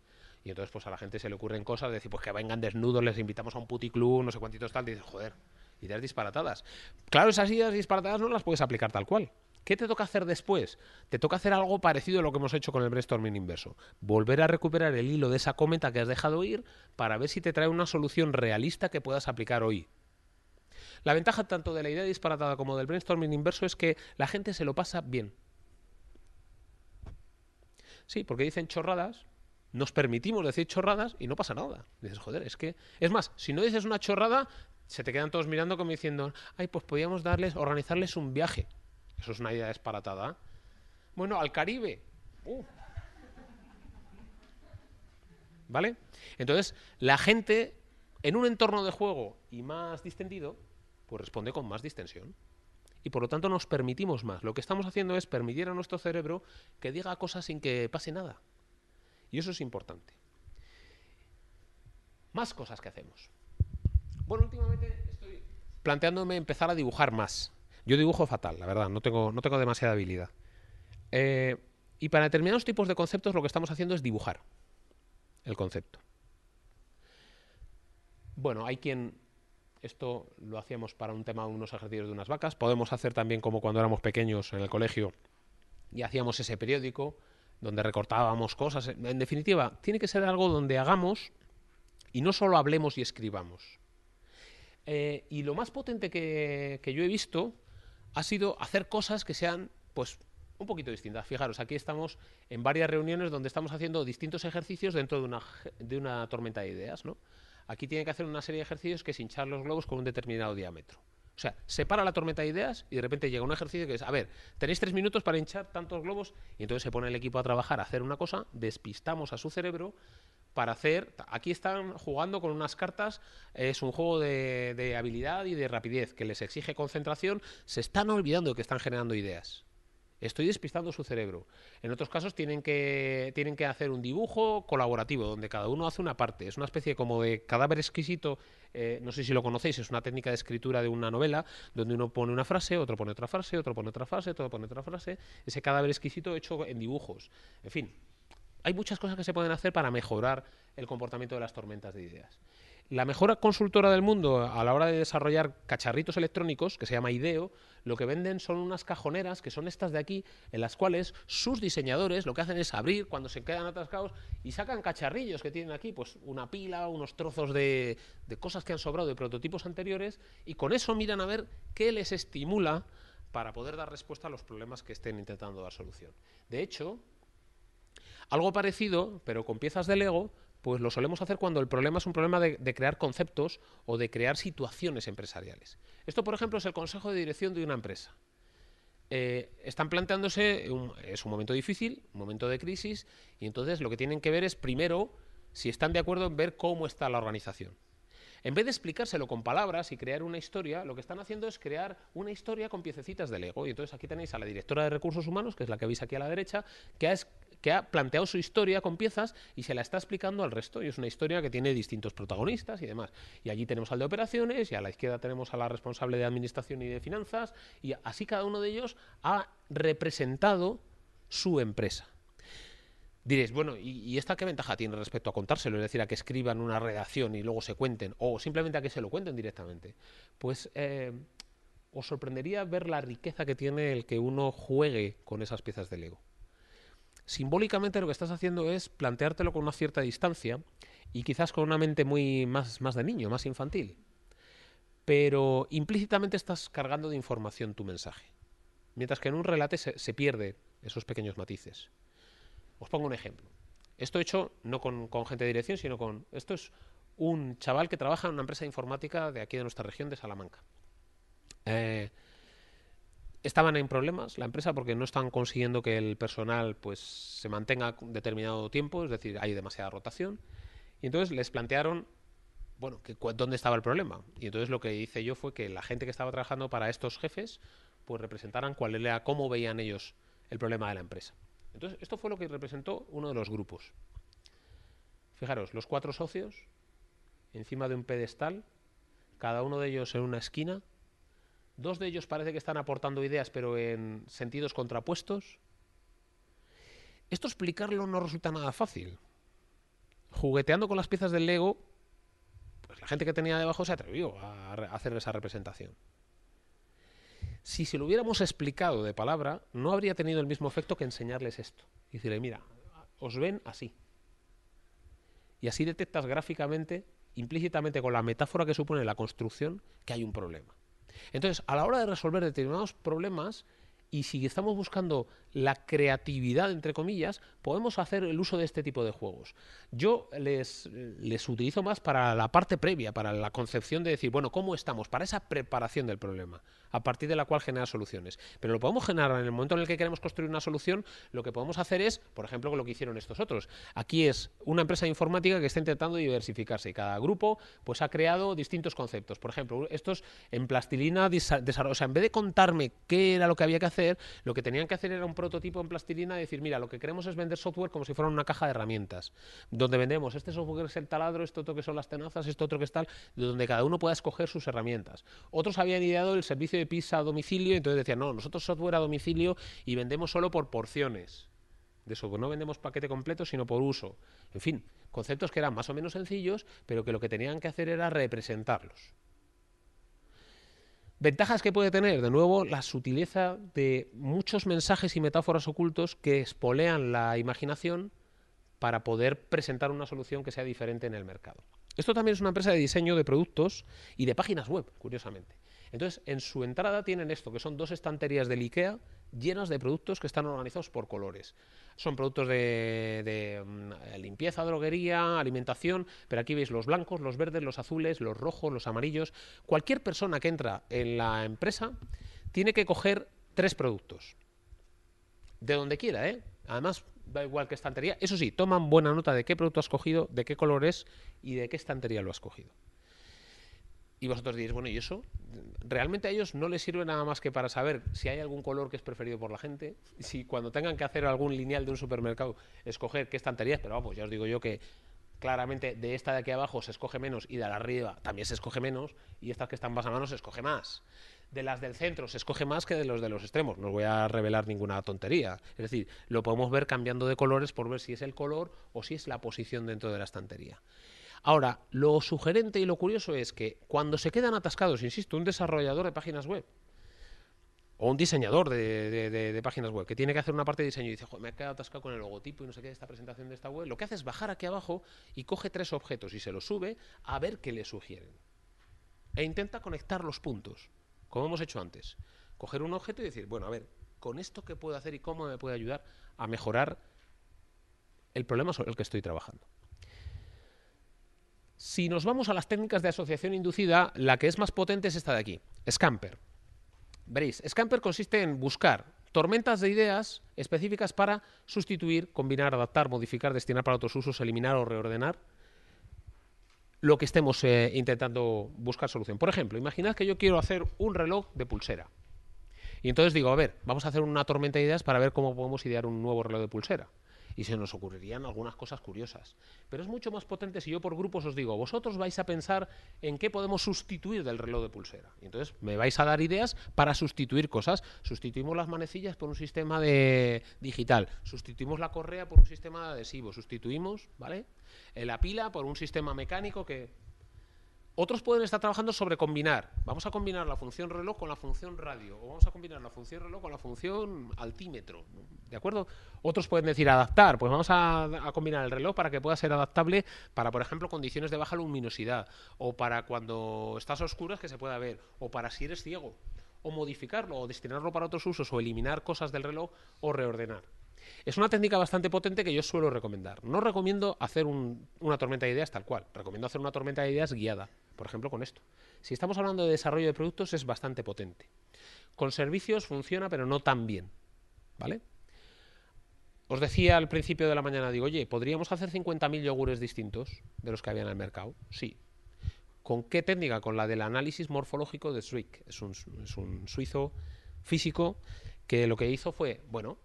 Y entonces pues a la gente se le ocurren cosas, decir, pues que vengan desnudos, les invitamos a un puticlub, no sé cuántitos tal, y dices, joder, ideas disparatadas. Claro, esas ideas disparatadas no las puedes aplicar tal cual. ¿Qué te toca hacer después? Te toca hacer algo parecido a lo que hemos hecho con el brainstorming inverso. Volver a recuperar el hilo de esa cometa que has dejado ir para ver si te trae una solución realista que puedas aplicar hoy. La ventaja tanto de la idea disparatada como del brainstorming inverso es que la gente se lo pasa bien. Sí, porque dicen chorradas, nos permitimos decir chorradas y no pasa nada. Dices, joder, es que. Es más, si no dices una chorrada, se te quedan todos mirando como diciendo, ay, pues podríamos darles, organizarles un viaje. Eso es una idea disparatada. Bueno, al Caribe. Uh. ¿Vale? Entonces, la gente en un entorno de juego y más distendido, pues responde con más distensión y por lo tanto nos permitimos más. Lo que estamos haciendo es permitir a nuestro cerebro que diga cosas sin que pase nada. Y eso es importante. Más cosas que hacemos. Bueno, últimamente estoy planteándome empezar a dibujar más. Yo dibujo fatal, la verdad, no tengo, no tengo demasiada habilidad. Eh, y para determinados tipos de conceptos lo que estamos haciendo es dibujar el concepto. Bueno, hay quien esto lo hacíamos para un tema, unos ejercicios de unas vacas. Podemos hacer también como cuando éramos pequeños en el colegio y hacíamos ese periódico donde recortábamos cosas. En definitiva, tiene que ser algo donde hagamos y no solo hablemos y escribamos. Eh, y lo más potente que, yo he visto ha sido hacer cosas que sean, pues, un poquito distintas. Fijaros, aquí estamos en varias reuniones donde estamos haciendo distintos ejercicios dentro de una, de una tormenta de ideas, ¿no? aquí tiene que hacer una serie de ejercicios que es hinchar los globos con un determinado diámetro. O sea, separa la tormenta de ideas y de repente llega un ejercicio que es, a ver, tenéis tres minutos para hinchar tantos globos y entonces se pone el equipo a trabajar, a hacer una cosa, despistamos a su cerebro para hacer... Aquí están jugando con unas cartas, es un juego de, de habilidad y de rapidez que les exige concentración, se están olvidando que están generando ideas. Estoy despistando su cerebro. En otros casos tienen que, tienen que hacer un dibujo colaborativo, donde cada uno hace una parte. Es una especie como de cadáver exquisito, eh, no sé si lo conocéis, es una técnica de escritura de una novela, donde uno pone una frase, otro pone otra frase, otro pone otra frase, otro pone otra frase. Ese cadáver exquisito hecho en dibujos. En fin, hay muchas cosas que se pueden hacer para mejorar el comportamiento de las tormentas de ideas. La mejor consultora del mundo a la hora de desarrollar cacharritos electrónicos, que se llama IDEO, lo que venden son unas cajoneras, que son estas de aquí, en las cuales sus diseñadores lo que hacen es abrir cuando se quedan atascados y sacan cacharrillos que tienen aquí, pues una pila, unos trozos de, cosas que han sobrado de prototipos anteriores, y con eso miran a ver qué les estimula para poder dar respuesta a los problemas que estén intentando dar solución. De hecho, algo parecido, pero con piezas de Lego, pues lo solemos hacer cuando el problema es un problema de, crear conceptos o de crear situaciones empresariales. Esto, por ejemplo, es el consejo de dirección de una empresa. Eh, están planteándose, un, es un momento difícil, un momento de crisis, y entonces lo que tienen que ver es primero si están de acuerdo en ver cómo está la organización. En vez de explicárselo con palabras y crear una historia, lo que están haciendo es crear una historia con piececitas de ego. Y entonces aquí tenéis a la directora de recursos humanos, que es la que veis aquí a la derecha, que ha, es, que ha planteado su historia con piezas y se la está explicando al resto. Y es una historia que tiene distintos protagonistas y demás. Y allí tenemos al de operaciones y a la izquierda tenemos a la responsable de administración y de finanzas y así cada uno de ellos ha representado su empresa. Diréis, bueno, ¿y, esta qué ventaja tiene respecto a contárselo? Es decir, a que escriban una redacción y luego se cuenten, o simplemente a que se lo cuenten directamente. Pues eh, os sorprendería ver la riqueza que tiene el que uno juegue con esas piezas de Lego simbólicamente lo que estás haciendo es planteártelo con una cierta distancia y quizás con una mente muy más, más de niño, más infantil. Pero implícitamente estás cargando de información tu mensaje. Mientras que en un relate se, se pierde esos pequeños matices. Os pongo un ejemplo. Esto hecho no con, gente de dirección, sino con... Esto es un chaval que trabaja en una empresa de informática de aquí de nuestra región, de Salamanca. Eh, estaban en problemas la empresa porque no están consiguiendo que el personal pues se mantenga determinado tiempo, es decir, hay demasiada rotación. Y entonces les plantearon, bueno, ¿dónde estaba el problema? Y entonces lo que hice yo fue que la gente que estaba trabajando para estos jefes pues representaran cuál era, cómo veían ellos el problema de la empresa. Entonces, esto fue lo que representó uno de los grupos. Fijaros, los cuatro socios encima de un pedestal, cada uno de ellos en una esquina, Dos de ellos parece que están aportando ideas, pero en sentidos contrapuestos. Esto explicarlo no resulta nada fácil. Jugueteando con las piezas del Lego, pues la gente que tenía debajo se atrevió a hacer esa representación. Si se lo hubiéramos explicado de palabra, no habría tenido el mismo efecto que enseñarles esto. Y decirle, mira, os ven así. Y así detectas gráficamente, implícitamente con la metáfora que supone la construcción, que hay un problema. Entonces, a la hora de resolver determinados problemas, y si estamos buscando la creatividad, entre comillas, podemos hacer el uso de este tipo de juegos. Yo les, utilizo más para la parte previa, para la concepción de decir, bueno, ¿cómo estamos? Para esa preparación del problema a partir de la cual generar soluciones. Pero lo podemos generar en el momento en el que queremos construir una solución, lo que podemos hacer es, por ejemplo, lo que hicieron estos otros. Aquí es una empresa informática que está intentando diversificarse y cada grupo pues ha creado distintos conceptos. Por ejemplo, estos en plastilina o sea, en vez de contarme qué era lo que había que hacer, lo que tenían que hacer era un prototipo en plastilina y decir, mira, lo que queremos es vender software como si fuera una caja de herramientas, donde vendemos este software que es el taladro, esto otro que son las tenazas, esto otro que es tal, donde cada uno pueda escoger sus herramientas. Otros habían ideado el servicio de pizza a domicilio, entonces decían, no, nosotros software a domicilio y vendemos solo por porciones de eso pues No vendemos paquete completo, sino por uso. En fin, conceptos que eran más o menos sencillos, pero que lo que tenían que hacer era representarlos. Ventajas que puede tener, de nuevo, la sutileza de muchos mensajes y metáforas ocultos que espolean la imaginación para poder presentar una solución que sea diferente en el mercado. Esto también es una empresa de diseño de productos y de páginas web, curiosamente. Entonces, en su entrada tienen esto, que son dos estanterías del IKEA llenas de productos que están organizados por colores. Son productos de, mm, limpieza, droguería, alimentación, pero aquí veis los blancos, los verdes, los azules, los rojos, los amarillos. Cualquier persona que entra en la empresa tiene que coger tres productos. De donde quiera, ¿eh? Además, da igual qué estantería. Eso sí, toman buena nota de qué producto has cogido, de qué color es y de qué estantería lo has cogido. Y vosotros diréis, bueno, ¿y eso? Realmente a ellos no les sirve nada más que para saber si hay algún color que es preferido por la gente, si cuando tengan que hacer algún lineal de un supermercado, escoger qué estanterías, pero vamos, ya os digo yo que claramente de esta de aquí abajo se escoge menos y de la arriba también se escoge menos, y estas que están más a mano se escoge más. De las del centro se escoge más que de los de los extremos, no os voy a revelar ninguna tontería. Es decir, lo podemos ver cambiando de colores por ver si es el color o si es la posición dentro de la estantería. Ahora, lo sugerente y lo curioso es que cuando se quedan atascados, insisto, un desarrollador de páginas web o un diseñador de, páginas web que tiene que hacer una parte de diseño y dice, me he quedado atascado con el logotipo y no sé qué de esta presentación de esta web, lo que hace es bajar aquí abajo y coge tres objetos y se los sube a ver qué le sugieren. E intenta conectar los puntos, como hemos hecho antes. Coger un objeto y decir, bueno, a ver, con esto qué puedo hacer y cómo me puede ayudar a mejorar el problema sobre el que estoy trabajando. Si nos vamos a las técnicas de asociación inducida, la que es más potente es esta de aquí, Scamper. Veréis, Scamper consiste en buscar tormentas de ideas específicas para sustituir, combinar, adaptar, modificar, destinar para otros usos, eliminar o reordenar lo que estemos eh, intentando buscar solución. Por ejemplo, imaginad que yo quiero hacer un reloj de pulsera. Y entonces digo, a ver, vamos a hacer una tormenta de ideas para ver cómo podemos idear un nuevo reloj de pulsera y se nos ocurrirían algunas cosas curiosas. Pero es mucho más potente si yo por grupos os digo, vosotros vais a pensar en qué podemos sustituir del reloj de pulsera. Y entonces me vais a dar ideas para sustituir cosas. Sustituimos las manecillas por un sistema de digital, sustituimos la correa por un sistema de adhesivo, sustituimos, ¿vale? Eh, la pila por un sistema mecánico que otros pueden estar trabajando sobre combinar. Vamos a combinar la función reloj con la función radio, o vamos a combinar la función reloj con la función altímetro. ¿De acuerdo? Otros pueden decir adaptar, pues vamos a, combinar el reloj para que pueda ser adaptable para, por ejemplo, condiciones de baja luminosidad, o para cuando estás a oscuras que se pueda ver, o para si eres ciego, o modificarlo, o destinarlo para otros usos, o eliminar cosas del reloj, o reordenar. Es una técnica bastante potente que yo suelo recomendar. No recomiendo hacer una tormenta de ideas tal cual, recomiendo hacer una tormenta de ideas guiada por ejemplo con esto. Si estamos hablando de desarrollo de productos es bastante potente. Con servicios funciona, pero no tan bien, ¿vale? Os decía al principio de la mañana, digo, oye, ¿podríamos hacer 50.000 yogures distintos de los que había en el mercado? Sí. ¿Con qué técnica? Con la del análisis morfológico de Zwick. Es un, es un suizo físico que lo que hizo fue, bueno,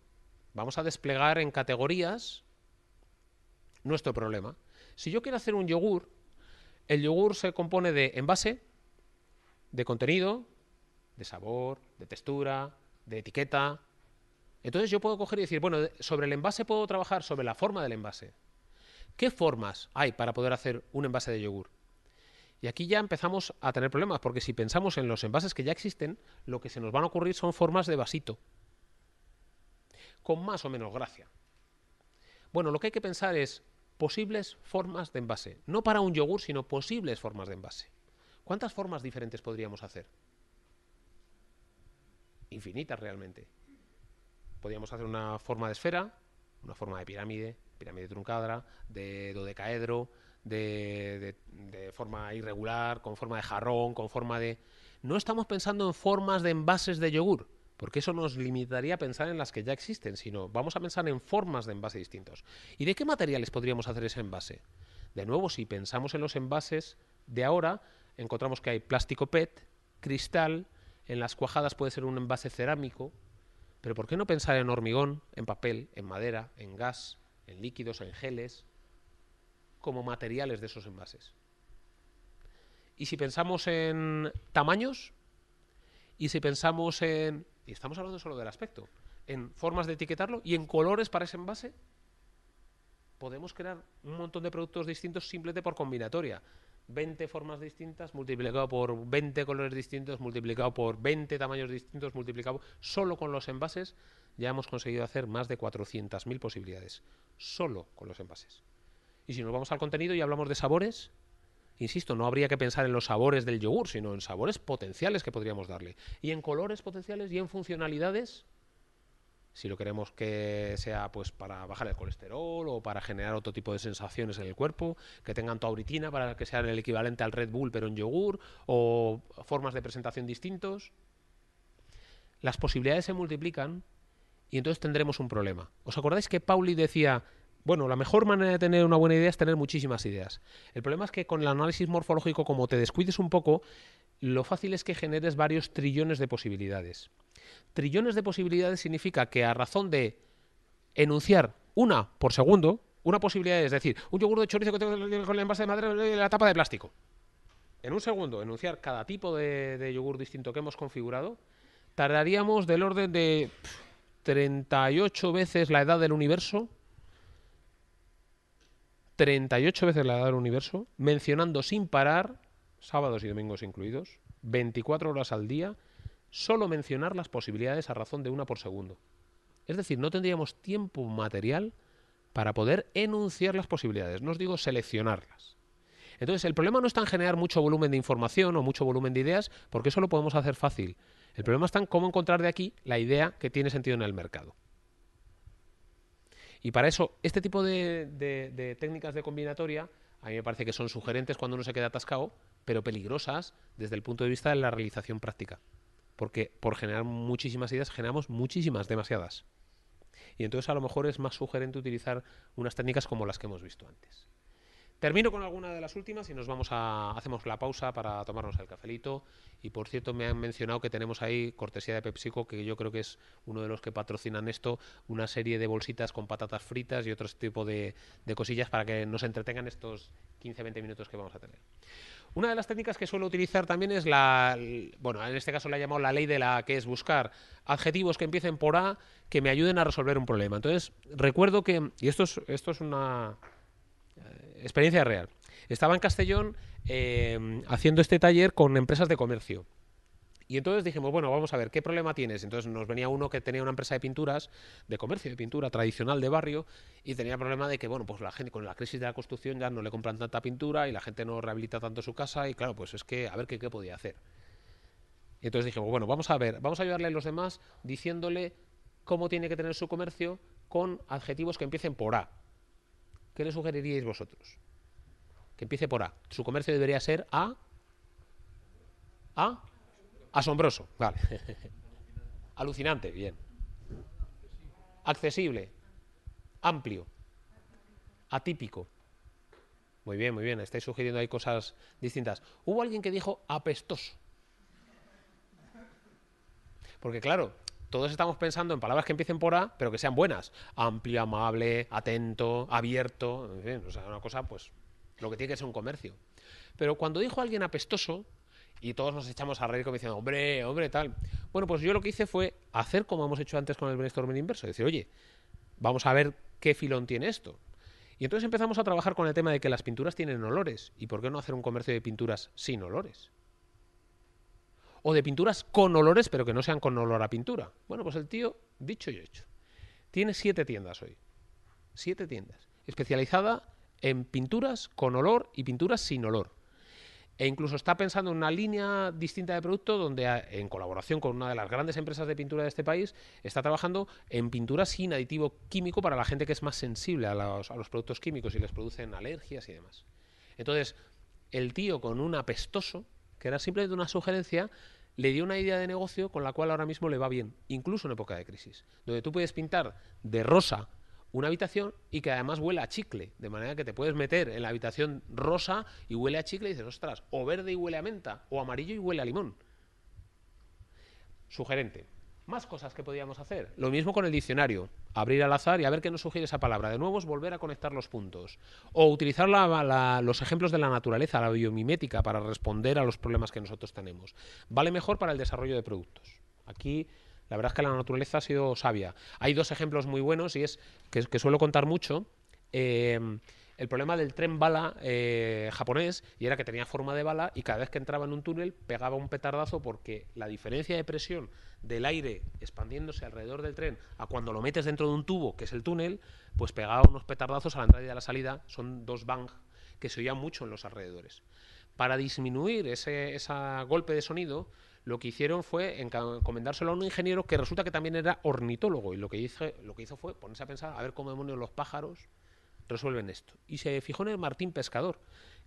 vamos a desplegar en categorías nuestro problema. Si yo quiero hacer un yogur, el yogur se compone de envase, de contenido, de sabor, de textura, de etiqueta. Entonces yo puedo coger y decir, bueno, sobre el envase puedo trabajar, sobre la forma del envase. ¿Qué formas hay para poder hacer un envase de yogur? Y aquí ya empezamos a tener problemas, porque si pensamos en los envases que ya existen, lo que se nos van a ocurrir son formas de vasito, con más o menos gracia. Bueno, lo que hay que pensar es posibles formas de envase. No para un yogur, sino posibles formas de envase. ¿Cuántas formas diferentes podríamos hacer? Infinitas realmente. Podríamos hacer una forma de esfera, una forma de pirámide, pirámide truncada, de dodecaedro, de forma irregular, con forma de jarrón, con forma de... No estamos pensando en formas de envases de yogur porque eso nos limitaría a pensar en las que ya existen, sino vamos a pensar en formas de envase distintos. ¿Y de qué materiales podríamos hacer ese envase? De nuevo, si pensamos en los envases de ahora, encontramos que hay plástico PET, cristal, en las cuajadas puede ser un envase cerámico, pero ¿por qué no pensar en hormigón, en papel, en madera, en gas, en líquidos, en geles, como materiales de esos envases? Y si pensamos en tamaños, y si pensamos en y estamos hablando solo del aspecto, en formas de etiquetarlo y en colores para ese envase, podemos crear un montón de productos distintos simplemente por combinatoria. 20 formas distintas multiplicado por 20 colores distintos, multiplicado por 20 tamaños distintos, multiplicado solo con los envases, ya hemos conseguido hacer más de 400.000 posibilidades, solo con los envases. Y si nos vamos al contenido y hablamos de sabores, Insisto, no habría que pensar en los sabores del yogur, sino en sabores potenciales que podríamos darle. Y en colores potenciales y en funcionalidades, si lo queremos que sea pues para bajar el colesterol o para generar otro tipo de sensaciones en el cuerpo, que tengan tauritina para que sea el equivalente al Red Bull pero en yogur, o formas de presentación distintos. Las posibilidades se multiplican y entonces tendremos un problema. ¿Os acordáis que Pauli decía bueno, la mejor manera de tener una buena idea es tener muchísimas ideas. El problema es que con el análisis morfológico, como te descuides un poco, lo fácil es que generes varios trillones de posibilidades. Trillones de posibilidades significa que a razón de enunciar una por segundo, una posibilidad es decir, un yogur de chorizo que con el envase de madera y la tapa de plástico. En un segundo, enunciar cada tipo de, yogur distinto que hemos configurado, tardaríamos del orden de 38 veces la edad del universo 38 veces la edad del universo, mencionando sin parar, sábados y domingos incluidos, 24 horas al día, solo mencionar las posibilidades a razón de una por segundo. Es decir, no tendríamos tiempo material para poder enunciar las posibilidades, no os digo seleccionarlas. Entonces, el problema no está en generar mucho volumen de información o mucho volumen de ideas, porque eso lo podemos hacer fácil. El problema está en cómo encontrar de aquí la idea que tiene sentido en el mercado. Y para eso, este tipo de, técnicas de combinatoria a mí me parece que son sugerentes cuando uno se queda atascado, pero peligrosas desde el punto de vista de la realización práctica. Porque por generar muchísimas ideas generamos muchísimas, demasiadas. Y entonces a lo mejor es más sugerente utilizar unas técnicas como las que hemos visto antes. Termino con alguna de las últimas y nos vamos a hacemos la pausa para tomarnos el cafelito y por cierto me han mencionado que tenemos ahí cortesía de PepsiCo que yo creo que es uno de los que patrocinan esto una serie de bolsitas con patatas fritas y otro tipo de, cosillas para que nos entretengan estos 15-20 minutos que vamos a tener. Una de las técnicas que suelo utilizar también es la, bueno, en este caso la he llamado la ley de la que es buscar adjetivos que empiecen por A que me ayuden a resolver un problema. Entonces, recuerdo que, y esto esto es una, eh, experiencia real. Estaba en Castellón eh, haciendo este taller con empresas de comercio. Y entonces dijimos, bueno, vamos a ver, ¿qué problema tienes? Entonces nos venía uno que tenía una empresa de pinturas, de comercio de pintura tradicional de barrio, y tenía el problema de que, bueno, pues la gente con la crisis de la construcción ya no le compran tanta pintura y la gente no rehabilita tanto su casa, y claro, pues es que a ver qué, qué podía hacer. Y entonces dijimos, bueno, vamos a ver, vamos a ayudarle a los demás diciéndole cómo tiene que tener su comercio con adjetivos que empiecen por A. ¿Qué le sugeriríais vosotros? Que empiece por A. Su comercio debería ser A. A. Asombroso. Vale. [LAUGHS] Alucinante. Bien. Accesible. Amplio. Atípico. Muy bien, muy bien. Estáis sugiriendo ahí cosas distintas. Hubo alguien que dijo apestoso. Porque claro, todos estamos pensando en palabras que empiecen por A, pero que sean buenas. Amplio, amable, atento, abierto, o sea, una cosa, pues, lo que tiene que ser un comercio. Pero cuando dijo alguien apestoso, y todos nos echamos a reír como diciendo, hombre, hombre, tal. Bueno, pues yo lo que hice fue hacer como hemos hecho antes con el brainstorming inverso, decir, oye, vamos a ver qué filón tiene esto. Y entonces empezamos a trabajar con el tema de que las pinturas tienen olores, y por qué no hacer un comercio de pinturas sin olores o de pinturas con olores, pero que no sean con olor a pintura. Bueno, pues el tío, dicho y hecho, tiene siete tiendas hoy. Siete tiendas. Especializada en pinturas con olor y pinturas sin olor. E incluso está pensando en una línea distinta de producto donde, en colaboración con una de las grandes empresas de pintura de este país, está trabajando en pinturas sin aditivo químico para la gente que es más sensible a los productos químicos y les producen alergias y demás. Entonces, el tío con un apestoso que era simplemente una sugerencia, le dio una idea de negocio con la cual ahora mismo le va bien, incluso en época de crisis, donde tú puedes pintar de rosa una habitación y que además huele a chicle, de manera que te puedes meter en la habitación rosa y huele a chicle y dices, ostras, o verde y huele a menta, o amarillo y huele a limón. Sugerente. Más cosas que podíamos hacer. Lo mismo con el diccionario. Abrir al azar y a ver qué nos sugiere esa palabra. De nuevo volver a conectar los puntos. O utilizar los ejemplos de la naturaleza, la biomimética, para responder a los problemas que nosotros tenemos. Vale mejor para el desarrollo de productos. Aquí la verdad es que la naturaleza ha sido sabia. Hay dos ejemplos muy buenos y es que, suelo contar mucho. Eh, el problema del tren bala eh, japonés y era que tenía forma de bala y cada vez que entraba en un túnel pegaba un petardazo porque la diferencia de presión del aire expandiéndose alrededor del tren a cuando lo metes dentro de un tubo, que es el túnel, pues pegaba unos petardazos a la entrada y a la salida, son dos bang que se oían mucho en los alrededores. Para disminuir ese, ese golpe de sonido, lo que hicieron fue encomendárselo a un ingeniero que resulta que también era ornitólogo y lo que hizo, lo que hizo fue ponerse a pensar a ver cómo demonios los pájaros resuelven esto. Y se fijó en el Martín Pescador,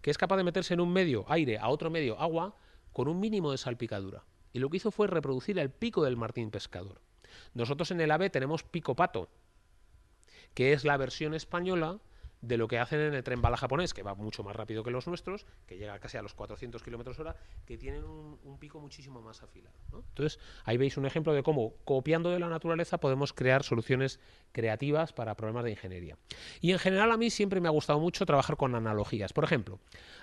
que es capaz de meterse en un medio aire a otro medio agua con un mínimo de salpicadura. Y lo que hizo fue reproducir el pico del Martín Pescador. Nosotros en el AVE tenemos pico pato, que es la versión española de lo que hacen en el tren bala japonés, que va mucho más rápido que los nuestros, que llega casi a los 400 kilómetros hora, que tienen un, pico muchísimo más afilado. Entonces, ahí veis un ejemplo de cómo, copiando de la naturaleza, podemos crear soluciones creativas para problemas de ingeniería. Y en general, a mí siempre me ha gustado mucho trabajar con analogías. Por ejemplo,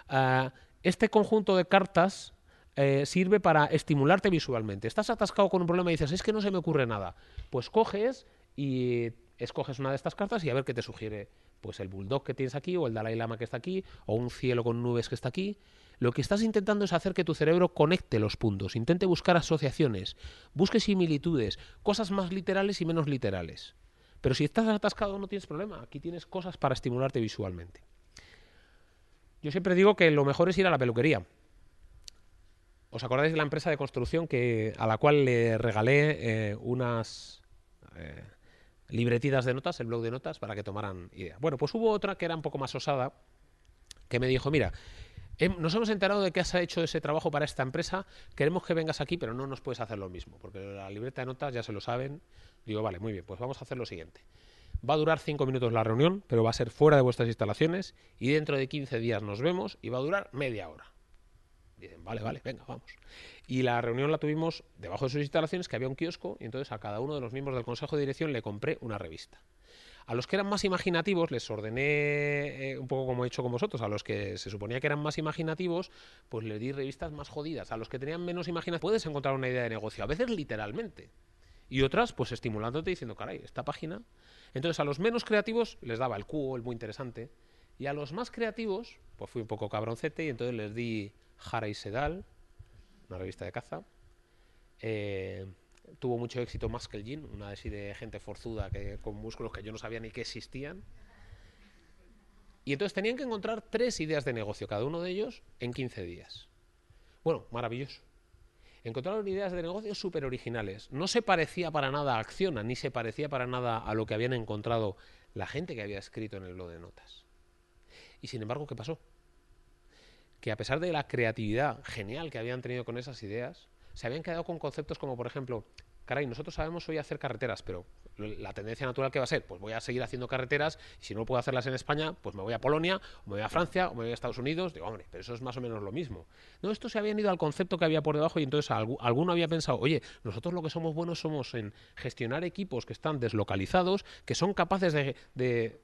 ah, este conjunto de cartas eh, sirve para estimularte visualmente. Estás atascado con un problema y dices, es que no se me ocurre nada. Pues coges y escoges una de estas cartas y a ver qué te sugiere pues el bulldog que tienes aquí, o el Dalai Lama que está aquí, o un cielo con nubes que está aquí, lo que estás intentando es hacer que tu cerebro conecte los puntos, intente buscar asociaciones, busque similitudes, cosas más literales y menos literales. Pero si estás atascado no tienes problema, aquí tienes cosas para estimularte visualmente. Yo siempre digo que lo mejor es ir a la peluquería. ¿Os acordáis de la empresa de construcción que, a la cual le regalé eh, unas... Eh, libretitas de notas, el blog de notas, para que tomaran idea. Bueno, pues hubo otra que era un poco más osada, que me dijo, mira, nos hemos enterado de que has hecho ese trabajo para esta empresa, queremos que vengas aquí, pero no nos puedes hacer lo mismo, porque la libreta de notas ya se lo saben. Digo, vale, muy bien, pues vamos a hacer lo siguiente. Va a durar cinco minutos la reunión, pero va a ser fuera de vuestras instalaciones y dentro de 15 días nos vemos y va a durar media hora. Dicen, vale, vale, venga, vamos. Y la reunión la tuvimos debajo de sus instalaciones, que había un kiosco, y entonces a cada uno de los miembros del Consejo de Dirección le compré una revista. A los que eran más imaginativos les ordené, eh, un poco como he hecho con vosotros, a los que se suponía que eran más imaginativos, pues les di revistas más jodidas. A los que tenían menos imaginación, puedes encontrar una idea de negocio, a veces literalmente. Y otras, pues estimulándote diciendo, caray, esta página. Entonces a los menos creativos les daba el cubo, el muy interesante. Y a los más creativos, pues fui un poco cabroncete y entonces les di Jara y Sedal, una revista de caza. Eh, tuvo mucho éxito más que el una así de gente forzuda que, con músculos que yo no sabía ni que existían. Y entonces tenían que encontrar tres ideas de negocio, cada uno de ellos, en 15 días. Bueno, maravilloso. Encontraron ideas de negocio súper originales. No se parecía para nada a Acciona, ni se parecía para nada a lo que habían encontrado la gente que había escrito en el blog de notas. Y sin embargo, ¿qué pasó? que a pesar de la creatividad genial que habían tenido con esas ideas, se habían quedado con conceptos como, por ejemplo, caray, nosotros sabemos hoy hacer carreteras, pero la tendencia natural que va a ser, pues voy a seguir haciendo carreteras, y si no puedo hacerlas en España, pues me voy a Polonia, o me voy a Francia, o me voy a Estados Unidos, digo, hombre, pero eso es más o menos lo mismo. No, esto se habían ido al concepto que había por debajo y entonces alguno había pensado, oye, nosotros lo que somos buenos somos en gestionar equipos que están deslocalizados, que son capaces de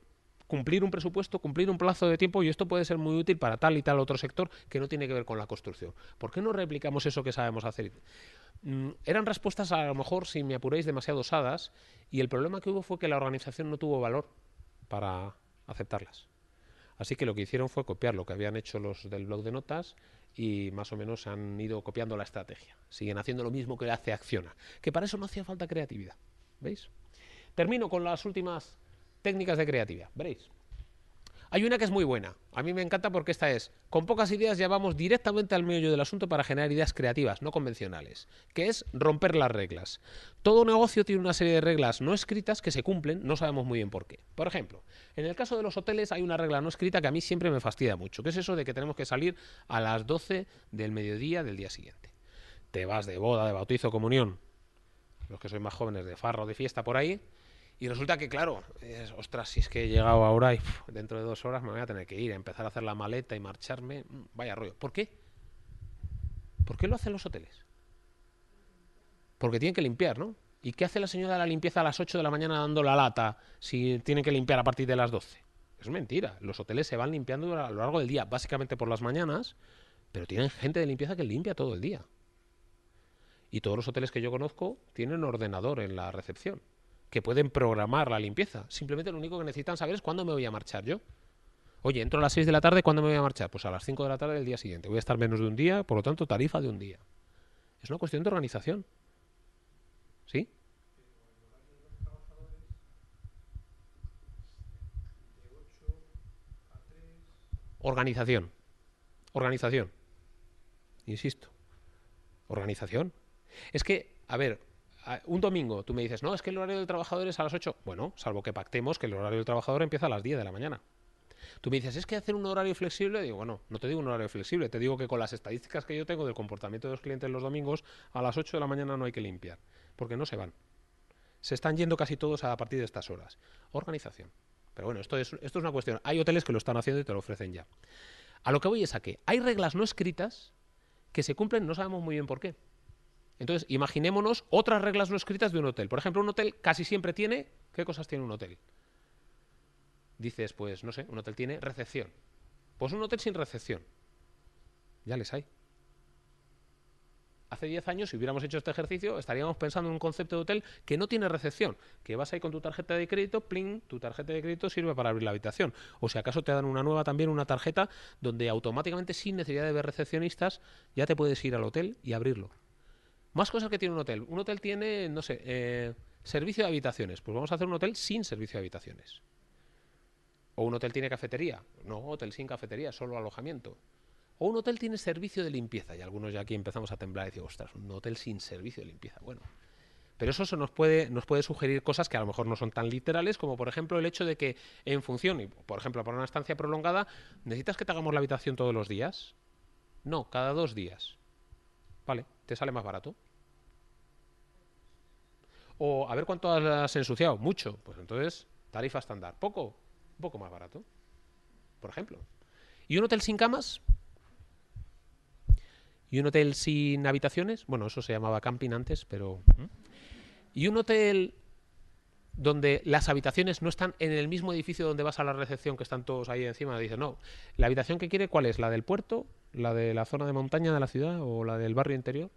cumplir un presupuesto, cumplir un plazo de tiempo y esto puede ser muy útil para tal y tal otro sector que no tiene que ver con la construcción. ¿Por qué no replicamos eso que sabemos hacer? Mm, eran respuestas a lo mejor, si me apuréis, demasiado osadas y el problema que hubo fue que la organización no tuvo valor para aceptarlas. Así que lo que hicieron fue copiar lo que habían hecho los del blog de notas y más o menos han ido copiando la estrategia. Siguen haciendo lo mismo que hace Acciona, que para eso no hacía falta creatividad. ¿Veis? Termino con las últimas técnicas de creatividad. Veréis. Hay una que es muy buena. A mí me encanta porque esta es, con pocas ideas ya vamos directamente al meollo del asunto para generar ideas creativas, no convencionales, que es romper las reglas. Todo negocio tiene una serie de reglas no escritas que se cumplen, no sabemos muy bien por qué. Por ejemplo, en el caso de los hoteles hay una regla no escrita que a mí siempre me fastida mucho, que es eso de que tenemos que salir a las 12 del mediodía del día siguiente. Te vas de boda, de bautizo, comunión, los que sois más jóvenes, de farro, de fiesta por ahí, y resulta que, claro, ostras, si es que he llegado ahora y dentro de dos horas me voy a tener que ir, a empezar a hacer la maleta y marcharme. Mm, vaya rollo. ¿Por qué? ¿Por qué lo hacen los hoteles? Porque tienen que limpiar, ¿no? ¿Y qué hace la señora de la limpieza a las 8 de la mañana dando la lata si tiene que limpiar a partir de las 12? Es mentira. Los hoteles se van limpiando a lo largo del día, básicamente por las mañanas, pero tienen gente de limpieza que limpia todo el día. Y todos los hoteles que yo conozco tienen ordenador en la recepción que pueden programar la limpieza. Simplemente lo único que necesitan saber es cuándo me voy a marchar yo. Oye, entro a las 6 de la tarde, ¿cuándo me voy a marchar? Pues a las 5 de la tarde del día siguiente. Voy a estar menos de un día, por lo tanto, tarifa de un día. Es una cuestión de organización. ¿Sí? Organización. Organización. Insisto. Organización. Es que, a ver, un domingo, tú me dices, no, es que el horario del trabajador es a las 8. Bueno, salvo que pactemos que el horario del trabajador empieza a las 10 de la mañana. Tú me dices, es que hacer un horario flexible, digo, bueno, no te digo un horario flexible, te digo que con las estadísticas que yo tengo del comportamiento de los clientes los domingos, a las 8 de la mañana no hay que limpiar, porque no se van. Se están yendo casi todos a partir de estas horas. Organización. Pero bueno, esto es, esto es una cuestión. Hay hoteles que lo están haciendo y te lo ofrecen ya. A lo que voy es a que hay reglas no escritas que se cumplen, no sabemos muy bien por qué. Entonces, imaginémonos otras reglas no escritas de un hotel. Por ejemplo, un hotel casi siempre tiene... ¿Qué cosas tiene un hotel? Dices, pues, no sé, un hotel tiene recepción. Pues un hotel sin recepción. Ya les hay. Hace 10 años, si hubiéramos hecho este ejercicio, estaríamos pensando en un concepto de hotel que no tiene recepción, que vas ahí con tu tarjeta de crédito, pling, tu tarjeta de crédito sirve para abrir la habitación. O si acaso te dan una nueva también, una tarjeta donde automáticamente, sin necesidad de ver recepcionistas, ya te puedes ir al hotel y abrirlo. Más cosas que tiene un hotel. Un hotel tiene, no sé, eh, servicio de habitaciones. Pues vamos a hacer un hotel sin servicio de habitaciones. O un hotel tiene cafetería. No, hotel sin cafetería, solo alojamiento. O un hotel tiene servicio de limpieza. Y algunos ya aquí empezamos a temblar y decir, ostras, un hotel sin servicio de limpieza. Bueno. Pero eso nos puede, nos puede sugerir cosas que a lo mejor no son tan literales, como por ejemplo el hecho de que en función, y por ejemplo para una estancia prolongada, ¿necesitas que te hagamos la habitación todos los días? No, cada dos días. Vale, te sale más barato. O a ver cuánto has ensuciado, mucho, pues entonces tarifa estándar, poco, un poco más barato, por ejemplo. ¿Y un hotel sin camas? ¿Y un hotel sin habitaciones? Bueno, eso se llamaba camping antes, pero... ¿Y un hotel donde las habitaciones no están en el mismo edificio donde vas a la recepción, que están todos ahí encima. Dice, no, la habitación que quiere, ¿cuál es? ¿La del puerto? ¿La de la zona de montaña de la ciudad? ¿O la del barrio interior?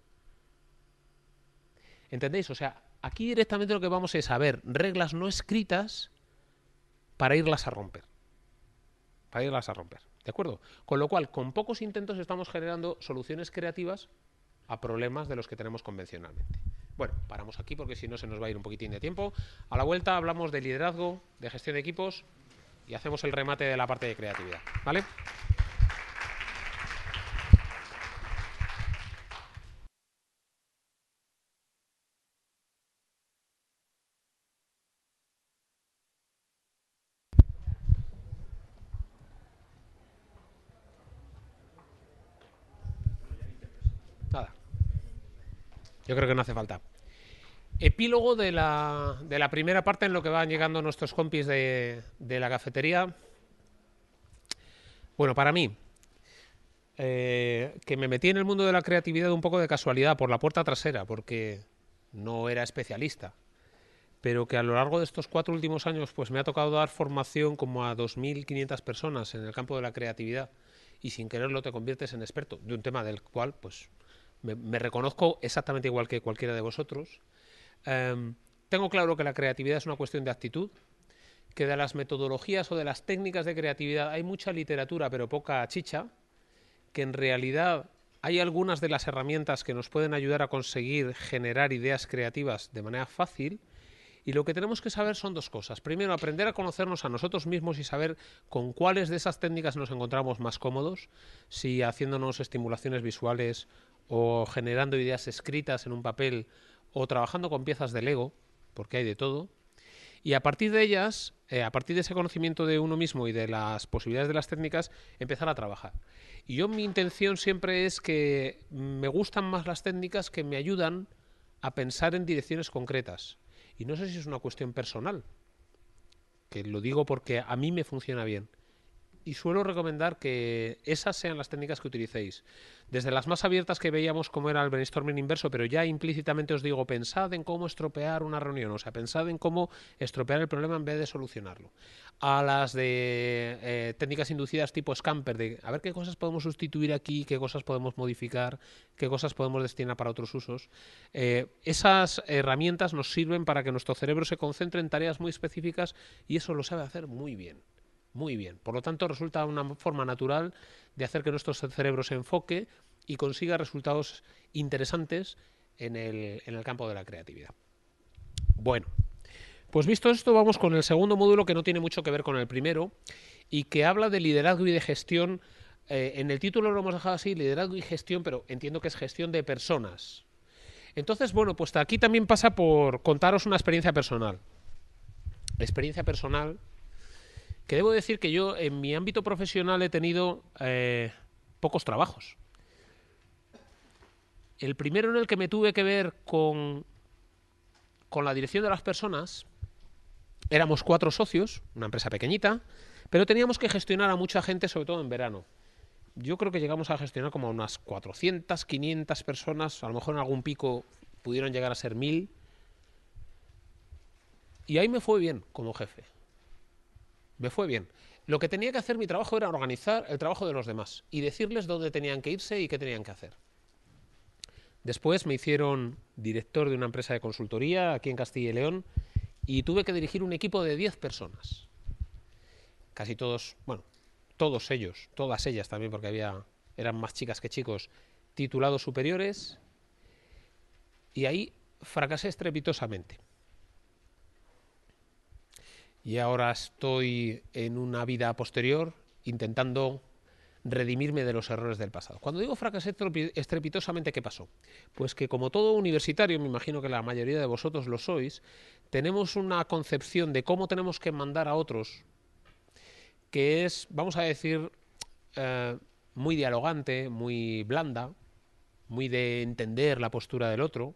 ¿Entendéis? O sea, aquí directamente lo que vamos es a ver reglas no escritas para irlas a romper. Para irlas a romper. ¿De acuerdo? Con lo cual, con pocos intentos estamos generando soluciones creativas a problemas de los que tenemos convencionalmente. Bueno, paramos aquí porque si no se nos va a ir un poquitín de tiempo. A la vuelta hablamos de liderazgo, de gestión de equipos y hacemos el remate de la parte de creatividad. ¿Vale? Yo creo que no hace falta. Epílogo de la, primera parte en lo que van llegando nuestros compis de, la cafetería. Bueno, para mí, eh, que me metí en el mundo de la creatividad un poco de casualidad, por la puerta trasera, porque no era especialista, pero que a lo largo de estos cuatro últimos años pues me ha tocado dar formación como a 2.500 personas en el campo de la creatividad y sin quererlo te conviertes en experto de un tema del cual pues me, reconozco exactamente igual que cualquiera de vosotros. Em, tengo claro que la creatividad es una cuestión de actitud, que de las metodologías o de las técnicas de creatividad hay mucha literatura pero poca chicha, que en realidad hay algunas de las herramientas que nos pueden ayudar a conseguir generar ideas creativas de manera fácil, y lo que tenemos que saber son dos cosas. Primero, aprender a conocernos a nosotros mismos y saber con cuáles de esas técnicas nos encontramos más cómodos, si haciéndonos estimulaciones visuales o generando ideas escritas en un papel o trabajando con piezas de Lego, porque hay de todo. Y a partir de ellas, eh, a partir de ese conocimiento de uno mismo y de las posibilidades de las técnicas, empezar a trabajar. Y yo mi intención siempre es que me gustan más las técnicas que me ayudan a pensar en direcciones concretas. Y no sé si es una cuestión personal, que lo digo porque a mí me funciona bien y suelo recomendar que esas sean las técnicas que utilicéis. Desde las más abiertas que veíamos como era el brainstorming inverso, pero ya implícitamente os digo, pensad en cómo estropear una reunión, o sea, pensad en cómo estropear el problema en vez de solucionarlo. A las de eh, técnicas inducidas tipo scamper, de a ver qué cosas podemos sustituir aquí, qué cosas podemos modificar, qué cosas podemos destinar para otros usos. Eh, esas herramientas nos sirven para que nuestro cerebro se concentre en tareas muy específicas y eso lo sabe hacer muy bien muy bien. Por lo tanto, resulta una forma natural de hacer que nuestro cerebro se enfoque y consiga resultados interesantes en el, campo de la creatividad. Bueno, pues visto esto, vamos con el segundo módulo que no tiene mucho que ver con el primero y que habla de liderazgo y de gestión. Eh, en el título lo hemos dejado así, liderazgo y gestión, pero entiendo que es gestión de personas. Entonces, bueno, pues aquí también pasa por contaros una experiencia personal. experiencia personal que debo decir que yo en mi ámbito profesional he tenido eh, pocos trabajos. El primero en el que me tuve que ver con, con la dirección de las personas, éramos cuatro socios, una empresa pequeñita, pero teníamos que gestionar a mucha gente, sobre todo en verano. Yo creo que llegamos a gestionar como unas 400, 500 personas, a lo mejor en algún pico pudieron llegar a ser mil. Y ahí me fue bien como jefe me fue bien. Lo que tenía que hacer mi trabajo era organizar el trabajo de los demás y decirles dónde tenían que irse y qué tenían que hacer. Después me hicieron director de una empresa de consultoría aquí en Castilla y León y tuve que dirigir un equipo de 10 personas. Casi todos, bueno, todos ellos, todas ellas también porque había eran más chicas que chicos, titulados superiores. Y ahí fracasé estrepitosamente y ahora estoy en una vida posterior intentando redimirme de los errores del pasado. Cuando digo fracasé estrepitosamente, ¿qué pasó? Pues que como todo universitario, me imagino que la mayoría de vosotros lo sois, tenemos una concepción de cómo tenemos que mandar a otros que es, vamos a decir, eh, muy dialogante, muy blanda, muy de entender la postura del otro,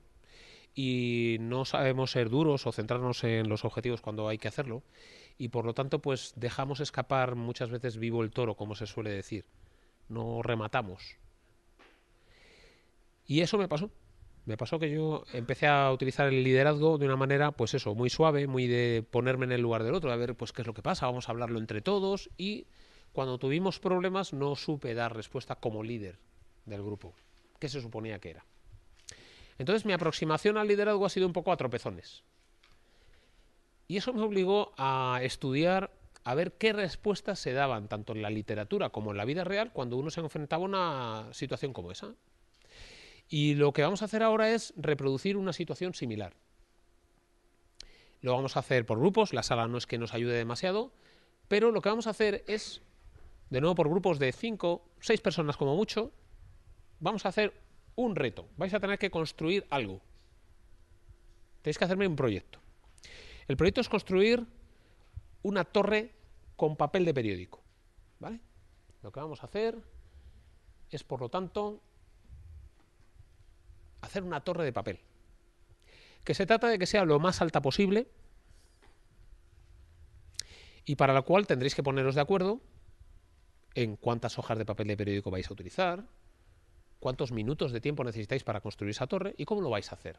y no sabemos ser duros o centrarnos en los objetivos cuando hay que hacerlo y por lo tanto pues dejamos escapar muchas veces vivo el toro como se suele decir no rematamos y eso me pasó me pasó que yo empecé a utilizar el liderazgo de una manera pues eso muy suave muy de ponerme en el lugar del otro a ver pues qué es lo que pasa vamos a hablarlo entre todos y cuando tuvimos problemas no supe dar respuesta como líder del grupo que se suponía que era entonces mi aproximación al liderazgo ha sido un poco a tropezones. Y eso me obligó a estudiar, a ver qué respuestas se daban, tanto en la literatura como en la vida real, cuando uno se enfrentaba a una situación como esa. Y lo que vamos a hacer ahora es reproducir una situación similar. Lo vamos a hacer por grupos, la sala no es que nos ayude demasiado, pero lo que vamos a hacer es, de nuevo por grupos de cinco, seis personas como mucho, vamos a hacer un reto, vais a tener que construir algo. Tenéis que hacerme un proyecto. El proyecto es construir una torre con papel de periódico. ¿Vale? Lo que vamos a hacer es, por lo tanto, hacer una torre de papel. Que se trata de que sea lo más alta posible y para la cual tendréis que poneros de acuerdo en cuántas hojas de papel de periódico vais a utilizar, cuántos minutos de tiempo necesitáis para construir esa torre y cómo lo vais a hacer.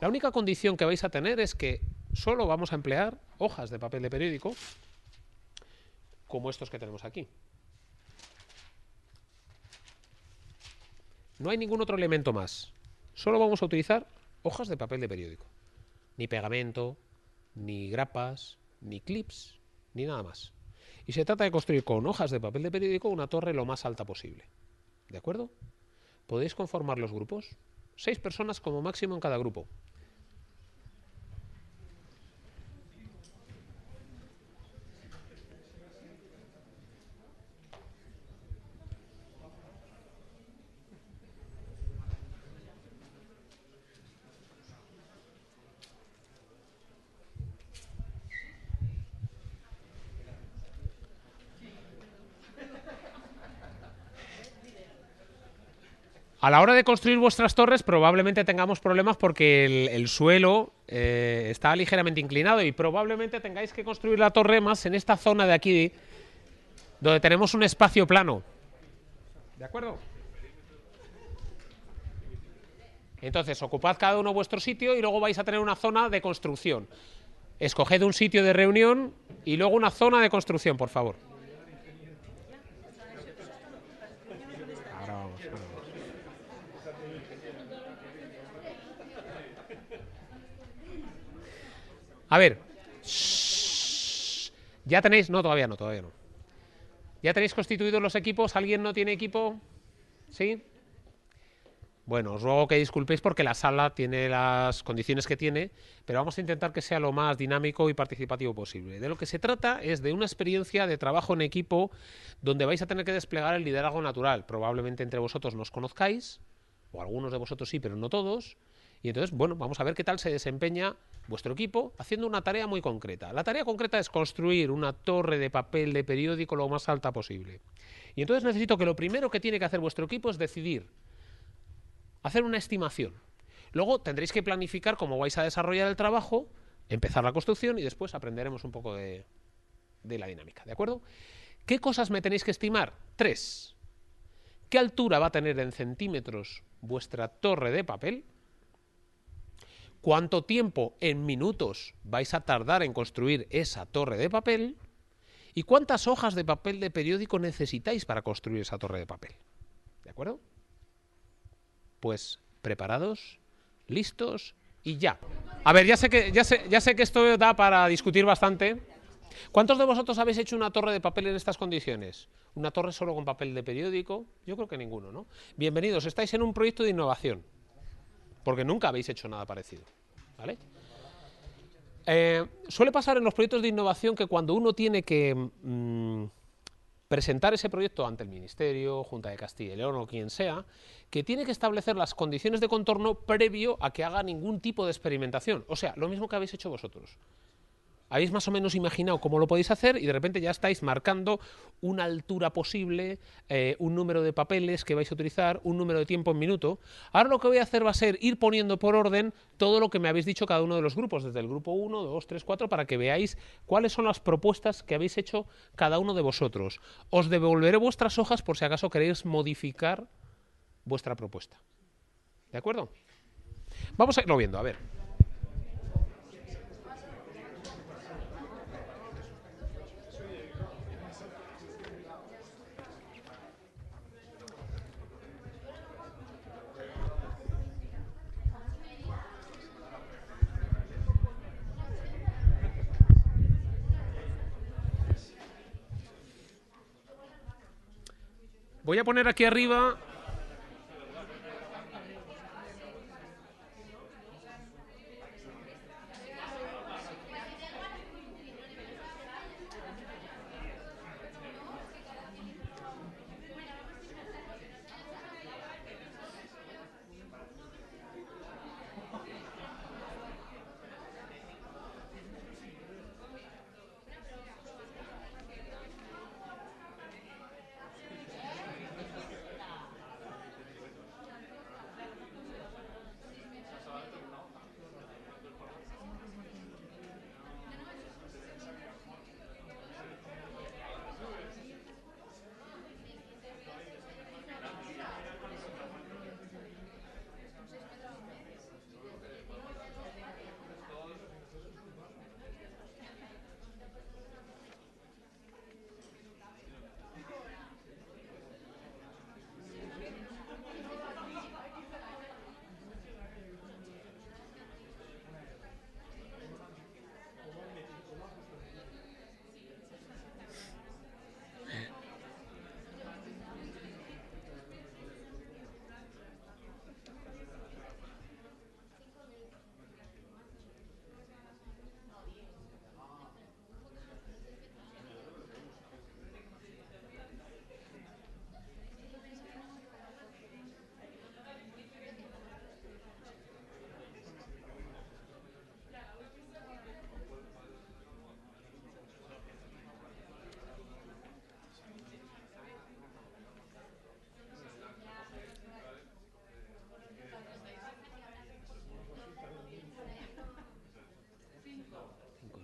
La única condición que vais a tener es que solo vamos a emplear hojas de papel de periódico como estos que tenemos aquí. No hay ningún otro elemento más. Solo vamos a utilizar hojas de papel de periódico. Ni pegamento, ni grapas, ni clips, ni nada más. Y se trata de construir con hojas de papel de periódico una torre lo más alta posible. ¿De acuerdo? podéis conformar los grupos. Seis personas como máximo en cada grupo. A la hora de construir vuestras torres probablemente tengamos problemas porque el, suelo eh, está ligeramente inclinado y probablemente tengáis que construir la torre más en esta zona de aquí donde tenemos un espacio plano. ¿De acuerdo? Entonces, ocupad cada uno vuestro sitio y luego vais a tener una zona de construcción. Escoged un sitio de reunión y luego una zona de construcción, por favor. A ver. Ya tenéis. No, todavía no, todavía no. ¿Ya tenéis constituidos los equipos? ¿Alguien no tiene equipo? ¿Sí? Bueno, os ruego que disculpéis porque la sala tiene las condiciones que tiene, pero vamos a intentar que sea lo más dinámico y participativo posible. De lo que se trata es de una experiencia de trabajo en equipo donde vais a tener que desplegar el liderazgo natural. Probablemente entre vosotros nos conozcáis, o algunos de vosotros sí, pero no todos. Y entonces, bueno, vamos a ver qué tal se desempeña vuestro equipo haciendo una tarea muy concreta. La tarea concreta es construir una torre de papel de periódico lo más alta posible. Y entonces necesito que lo primero que tiene que hacer vuestro equipo es decidir, hacer una estimación. Luego tendréis que planificar cómo vais a desarrollar el trabajo, empezar la construcción y después aprenderemos un poco de, la dinámica, ¿de acuerdo? ¿Qué cosas me tenéis que estimar? Tres. ¿Qué altura va a tener en centímetros vuestra torre de papel? cuánto tiempo en minutos vais a tardar en construir esa torre de papel y cuántas hojas de papel de periódico necesitáis para construir esa torre de papel. ¿De acuerdo? Pues preparados, listos y ya. A ver, ya sé que, ya sé, que esto da para discutir bastante. ¿Cuántos de vosotros habéis hecho una torre de papel en estas condiciones? ¿Una torre solo con papel de periódico? Yo creo que ninguno, ¿no? Bienvenidos, estáis en un proyecto de innovación porque nunca habéis hecho nada parecido. ¿vale? Eh, suele pasar en los proyectos de innovación que cuando uno tiene que mm, presentar ese proyecto ante el Ministerio, Junta de Castilla y León o quien sea, que tiene que establecer las condiciones de contorno previo a que haga ningún tipo de experimentación. O sea, lo mismo que habéis hecho vosotros habéis más o menos imaginado cómo lo podéis hacer y de repente ya estáis marcando una altura posible, eh, un número de papeles que vais a utilizar, un número de tiempo en minuto. Ahora lo que voy a hacer va a ser ir poniendo por orden todo lo que me habéis dicho cada uno de los grupos, desde el grupo 1, 2, 3, 4, para que veáis cuáles son las propuestas que habéis hecho cada uno de vosotros. Os devolveré vuestras hojas por si acaso queréis modificar vuestra propuesta. ¿De acuerdo? Vamos a irlo viendo, a ver. Voy a poner aquí arriba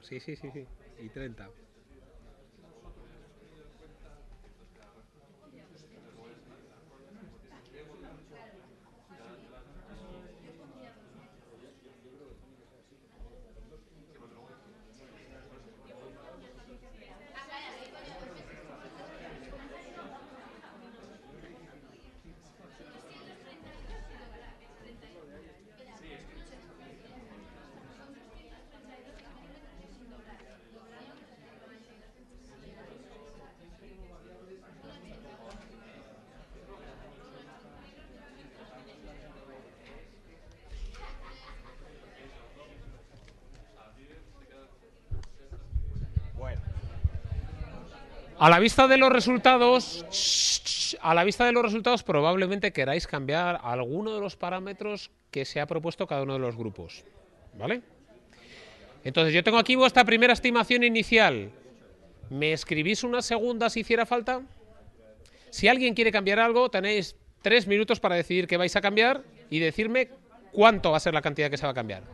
sí, sí, sí, sí. Y 30. A la vista de los resultados, a la vista de los resultados probablemente queráis cambiar alguno de los parámetros que se ha propuesto cada uno de los grupos, ¿vale? Entonces, yo tengo aquí vuestra primera estimación inicial. ¿Me escribís una segunda si hiciera falta? Si alguien quiere cambiar algo, tenéis tres minutos para decidir qué vais a cambiar y decirme cuánto va a ser la cantidad que se va a cambiar.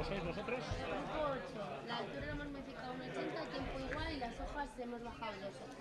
nosotros ¿vosotros? La altura la hemos modificado un 80, el tiempo igual y las hojas hemos bajado dos hojas.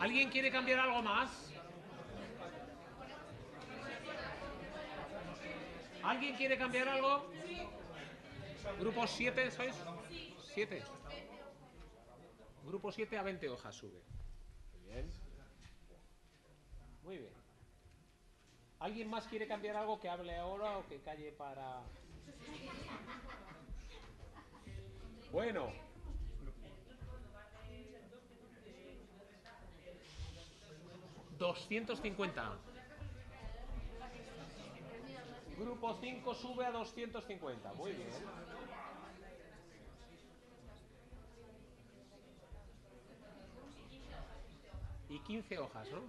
¿Alguien quiere cambiar algo más? ¿Alguien quiere cambiar algo? Grupo 7, ¿sois? 7. Grupo 7 a 20 hojas sube. Muy bien. Muy bien. ¿Alguien más quiere cambiar algo que hable ahora o que calle para... Bueno, 250. Grupo 5 sube a 250. Muy bien. Y 15 hojas, ¿no?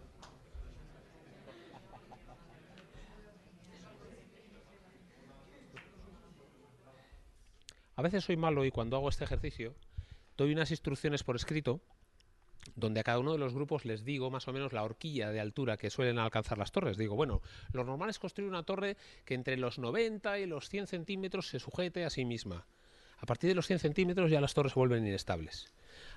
A veces soy malo y cuando hago este ejercicio doy unas instrucciones por escrito donde a cada uno de los grupos les digo más o menos la horquilla de altura que suelen alcanzar las torres. Digo, bueno, lo normal es construir una torre que entre los 90 y los 100 centímetros se sujete a sí misma. A partir de los 100 centímetros ya las torres se vuelven inestables.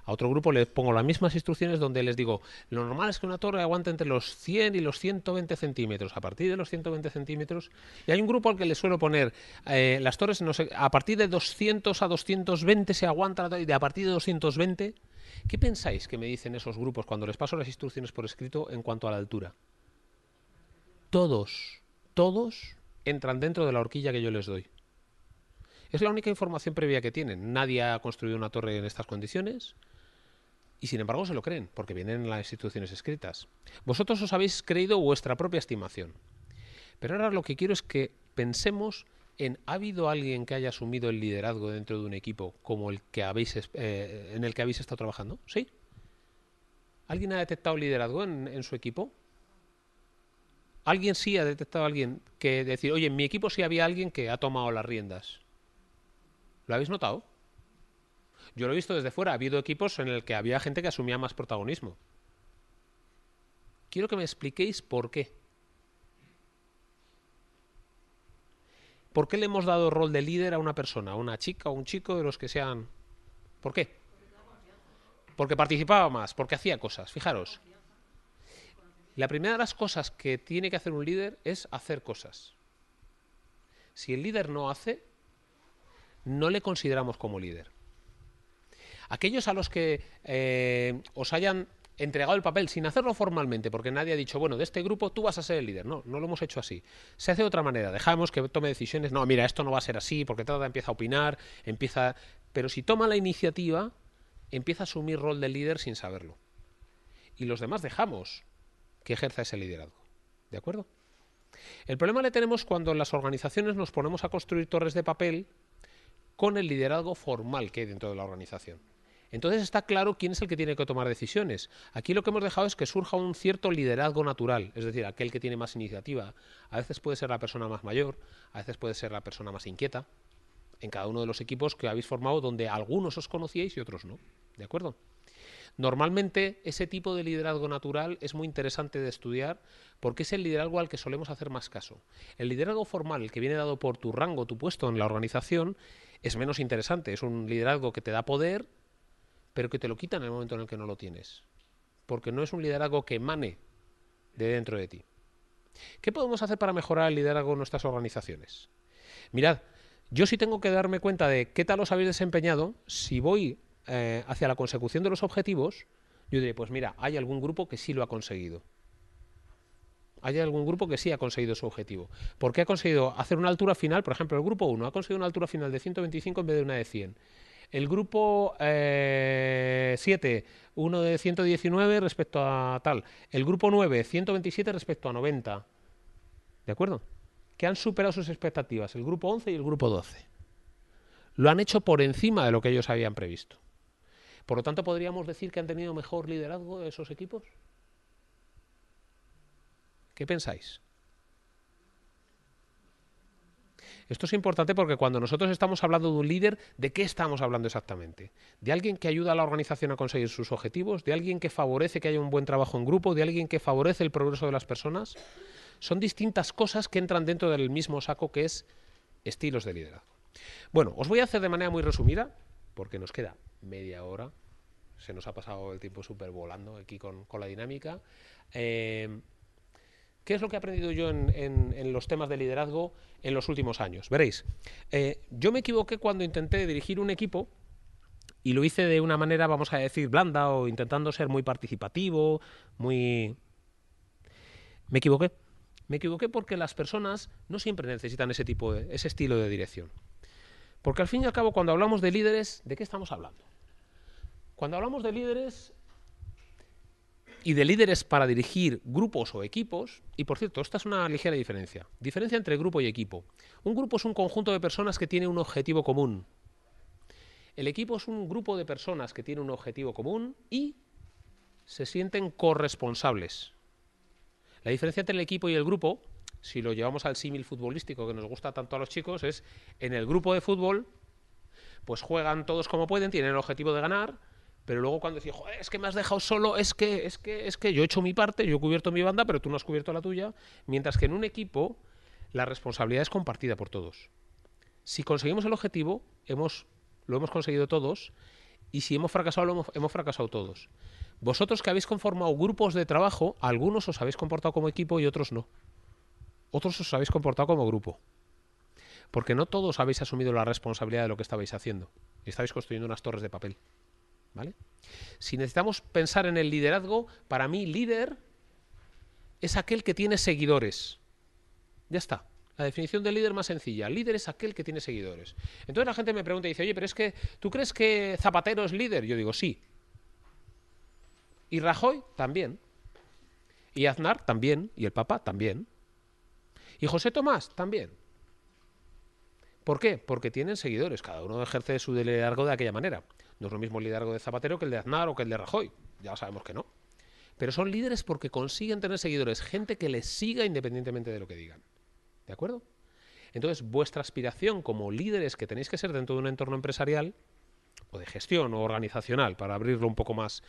A otro grupo le pongo las mismas instrucciones donde les digo, lo normal es que una torre aguante entre los 100 y los 120 centímetros. A partir de los 120 centímetros, y hay un grupo al que le suelo poner, eh, las torres no a partir de 200 a 220 se aguanta y a partir de 220 ¿Qué pensáis que me dicen esos grupos cuando les paso las instrucciones por escrito en cuanto a la altura? Todos, todos entran dentro de la horquilla que yo les doy. Es la única información previa que tienen. Nadie ha construido una torre en estas condiciones. Y sin embargo se lo creen, porque vienen las instrucciones escritas. Vosotros os habéis creído vuestra propia estimación. Pero ahora lo que quiero es que pensemos ¿ha habido alguien que haya asumido el liderazgo dentro de un equipo como el que habéis eh, en el que habéis estado trabajando? ¿Sí? ¿Alguien ha detectado liderazgo en, su equipo? ¿Alguien sí ha detectado alguien que decir, oye, en mi equipo sí había alguien que ha tomado las riendas? ¿Lo habéis notado? Yo lo he visto desde fuera, ha habido equipos en el que había gente que asumía más protagonismo. Quiero que me expliquéis por qué. ¿Por qué le hemos dado rol de líder a una persona, a una chica o un chico de los que sean? ¿Por qué? Porque participaba más, porque hacía cosas. Fijaros. La primera de las cosas que tiene que hacer un líder es hacer cosas. Si el líder no hace, no le consideramos como líder. Aquellos a los que eh, os hayan entregado el papel sin hacerlo formalmente, porque nadie ha dicho, bueno, de este grupo tú vas a ser el líder. No, no lo hemos hecho así. Se hace de otra manera. Dejamos que tome decisiones. No, mira, esto no va a ser así, porque Tata empieza a opinar, empieza. Pero si toma la iniciativa, empieza a asumir rol de líder sin saberlo. Y los demás dejamos que ejerza ese liderazgo. ¿De acuerdo? El problema le tenemos cuando en las organizaciones nos ponemos a construir torres de papel con el liderazgo formal que hay dentro de la organización. Entonces está claro quién es el que tiene que tomar decisiones. Aquí lo que hemos dejado es que surja un cierto liderazgo natural, es decir, aquel que tiene más iniciativa. A veces puede ser la persona más mayor, a veces puede ser la persona más inquieta, en cada uno de los equipos que habéis formado, donde algunos os conocíais y otros no. ¿De acuerdo? Normalmente ese tipo de liderazgo natural es muy interesante de estudiar porque es el liderazgo al que solemos hacer más caso. El liderazgo formal, el que viene dado por tu rango, tu puesto en la organización, es menos interesante. Es un liderazgo que te da poder pero que te lo quitan en el momento en el que no lo tienes. Porque no es un liderazgo que emane de dentro de ti. ¿Qué podemos hacer para mejorar el liderazgo en nuestras organizaciones? Mirad, yo sí tengo que darme cuenta de qué tal os habéis desempeñado. Si voy eh, hacia la consecución de los objetivos, yo diré, pues mira, hay algún grupo que sí lo ha conseguido. Hay algún grupo que sí ha conseguido su objetivo. Porque ha conseguido hacer una altura final, por ejemplo, el grupo 1 ha conseguido una altura final de 125 en vez de una de 100. El grupo 7, eh, 1 de 119 respecto a tal. El grupo 9, 127 respecto a 90. ¿De acuerdo? Que han superado sus expectativas, el grupo 11 y el grupo 12. Lo han hecho por encima de lo que ellos habían previsto. Por lo tanto, ¿podríamos decir que han tenido mejor liderazgo esos equipos? ¿Qué pensáis? Esto es importante porque cuando nosotros estamos hablando de un líder, ¿de qué estamos hablando exactamente? ¿De alguien que ayuda a la organización a conseguir sus objetivos? ¿De alguien que favorece que haya un buen trabajo en grupo? ¿De alguien que favorece el progreso de las personas? Son distintas cosas que entran dentro del mismo saco que es estilos de liderazgo. Bueno, os voy a hacer de manera muy resumida, porque nos queda media hora, se nos ha pasado el tiempo súper volando aquí con, la dinámica. Eh, ¿Qué es lo que he aprendido yo en, los temas de liderazgo en los últimos años? Veréis, eh, yo me equivoqué cuando intenté dirigir un equipo y lo hice de una manera, vamos a decir, blanda o intentando ser muy participativo, muy... Me equivoqué. Me equivoqué porque las personas no siempre necesitan ese tipo de, ese estilo de dirección. Porque al fin y al cabo, cuando hablamos de líderes, ¿de qué estamos hablando? Cuando hablamos de líderes, y de líderes para dirigir grupos o equipos. Y por cierto, esta es una ligera diferencia. Diferencia entre grupo y equipo. Un grupo es un conjunto de personas que tiene un objetivo común. El equipo es un grupo de personas que tiene un objetivo común y se sienten corresponsables. La diferencia entre el equipo y el grupo, si lo llevamos al símil futbolístico que nos gusta tanto a los chicos, es en el grupo de fútbol, pues juegan todos como pueden, tienen el objetivo de ganar, pero luego cuando decís, joder, es que me has dejado solo, es que, es que, es que yo he hecho mi parte, yo he cubierto mi banda, pero tú no has cubierto la tuya. Mientras que en un equipo la responsabilidad es compartida por todos. Si conseguimos el objetivo, lo hemos conseguido todos, y si hemos fracasado, lo hemos, hemos fracasado todos. Vosotros que habéis conformado grupos de trabajo, algunos os habéis comportado como equipo y otros no. Otros os habéis comportado como grupo. Porque no todos habéis asumido la responsabilidad de lo que estabais haciendo. Estabais construyendo unas torres de papel. ¿Vale? Si necesitamos pensar en el liderazgo, para mí líder es aquel que tiene seguidores. Ya está. La definición de líder más sencilla. Líder es aquel que tiene seguidores. Entonces la gente me pregunta y dice, oye, pero es que tú crees que Zapatero es líder. Yo digo, sí. Y Rajoy también. Y Aznar también. Y el Papa también. Y José Tomás también. ¿Por qué? Porque tienen seguidores. Cada uno ejerce su liderazgo de aquella manera es lo mismo el liderazgo de Zapatero que el de Aznar o que el de Rajoy. Ya sabemos que no. Pero son líderes porque consiguen tener seguidores, gente que les siga independientemente de lo que digan. ¿De acuerdo? Entonces, vuestra aspiración como líderes que tenéis que ser dentro de un entorno empresarial o de gestión o organizacional, para abrirlo un poco más,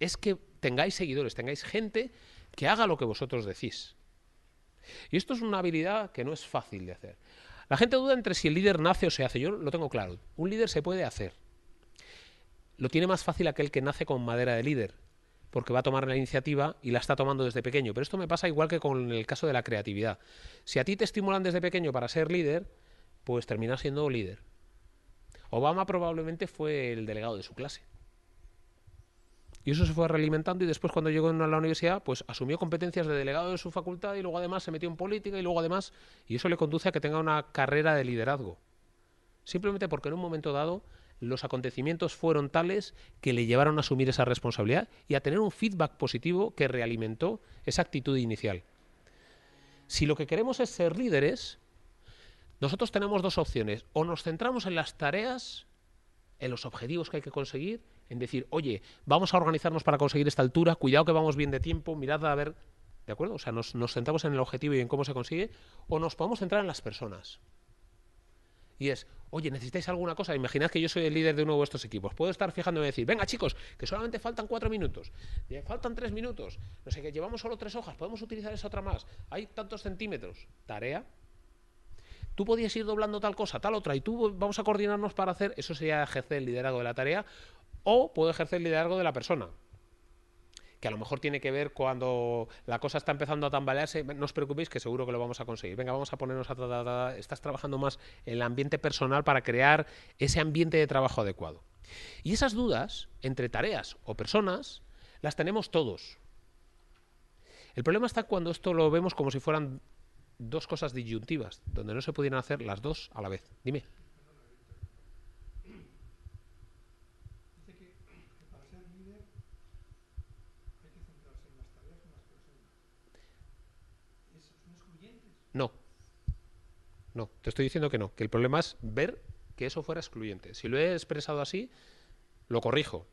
es que tengáis seguidores, tengáis gente que haga lo que vosotros decís. Y esto es una habilidad que no es fácil de hacer. La gente duda entre si el líder nace o se hace. Yo lo tengo claro. Un líder se puede hacer. Lo tiene más fácil aquel que nace con madera de líder, porque va a tomar la iniciativa y la está tomando desde pequeño. Pero esto me pasa igual que con el caso de la creatividad. Si a ti te estimulan desde pequeño para ser líder, pues terminas siendo líder. Obama probablemente fue el delegado de su clase. Y eso se fue realimentando y después cuando llegó a la universidad, pues asumió competencias de delegado de su facultad y luego además se metió en política y luego además, y eso le conduce a que tenga una carrera de liderazgo. Simplemente porque en un momento dado los acontecimientos fueron tales que le llevaron a asumir esa responsabilidad y a tener un feedback positivo que realimentó esa actitud inicial. Si lo que queremos es ser líderes, nosotros tenemos dos opciones. O nos centramos en las tareas, en los objetivos que hay que conseguir, en decir, oye, vamos a organizarnos para conseguir esta altura, cuidado que vamos bien de tiempo, mirad a ver, ¿de acuerdo? O sea, nos, nos centramos en el objetivo y en cómo se consigue, o nos podemos centrar en las personas y es, oye, ¿necesitáis alguna cosa? Imaginad que yo soy el líder de uno de vuestros equipos. Puedo estar fijándome y decir, venga chicos, que solamente faltan cuatro minutos, eh, faltan tres minutos, no sé qué, llevamos solo tres hojas, podemos utilizar esa otra más, hay tantos centímetros. Tarea. Tú podías ir doblando tal cosa, tal otra, y tú vamos a coordinarnos para hacer, eso sería ejercer el liderazgo de la tarea, o puedo ejercer el liderazgo de la persona que a lo mejor tiene que ver cuando la cosa está empezando a tambalearse, no os preocupéis que seguro que lo vamos a conseguir. Venga, vamos a ponernos a estás trabajando más en el ambiente personal para crear ese ambiente de trabajo adecuado. Y esas dudas entre tareas o personas las tenemos todos. El problema está cuando esto lo vemos como si fueran dos cosas disyuntivas, donde no se pudieran hacer las dos a la vez. Dime. No, te estoy diciendo que no, que el problema es ver que eso fuera excluyente. Si lo he expresado así, lo corrijo.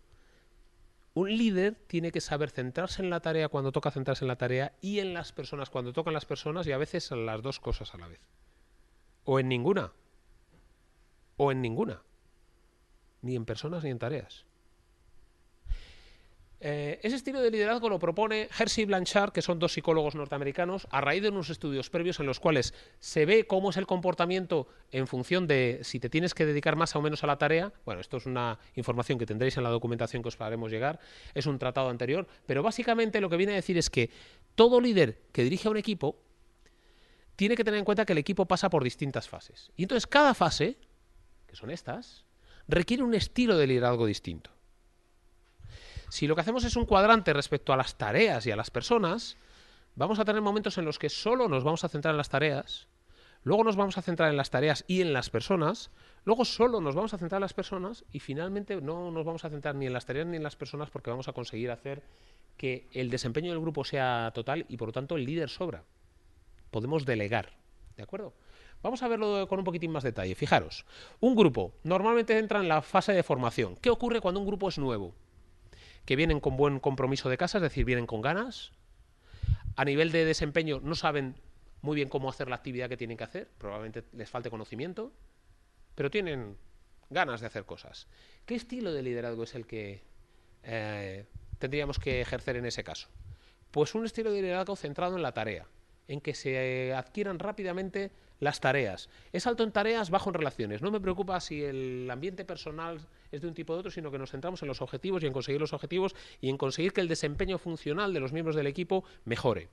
Un líder tiene que saber centrarse en la tarea cuando toca centrarse en la tarea y en las personas cuando tocan las personas y a veces en las dos cosas a la vez. O en ninguna. O en ninguna. Ni en personas ni en tareas. Eh, ese estilo de liderazgo lo propone Hersey Blanchard, que son dos psicólogos norteamericanos, a raíz de unos estudios previos en los cuales se ve cómo es el comportamiento en función de si te tienes que dedicar más o menos a la tarea. Bueno, esto es una información que tendréis en la documentación que os haremos llegar, es un tratado anterior, pero básicamente lo que viene a decir es que todo líder que dirige a un equipo tiene que tener en cuenta que el equipo pasa por distintas fases. Y entonces cada fase, que son estas, requiere un estilo de liderazgo distinto. Si lo que hacemos es un cuadrante respecto a las tareas y a las personas, vamos a tener momentos en los que solo nos vamos a centrar en las tareas, luego nos vamos a centrar en las tareas y en las personas, luego solo nos vamos a centrar en las personas y finalmente no nos vamos a centrar ni en las tareas ni en las personas porque vamos a conseguir hacer que el desempeño del grupo sea total y por lo tanto el líder sobra. Podemos delegar, ¿de acuerdo? Vamos a verlo con un poquitín más detalle. Fijaros, un grupo normalmente entra en la fase de formación. ¿Qué ocurre cuando un grupo es nuevo? que vienen con buen compromiso de casa, es decir, vienen con ganas. A nivel de desempeño no saben muy bien cómo hacer la actividad que tienen que hacer, probablemente les falte conocimiento, pero tienen ganas de hacer cosas. ¿Qué estilo de liderazgo es el que eh, tendríamos que ejercer en ese caso? Pues un estilo de liderazgo centrado en la tarea, en que se adquieran rápidamente las tareas. Es alto en tareas, bajo en relaciones. No me preocupa si el ambiente personal es de un tipo o de otro, sino que nos centramos en los objetivos y en conseguir los objetivos y en conseguir que el desempeño funcional de los miembros del equipo mejore.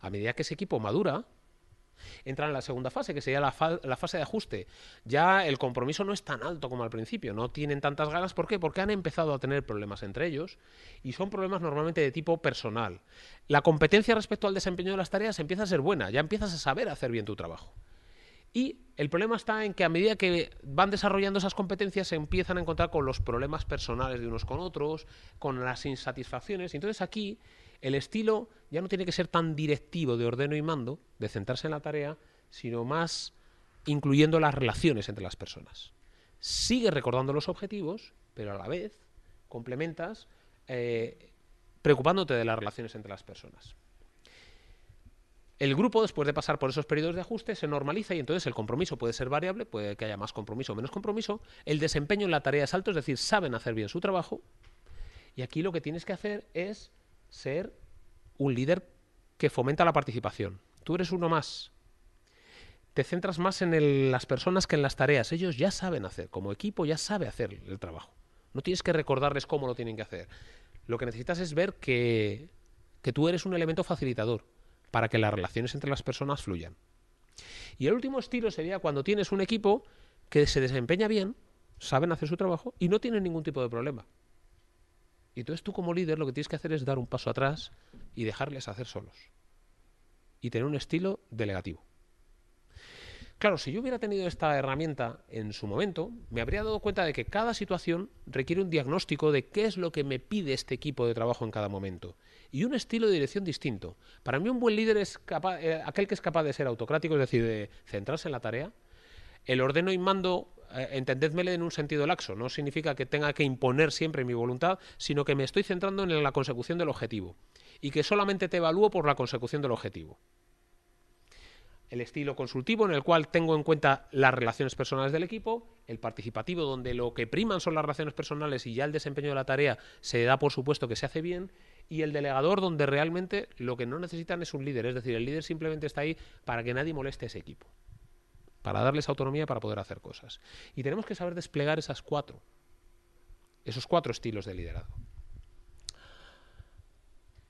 A medida que ese equipo madura, entran en la segunda fase, que sería la, fase de ajuste. Ya el compromiso no es tan alto como al principio, no tienen tantas ganas. ¿Por qué? Porque han empezado a tener problemas entre ellos y son problemas normalmente de tipo personal. La competencia respecto al desempeño de las tareas empieza a ser buena, ya empiezas a saber hacer bien tu trabajo. Y el problema está en que a medida que van desarrollando esas competencias se empiezan a encontrar con los problemas personales de unos con otros, con las insatisfacciones. Entonces aquí el estilo ya no tiene que ser tan directivo de ordeno y mando, de centrarse en la tarea, sino más incluyendo las relaciones entre las personas. Sigue recordando los objetivos, pero a la vez complementas eh, preocupándote de las relaciones entre las personas. El grupo, después de pasar por esos periodos de ajuste, se normaliza y entonces el compromiso puede ser variable, puede que haya más compromiso o menos compromiso. El desempeño en la tarea es alto, es decir, saben hacer bien su trabajo. Y aquí lo que tienes que hacer es ser un líder que fomenta la participación. Tú eres uno más. Te centras más en las personas que en las tareas. Ellos ya saben hacer, como equipo ya sabe hacer el trabajo. No tienes que recordarles cómo lo tienen que hacer. Lo que necesitas es ver que, que tú eres un elemento facilitador para que las relaciones entre las personas fluyan. Y el último estilo sería cuando tienes un equipo que se desempeña bien, saben hacer su trabajo y no tienen ningún tipo de problema. Y entonces tú como líder lo que tienes que hacer es dar un paso atrás y dejarles hacer solos. Y tener un estilo delegativo. Claro, si yo hubiera tenido esta herramienta en su momento, me habría dado cuenta de que cada situación requiere un diagnóstico de qué es lo que me pide este equipo de trabajo en cada momento y un estilo de dirección distinto. Para mí un buen líder es capaz, eh, aquel que es capaz de ser autocrático, es decir, de centrarse en la tarea, el ordeno y mando eh, entendedmele en un sentido laxo, no significa que tenga que imponer siempre mi voluntad, sino que me estoy centrando en la consecución del objetivo y que solamente te evalúo por la consecución del objetivo. El estilo consultivo, en el cual tengo en cuenta las relaciones personales del equipo, el participativo, donde lo que priman son las relaciones personales y ya el desempeño de la tarea se da por supuesto que se hace bien, y el delegador, donde realmente lo que no necesitan es un líder, es decir, el líder simplemente está ahí para que nadie moleste ese equipo para darles autonomía para poder hacer cosas. Y tenemos que saber desplegar esas cuatro, esos cuatro estilos de liderazgo.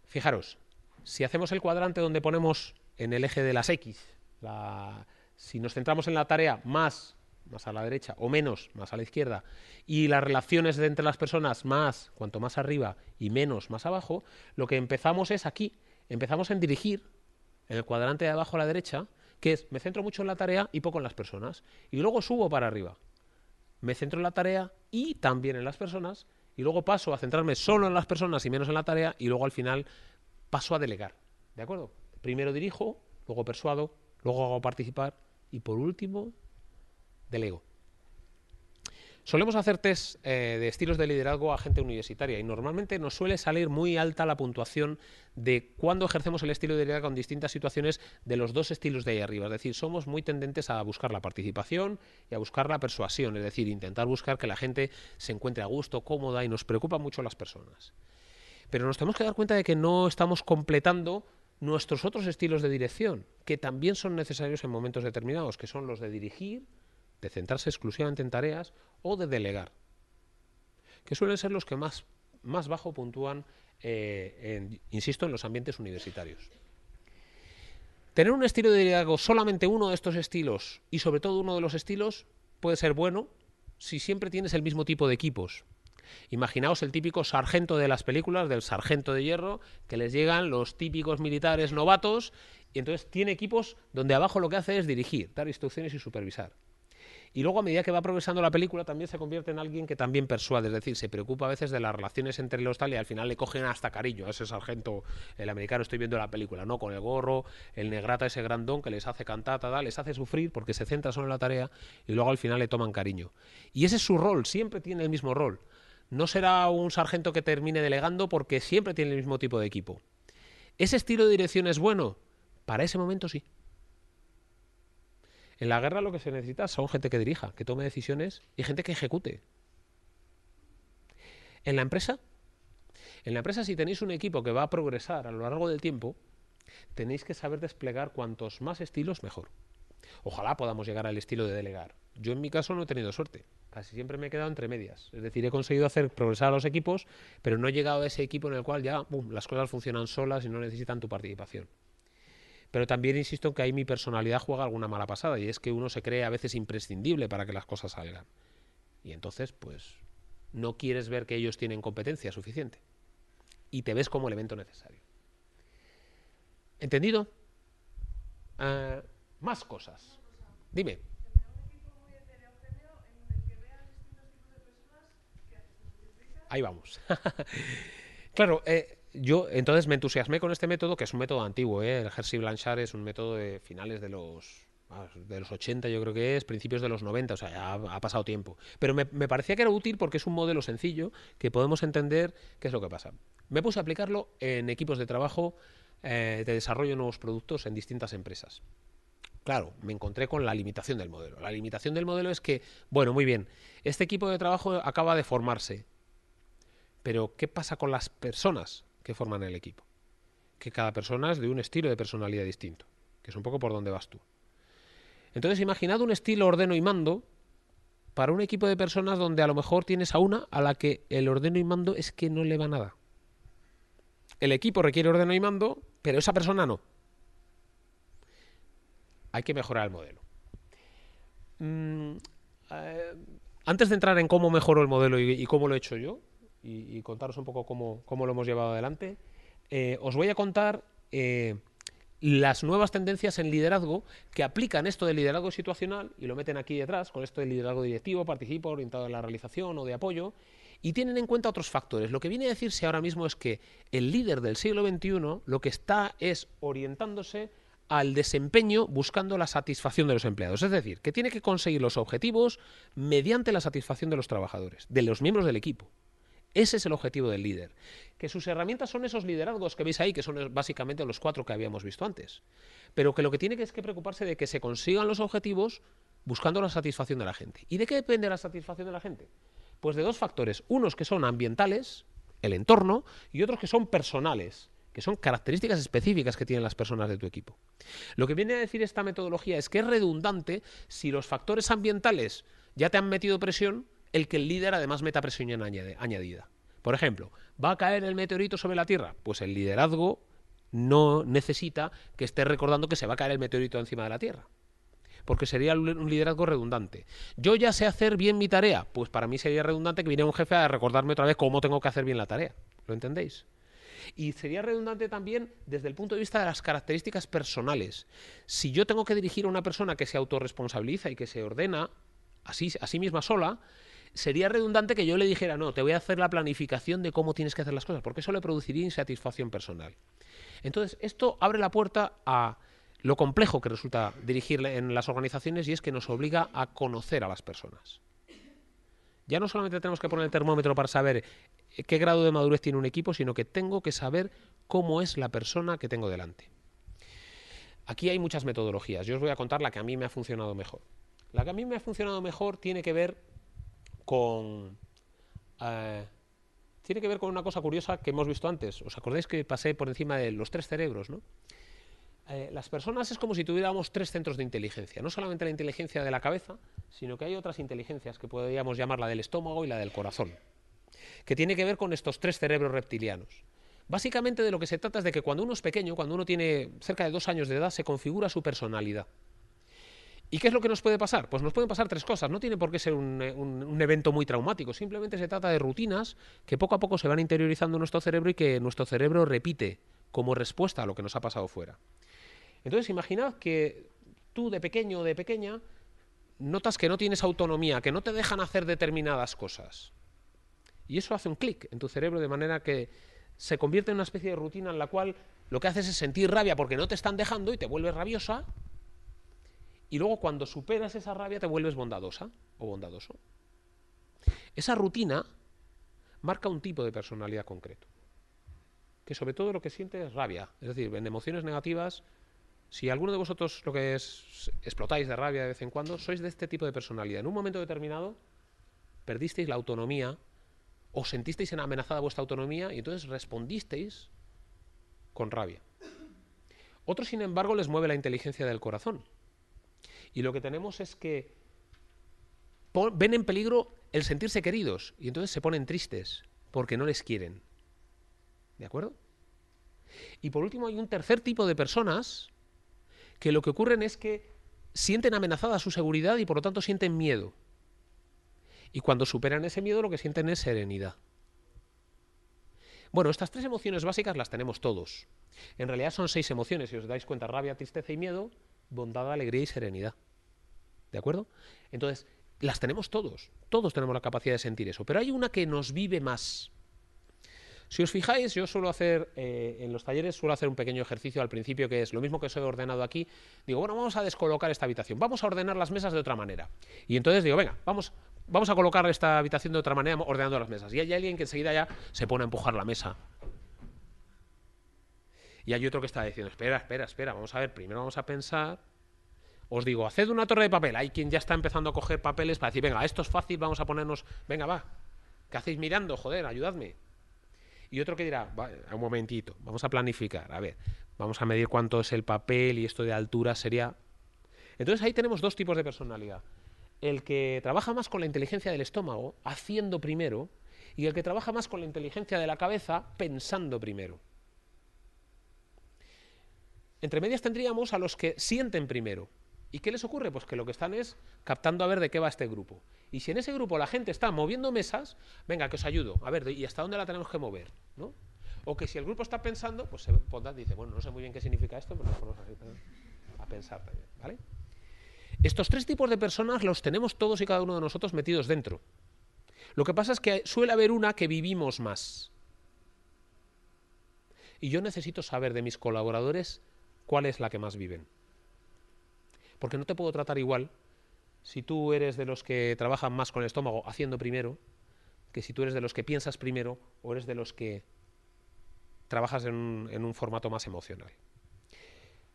Fijaros, si hacemos el cuadrante donde ponemos en el eje de las X, si nos centramos en la tarea más, más a la derecha, o menos, más a la izquierda, y las relaciones entre las personas más, cuanto más arriba, y menos, más abajo, lo que empezamos es aquí, empezamos en dirigir, el cuadrante de abajo a la derecha, que es me centro mucho en la tarea y poco en las personas. Y luego subo para arriba. Me centro en la tarea y también en las personas. Y luego paso a centrarme solo en las personas y menos en la tarea. Y luego al final paso a delegar. ¿De acuerdo? Primero dirijo, luego persuado, luego hago participar y por último delego. Solemos hacer test eh, de estilos de liderazgo a gente universitaria y normalmente nos suele salir muy alta la puntuación de cuando ejercemos el estilo de liderazgo en distintas situaciones de los dos estilos de ahí arriba. Es decir, somos muy tendentes a buscar la participación y a buscar la persuasión, es decir, intentar buscar que la gente se encuentre a gusto, cómoda y nos preocupa mucho las personas. Pero nos tenemos que dar cuenta de que no estamos completando nuestros otros estilos de dirección, que también son necesarios en momentos determinados, que son los de dirigir, de centrarse exclusivamente en tareas o de delegar, que suelen ser los que más, más bajo puntúan, eh, insisto, en los ambientes universitarios. Tener un estilo de liderazgo, solamente uno de estos estilos, y sobre todo uno de los estilos, puede ser bueno si siempre tienes el mismo tipo de equipos. Imaginaos el típico sargento de las películas, del sargento de hierro, que les llegan los típicos militares novatos y entonces tiene equipos donde abajo lo que hace es dirigir, dar instrucciones y supervisar. Y luego a medida que va progresando la película también se convierte en alguien que también persuade, es decir, se preocupa a veces de las relaciones entre los tal y al final le cogen hasta cariño a ese sargento, el americano, estoy viendo la película, ¿no? Con el gorro, el negrata, ese grandón que les hace cantar, les hace sufrir porque se centra solo en la tarea y luego al final le toman cariño. Y ese es su rol, siempre tiene el mismo rol. No será un sargento que termine delegando porque siempre tiene el mismo tipo de equipo. ¿Ese estilo de dirección es bueno? Para ese momento sí. En la guerra lo que se necesita son gente que dirija, que tome decisiones y gente que ejecute. En la empresa, en la empresa si tenéis un equipo que va a progresar a lo largo del tiempo, tenéis que saber desplegar cuantos más estilos mejor. Ojalá podamos llegar al estilo de delegar. Yo en mi caso no he tenido suerte. Casi siempre me he quedado entre medias. Es decir, he conseguido hacer progresar a los equipos, pero no he llegado a ese equipo en el cual ya las cosas funcionan solas y no necesitan tu participación. Pero también insisto en que ahí mi personalidad juega alguna mala pasada y es que uno se cree a veces imprescindible para que las cosas salgan. Y entonces, pues, no quieres ver que ellos tienen competencia suficiente y te ves como elemento necesario. ¿Entendido? Ah, más cosas. Dime. Ahí vamos. [LAUGHS] claro, eh, yo entonces me entusiasmé con este método, que es un método antiguo, ¿eh? el Hershey Blanchard es un método de finales de los ah, de los 80 yo creo que es, principios de los 90, o sea, ha, pasado tiempo. Pero me, parecía que era útil porque es un modelo sencillo que podemos entender qué es lo que pasa. Me puse a aplicarlo en equipos de trabajo eh, de desarrollo de nuevos productos en distintas empresas. Claro, me encontré con la limitación del modelo. La limitación del modelo es que, bueno, muy bien, este equipo de trabajo acaba de formarse, pero ¿qué pasa con las personas? que forman el equipo. Que cada persona es de un estilo de personalidad distinto, que es un poco por donde vas tú. Entonces, imaginad un estilo ordeno y mando para un equipo de personas donde a lo mejor tienes a una a la que el ordeno y mando es que no le va nada. El equipo requiere ordeno y mando, pero esa persona no. Hay que mejorar el modelo. Mm, eh, antes de entrar en cómo mejoro el modelo y cómo lo he hecho yo, y, contaros un poco cómo, lo hemos llevado adelante. Eh, os voy a contar eh, las nuevas tendencias en liderazgo que aplican esto del liderazgo situacional y lo meten aquí detrás con esto del liderazgo directivo, participo, orientado a la realización o de apoyo y tienen en cuenta otros factores. Lo que viene a decirse ahora mismo es que el líder del siglo XXI lo que está es orientándose al desempeño buscando la satisfacción de los empleados. Es decir, que tiene que conseguir los objetivos mediante la satisfacción de los trabajadores, de los miembros del equipo. Ese es el objetivo del líder. Que sus herramientas son esos liderazgos que veis ahí, que son básicamente los cuatro que habíamos visto antes. Pero que lo que tiene que es que preocuparse de que se consigan los objetivos buscando la satisfacción de la gente. ¿Y de qué depende la satisfacción de la gente? Pues de dos factores. Unos que son ambientales, el entorno, y otros que son personales, que son características específicas que tienen las personas de tu equipo. Lo que viene a decir esta metodología es que es redundante si los factores ambientales ya te han metido presión el que el líder además meta presión añadida. Por ejemplo, ¿va a caer el meteorito sobre la Tierra? Pues el liderazgo no necesita que esté recordando que se va a caer el meteorito encima de la Tierra. Porque sería un liderazgo redundante. Yo ya sé hacer bien mi tarea. Pues para mí sería redundante que viniera un jefe a recordarme otra vez cómo tengo que hacer bien la tarea. ¿Lo entendéis? Y sería redundante también desde el punto de vista de las características personales. Si yo tengo que dirigir a una persona que se autorresponsabiliza y que se ordena a sí, a sí misma sola, sería redundante que yo le dijera, no, te voy a hacer la planificación de cómo tienes que hacer las cosas, porque eso le produciría insatisfacción personal. Entonces, esto abre la puerta a lo complejo que resulta dirigir en las organizaciones y es que nos obliga a conocer a las personas. Ya no solamente tenemos que poner el termómetro para saber eh, qué grado de madurez tiene un equipo, sino que tengo que saber cómo es la persona que tengo delante. Aquí hay muchas metodologías. Yo os voy a contar la que a mí me ha funcionado mejor. La que a mí me ha funcionado mejor tiene que ver eh, tiene que ver con una cosa curiosa que hemos visto antes. ¿Os acordáis que pasé por encima de los tres cerebros? ¿no? Eh, las personas es como si tuviéramos tres centros de inteligencia. No solamente la inteligencia de la cabeza, sino que hay otras inteligencias que podríamos llamar la del estómago y la del corazón, que tiene que ver con estos tres cerebros reptilianos. Básicamente de lo que se trata es de que cuando uno es pequeño, cuando uno tiene cerca de dos años de edad, se configura su personalidad. ¿Y qué es lo que nos puede pasar? Pues nos pueden pasar tres cosas. No tiene por qué ser eh, un, evento muy traumático. Simplemente se trata de rutinas que poco a poco se van interiorizando en nuestro cerebro y que nuestro cerebro repite como respuesta a lo que nos ha pasado fuera. Entonces, imaginad que tú de pequeño o de pequeña notas que no tienes autonomía, que no te dejan hacer determinadas cosas. Y eso hace un clic en tu cerebro de manera que se convierte en una especie de rutina en la cual lo que haces es sentir rabia porque no te están dejando y te vuelves rabiosa y luego cuando superas esa rabia te vuelves bondadosa o bondadoso. Esa rutina marca un tipo de personalidad concreto. Que sobre todo lo que siente es rabia. Es decir, en emociones negativas, si alguno de vosotros lo que es explotáis de rabia de vez en cuando, sois de este tipo de personalidad. En un momento determinado perdisteis la autonomía o sentisteis en amenazada vuestra autonomía y entonces respondisteis con rabia. Otros, sin embargo, les mueve la inteligencia del corazón. Y lo que tenemos es que ven en peligro el sentirse queridos y entonces se ponen tristes porque no les quieren. ¿De acuerdo? Y por último hay un tercer tipo de personas que lo que ocurren es que sienten amenazada su seguridad y por lo tanto sienten miedo. Y cuando superan ese miedo lo que sienten es serenidad. Bueno, estas tres emociones básicas las tenemos todos. En realidad son seis emociones, si os dais cuenta, rabia, tristeza y miedo, bondad, alegría y serenidad. ¿De acuerdo? Entonces, las tenemos todos, todos tenemos la capacidad de sentir eso, pero hay una que nos vive más. Si os fijáis, yo suelo hacer, eh, en los talleres suelo hacer un pequeño ejercicio al principio que es lo mismo que os he ordenado aquí, digo, bueno, vamos a descolocar esta habitación, vamos a ordenar las mesas de otra manera. Y entonces digo, venga, vamos, vamos a colocar esta habitación de otra manera ordenando las mesas. Y hay alguien que enseguida ya se pone a empujar la mesa, y hay otro que está diciendo, espera, espera, espera, vamos a ver, primero vamos a pensar. Os digo, haced una torre de papel. Hay quien ya está empezando a coger papeles para decir, venga, esto es fácil, vamos a ponernos, venga, va. ¿Qué hacéis mirando? Joder, ayudadme. Y otro que dirá, un momentito, vamos a planificar, a ver, vamos a medir cuánto es el papel y esto de altura sería... Entonces ahí tenemos dos tipos de personalidad. El que trabaja más con la inteligencia del estómago, haciendo primero, y el que trabaja más con la inteligencia de la cabeza, pensando primero. Entre medias tendríamos a los que sienten primero. ¿Y qué les ocurre? Pues que lo que están es captando a ver de qué va este grupo. Y si en ese grupo la gente está moviendo mesas, venga, que os ayudo. A ver, ¿y hasta dónde la tenemos que mover? O que si el grupo está pensando, pues se y dice, bueno, no sé muy bien qué significa esto, pero nos vamos a pensar ¿vale? Estos tres tipos de personas los tenemos todos y cada uno de nosotros metidos dentro. Lo que pasa es que suele haber una que vivimos más. Y yo necesito saber de mis colaboradores cuál es la que más viven. Porque no te puedo tratar igual si tú eres de los que trabajan más con el estómago haciendo primero, que si tú eres de los que piensas primero o eres de los que trabajas en un, formato más emocional.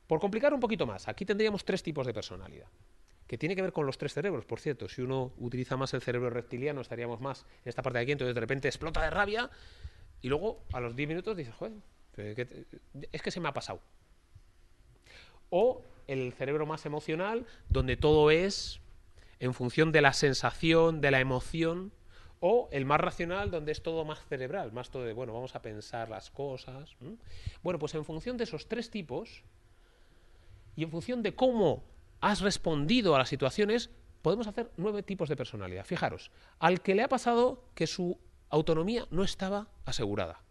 Por complicar un poquito más, aquí tendríamos tres tipos de personalidad que tiene que ver con los tres cerebros, por cierto. Si uno utiliza más el cerebro reptiliano, estaríamos más en esta parte de aquí, entonces de repente explota de rabia y luego a los 10 minutos dices, joder, eh, es que se me ha pasado o el cerebro más emocional, donde todo es en función de la sensación, de la emoción, o el más racional, donde es todo más cerebral, más todo de, bueno, vamos a pensar las cosas. Bueno, pues en función de esos tres tipos y en función de cómo has respondido a las situaciones, podemos hacer nueve tipos de personalidad. Fijaros, al que le ha pasado que su autonomía no estaba asegurada.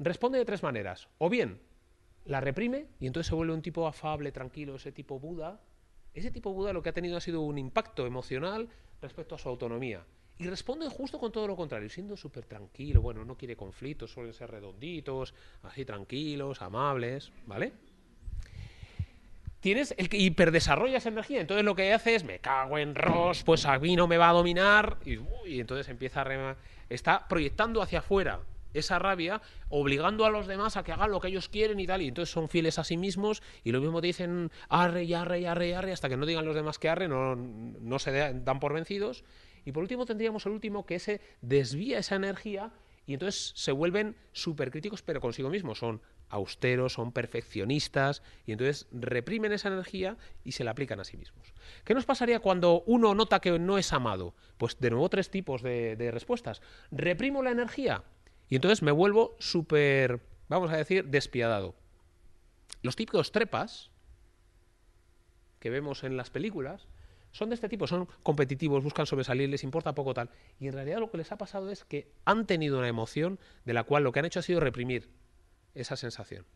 Responde de tres maneras. O bien la reprime y entonces se vuelve un tipo afable, tranquilo, ese tipo Buda. Ese tipo Buda lo que ha tenido ha sido un impacto emocional respecto a su autonomía. Y responde justo con todo lo contrario, siendo súper tranquilo, bueno, no quiere conflictos, suelen ser redonditos, así tranquilos, amables, ¿vale? Tienes el que esa energía, entonces lo que hace es, me cago en Ross, pues a mí no me va a dominar, y, entonces empieza a... remar, está proyectando hacia afuera esa rabia obligando a los demás a que hagan lo que ellos quieren y tal, y entonces son fieles a sí mismos y lo mismo dicen arre y arre y arre arre, hasta que no digan los demás que arre, no, no se dan por vencidos. Y por último tendríamos el último que ese desvía esa energía y entonces se vuelven críticos, pero consigo mismos, son austeros, son perfeccionistas y entonces reprimen esa energía y se la aplican a sí mismos. ¿Qué nos pasaría cuando uno nota que no es amado? Pues de nuevo tres tipos de respuestas. Reprimo la energía, y entonces me vuelvo súper, vamos a decir, despiadado. Los típicos trepas que vemos en las películas son de este tipo, son competitivos, buscan sobresalir, les importa poco tal. Y en realidad lo que les ha pasado es que han tenido una emoción de la cual lo que han hecho ha sido reprimir esa sensación.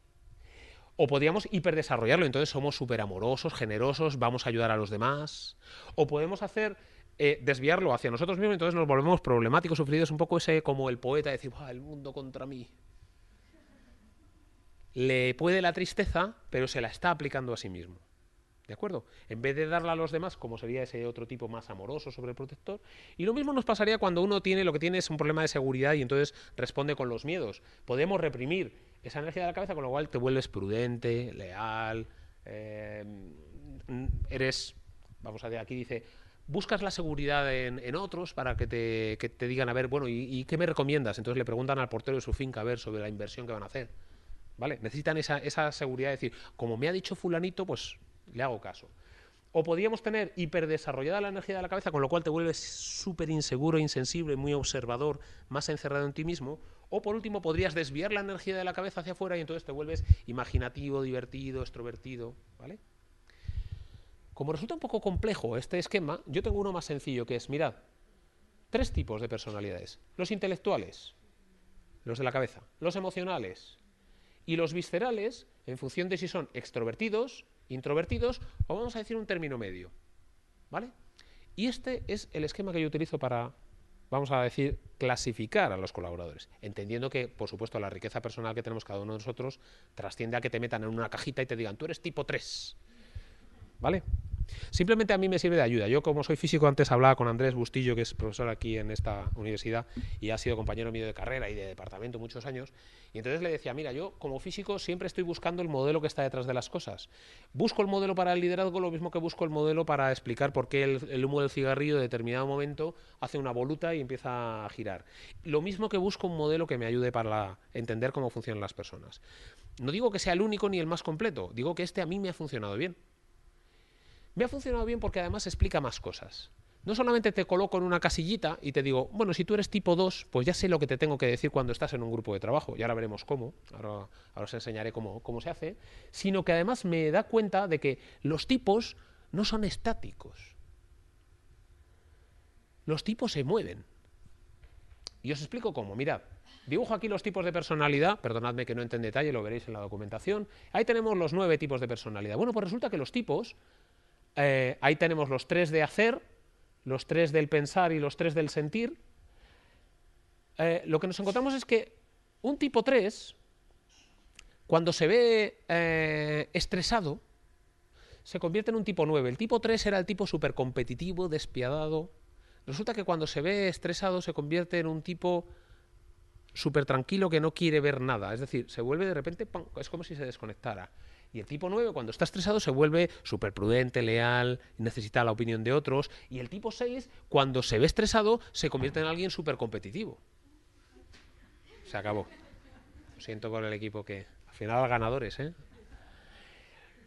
O podríamos hiperdesarrollarlo, entonces somos súper amorosos, generosos, vamos a ayudar a los demás. O podemos hacer eh, desviarlo hacia nosotros mismos, entonces nos volvemos problemáticos, sufridos, un poco ese como el poeta decir, el mundo contra mí. Le puede la tristeza, pero se la está aplicando a sí mismo. ¿De acuerdo? En vez de darla a los demás, como sería ese otro tipo más amoroso sobre protector. Y lo mismo nos pasaría cuando uno tiene lo que tiene es un problema de seguridad y entonces responde con los miedos. Podemos reprimir esa energía de la cabeza, con lo cual te vuelves prudente, leal, eh, eres, vamos a ver, aquí dice, buscas la seguridad en, otros para que te, digan, a ver, bueno, ¿y, qué me recomiendas? Entonces le preguntan al portero de su finca, a ver, sobre la inversión que van a hacer. ¿Vale? Necesitan esa, seguridad de decir, como me ha dicho fulanito, pues le hago caso. O podríamos tener hiperdesarrollada la energía de la cabeza, con lo cual te vuelves súper inseguro, insensible, muy observador, más encerrado en ti mismo. O por último, podrías desviar la energía de la cabeza hacia afuera y entonces te vuelves imaginativo, divertido, extrovertido. ¿Vale? Como resulta un poco complejo este esquema, yo tengo uno más sencillo que es, mirad, tres tipos de personalidades. Los intelectuales, los de la cabeza, los emocionales y los viscerales, en función de si son extrovertidos, introvertidos o vamos a decir un término medio. ¿Vale? Y este es el esquema que yo utilizo para, vamos a decir, clasificar a los colaboradores, entendiendo que, por supuesto, la riqueza personal que tenemos cada uno de nosotros trasciende a que te metan en una cajita y te digan, tú eres tipo 3. ¿Vale? Simplemente a mí me sirve de ayuda. Yo como soy físico, antes hablaba con Andrés Bustillo, que es profesor aquí en esta universidad y ha sido compañero mío de carrera y de departamento muchos años, y entonces le decía, mira, yo como físico siempre estoy buscando el modelo que está detrás de las cosas. Busco el modelo para el liderazgo lo mismo que busco el modelo para explicar por qué el, humo del cigarrillo en determinado momento hace una voluta y empieza a girar. Lo mismo que busco un modelo que me ayude para entender cómo funcionan las personas. No digo que sea el único ni el más completo, digo que este a mí me ha funcionado bien. Me ha funcionado bien porque además explica más cosas. No solamente te coloco en una casillita y te digo, bueno, si tú eres tipo 2, pues ya sé lo que te tengo que decir cuando estás en un grupo de trabajo, y ahora veremos cómo, ahora, os enseñaré cómo, cómo se hace, sino que además me da cuenta de que los tipos no son estáticos. Los tipos se mueven. Y os explico cómo, mirad. Dibujo aquí los tipos de personalidad, perdonadme que no entre en detalle, lo veréis en la documentación. Ahí tenemos los nueve tipos de personalidad. Bueno, pues resulta que los tipos eh, ahí tenemos los tres de hacer, los tres del pensar y los tres del sentir, eh, lo que nos encontramos es que un tipo 3, cuando se ve eh, estresado, se convierte en un tipo 9. El tipo 3 era el tipo súper competitivo, despiadado. Resulta que cuando se ve estresado se convierte en un tipo súper tranquilo que no quiere ver nada. Es decir, se vuelve de repente, es como si se desconectara. Y el tipo 9, cuando está estresado, se vuelve súper prudente, leal, necesita la opinión de otros. Y el tipo 6, cuando se ve estresado, se convierte en alguien súper competitivo. Se acabó. Lo siento con el equipo que al final ganadores, ¿eh?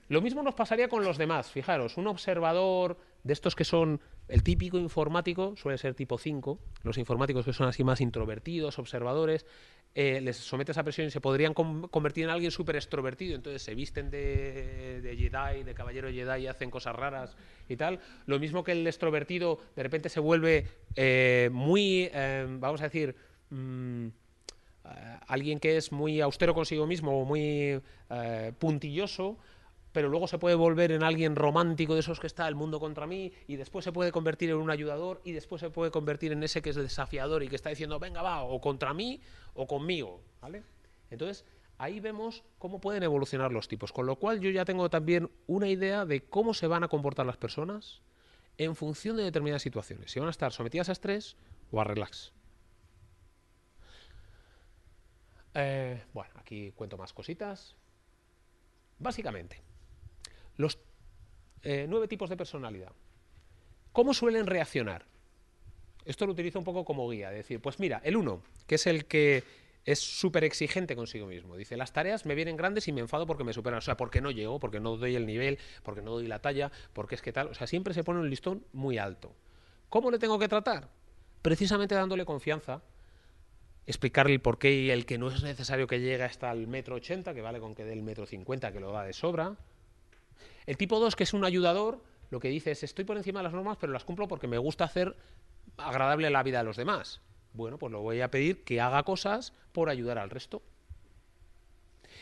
Lo mismo nos pasaría con los demás. Fijaros, un observador de estos que son el típico informático, suele ser tipo 5, los informáticos que son así más introvertidos, observadores, eh, les somete esa presión y se podrían convertir en alguien súper extrovertido, entonces se visten de, Jedi, de caballero Jedi y hacen cosas raras y tal. Lo mismo que el extrovertido de repente se vuelve eh, muy, em, vamos a decir, mm, eh, alguien que es muy austero consigo mismo, muy puntilloso, pero luego se puede volver en alguien romántico de esos que está el mundo contra mí, y después se puede convertir en un ayudador, y después se puede convertir en ese que es desafiador y que está diciendo, venga, va, o contra mí o conmigo. ¿Vale? Entonces, ahí vemos cómo pueden evolucionar los tipos, con lo cual yo ya tengo también una idea de cómo se van a comportar las personas en función de determinadas situaciones, si van a estar sometidas a estrés o a relax. Eh, bueno, aquí cuento más cositas. Básicamente, los eh, nueve tipos de personalidad. ¿Cómo suelen reaccionar? Esto lo utilizo un poco como guía, decir, pues mira, el uno, que es el que es súper exigente consigo mismo. Dice, las tareas me vienen grandes y me enfado porque me superan. O sea, porque no llego, porque no doy el nivel, porque no doy la talla, porque es que tal. O sea, siempre se pone un listón muy alto. ¿Cómo le tengo que tratar? Precisamente dándole confianza, explicarle el qué y el que no es necesario que llegue hasta el metro ochenta, que vale con que dé el metro cincuenta, que lo da de sobra. El tipo 2, que es un ayudador, lo que dice es, estoy por encima de las normas, pero las cumplo porque me gusta hacer agradable la vida de los demás. Bueno, pues lo voy a pedir que haga cosas por ayudar al resto.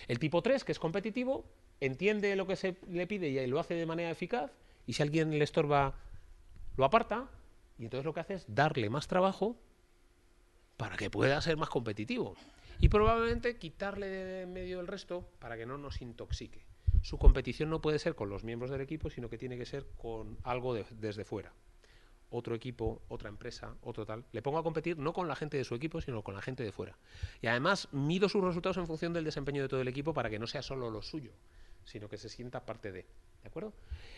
El tipo 3, que es competitivo, entiende lo que se le pide y lo hace de manera eficaz, y si alguien le estorba, lo aparta, y entonces lo que hace es darle más trabajo para que pueda ser más competitivo. Y probablemente quitarle de en medio el resto para que no nos intoxique su competición no puede ser con los miembros del equipo, sino que tiene que ser con algo desde fuera. Otro equipo, otra empresa, otro tal. Le pongo a competir no con la gente de su equipo, sino con la gente de fuera. Y además mido sus resultados en función del desempeño de todo el equipo para que no sea solo lo suyo, sino que se sienta parte de. ¿De acuerdo?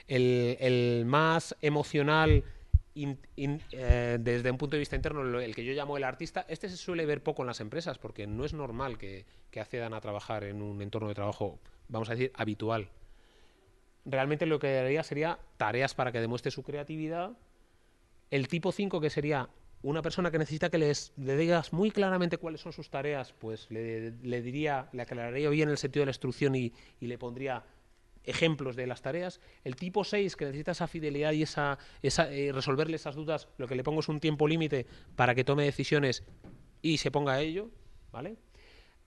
El, más emocional eh, desde un punto de vista interno, el que yo llamo el artista, este se suele ver poco en las empresas porque no es normal que, que accedan a trabajar en un entorno de trabajo vamos a decir, habitual. Realmente lo que daría sería tareas para que demuestre su creatividad. El tipo 5, que sería una persona que necesita que les, le digas muy claramente cuáles son sus tareas, pues le, diría, le aclararía bien el sentido de la instrucción y, le pondría ejemplos de las tareas. El tipo 6, que necesita esa fidelidad y esa, esa eh, resolverle esas dudas, lo que le pongo es un tiempo límite para que tome decisiones y se ponga a ello, ¿vale?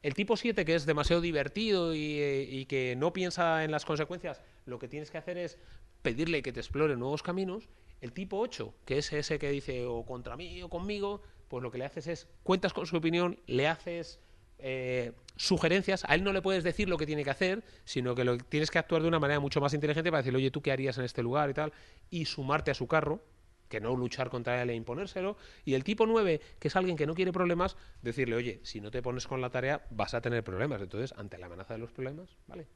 El tipo 7, que es demasiado divertido eh, y, que no piensa en las consecuencias, lo que tienes que hacer es pedirle que te explore nuevos caminos. El tipo 8, que es ese que dice o contra mí o conmigo, pues lo que le haces es cuentas con su opinión, le haces eh, sugerencias, a él no le puedes decir lo que tiene que hacer, sino que lo, tienes que actuar de una manera mucho más inteligente para decirle, oye, ¿tú qué harías en este lugar y tal? Y sumarte a su carro, que no luchar contra él e imponérselo. Y el tipo 9, que es alguien que no quiere problemas, decirle, oye, si no te pones con la tarea vas a tener problemas. Entonces, ante la amenaza de los problemas, vale.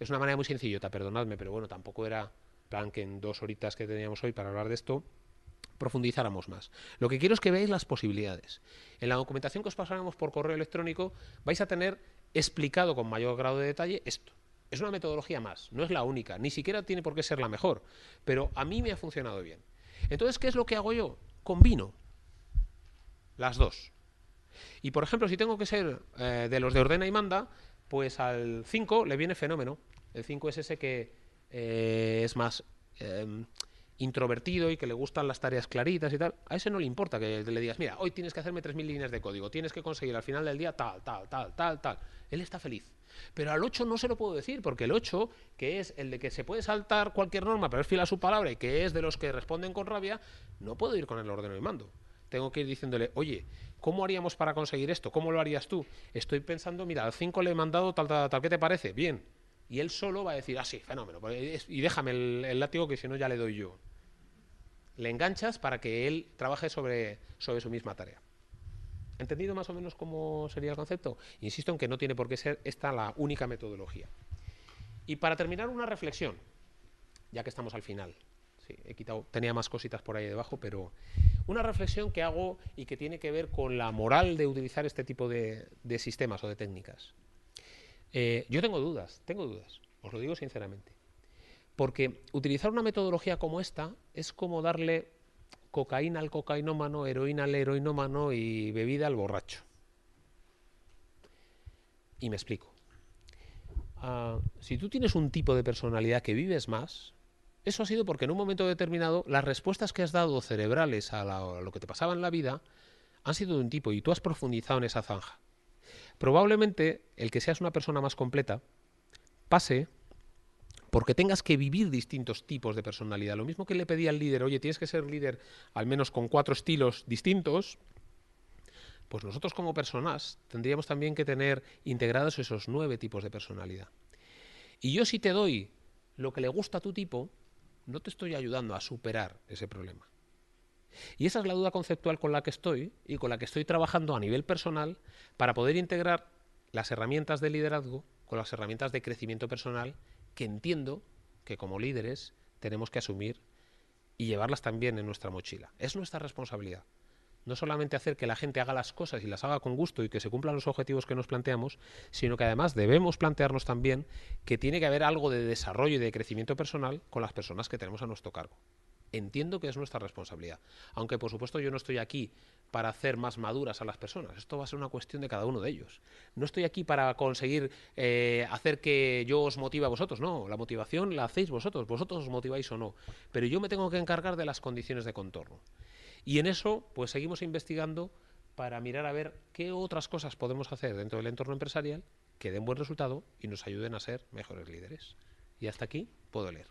Es una manera muy sencillota, perdonadme, pero bueno, tampoco era plan que en dos horitas que teníamos hoy para hablar de esto profundizáramos más. Lo que quiero es que veáis las posibilidades. En la documentación que os pasáramos por correo electrónico vais a tener explicado con mayor grado de detalle esto. Es una metodología más, no es la única, ni siquiera tiene por qué ser la mejor, pero a mí me ha funcionado bien. Entonces, ¿qué es lo que hago yo? Combino las dos. Y por ejemplo, si tengo que ser eh, de los de ordena y manda, pues al 5 le viene fenómeno. El 5 es ese que eh, es más em, introvertido y que le gustan las tareas claritas y tal. A ese no le importa que le digas, mira, hoy tienes que hacerme 3.000 líneas de código, tienes que conseguir al final del día tal, tal, tal, tal, tal. Él está feliz. Pero al 8 no se lo puedo decir, porque el 8, que es el de que se puede saltar cualquier norma, pero es fila a su palabra y que es de los que responden con rabia, no puedo ir con el orden y mando. Tengo que ir diciéndole, oye, ¿cómo haríamos para conseguir esto? ¿Cómo lo harías tú? Estoy pensando, mira, al 5 le he mandado tal, tal, tal, ¿qué te parece? Bien. Y él solo va a decir, ah, sí, fenómeno, pues, y déjame el, látigo que si no ya le doy yo. Le enganchas para que él trabaje sobre su misma tarea. ¿Entendido más o menos cómo sería el concepto? Insisto en que no tiene por qué ser esta la única metodología. Y para terminar, una reflexión, ya que estamos al final. he quitado, tenía más cositas por ahí debajo, pero una reflexión que hago y que tiene que ver con la moral de utilizar este tipo de, sistemas o de técnicas. Eh, yo tengo dudas, tengo dudas, os lo digo sinceramente. Porque utilizar una metodología como esta es como darle cocaína al cocainómano, heroína al heroinómano y bebida al borracho. Y me explico. Ah, si tú tienes un tipo de personalidad que vives más, eso ha sido porque en un momento determinado las respuestas que has dado cerebrales a, a lo que te pasaba en la vida han sido de un tipo y tú has profundizado en esa zanja. Probablemente el que seas una persona más completa pase porque tengas que vivir distintos tipos de personalidad. Lo mismo que le pedía al líder, oye, tienes que ser líder al menos con cuatro estilos distintos, pues nosotros como personas tendríamos también que tener integrados esos nueve tipos de personalidad. Y yo si te doy lo que le gusta a tu tipo, no te estoy ayudando a superar ese problema. Y esa es la duda conceptual con la que estoy y con la que estoy trabajando a nivel personal para poder integrar las herramientas de liderazgo con las herramientas de crecimiento personal que entiendo que como líderes tenemos que asumir y llevarlas también en nuestra mochila. Es nuestra responsabilidad. No solamente hacer que la gente haga las cosas y las haga con gusto y que se cumplan los objetivos que nos planteamos, sino que además debemos plantearnos también que tiene que haber algo de desarrollo y de crecimiento personal con las personas que tenemos a nuestro cargo entiendo que es nuestra responsabilidad. Aunque por supuesto yo no estoy aquí para hacer más maduras a las personas. Esto va a ser una cuestión de cada uno de ellos. No estoy aquí para conseguir eh, hacer que yo os motive a vosotros. No, la motivación la hacéis vosotros. Vosotros os motiváis o no. Pero yo me tengo que encargar de las condiciones de contorno. Y en eso, pues seguimos investigando para mirar a ver qué otras cosas podemos hacer dentro del entorno empresarial que den buen resultado y nos ayuden a ser mejores líderes. Y hasta aquí puedo leer.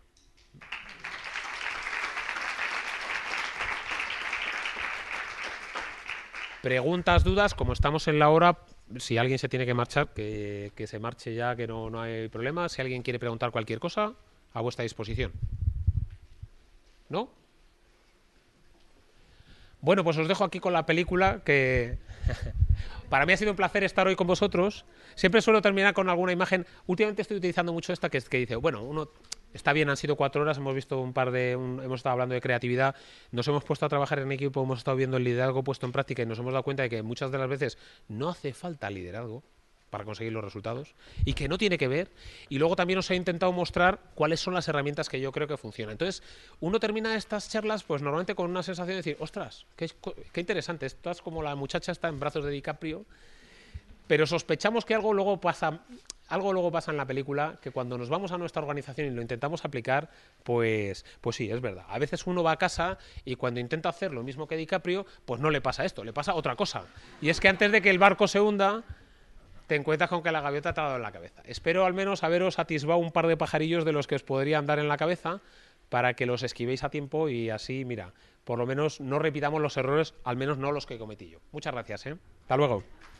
Preguntas, dudas, como estamos en la hora, si alguien se tiene que marchar, que, se marche ya, que no, hay problema. Si alguien quiere preguntar cualquier cosa, a vuestra disposición. ¿No? Bueno, pues os dejo aquí con la película que... [LAUGHS] Para mí ha sido un placer estar hoy con vosotros. Siempre suelo terminar con alguna imagen. Últimamente estoy utilizando mucho esta que, que dice, bueno, uno está bien, han sido cuatro horas, hemos visto un par de, hemos estado hablando de creatividad, nos hemos puesto a trabajar en equipo, hemos estado viendo el liderazgo puesto en práctica y nos hemos dado cuenta de que muchas de las veces no hace falta liderazgo para conseguir los resultados y que no tiene que ver. Y luego también os he intentado mostrar cuáles son las herramientas que yo creo que funcionan. Entonces, uno termina estas charlas pues normalmente con una sensación de decir, ostras, qué, qué interesante, estás como la muchacha está en brazos de DiCaprio pero sospechamos que algo luego pasa algo luego pasa en la película que cuando nos vamos a nuestra organización y lo intentamos aplicar, pues, pues sí, es verdad. A veces uno va a casa y cuando intenta hacer lo mismo que DiCaprio, pues no le pasa esto, le pasa otra cosa. Y es que antes de que el barco se hunda, te encuentras con que la gaviota te ha dado en la cabeza. Espero al menos haberos atisbado un par de pajarillos de los que os podrían dar en la cabeza para que los esquivéis a tiempo y así, mira, por lo menos no repitamos los errores, al menos no los que cometí yo. Muchas gracias, ¿eh? Hasta luego.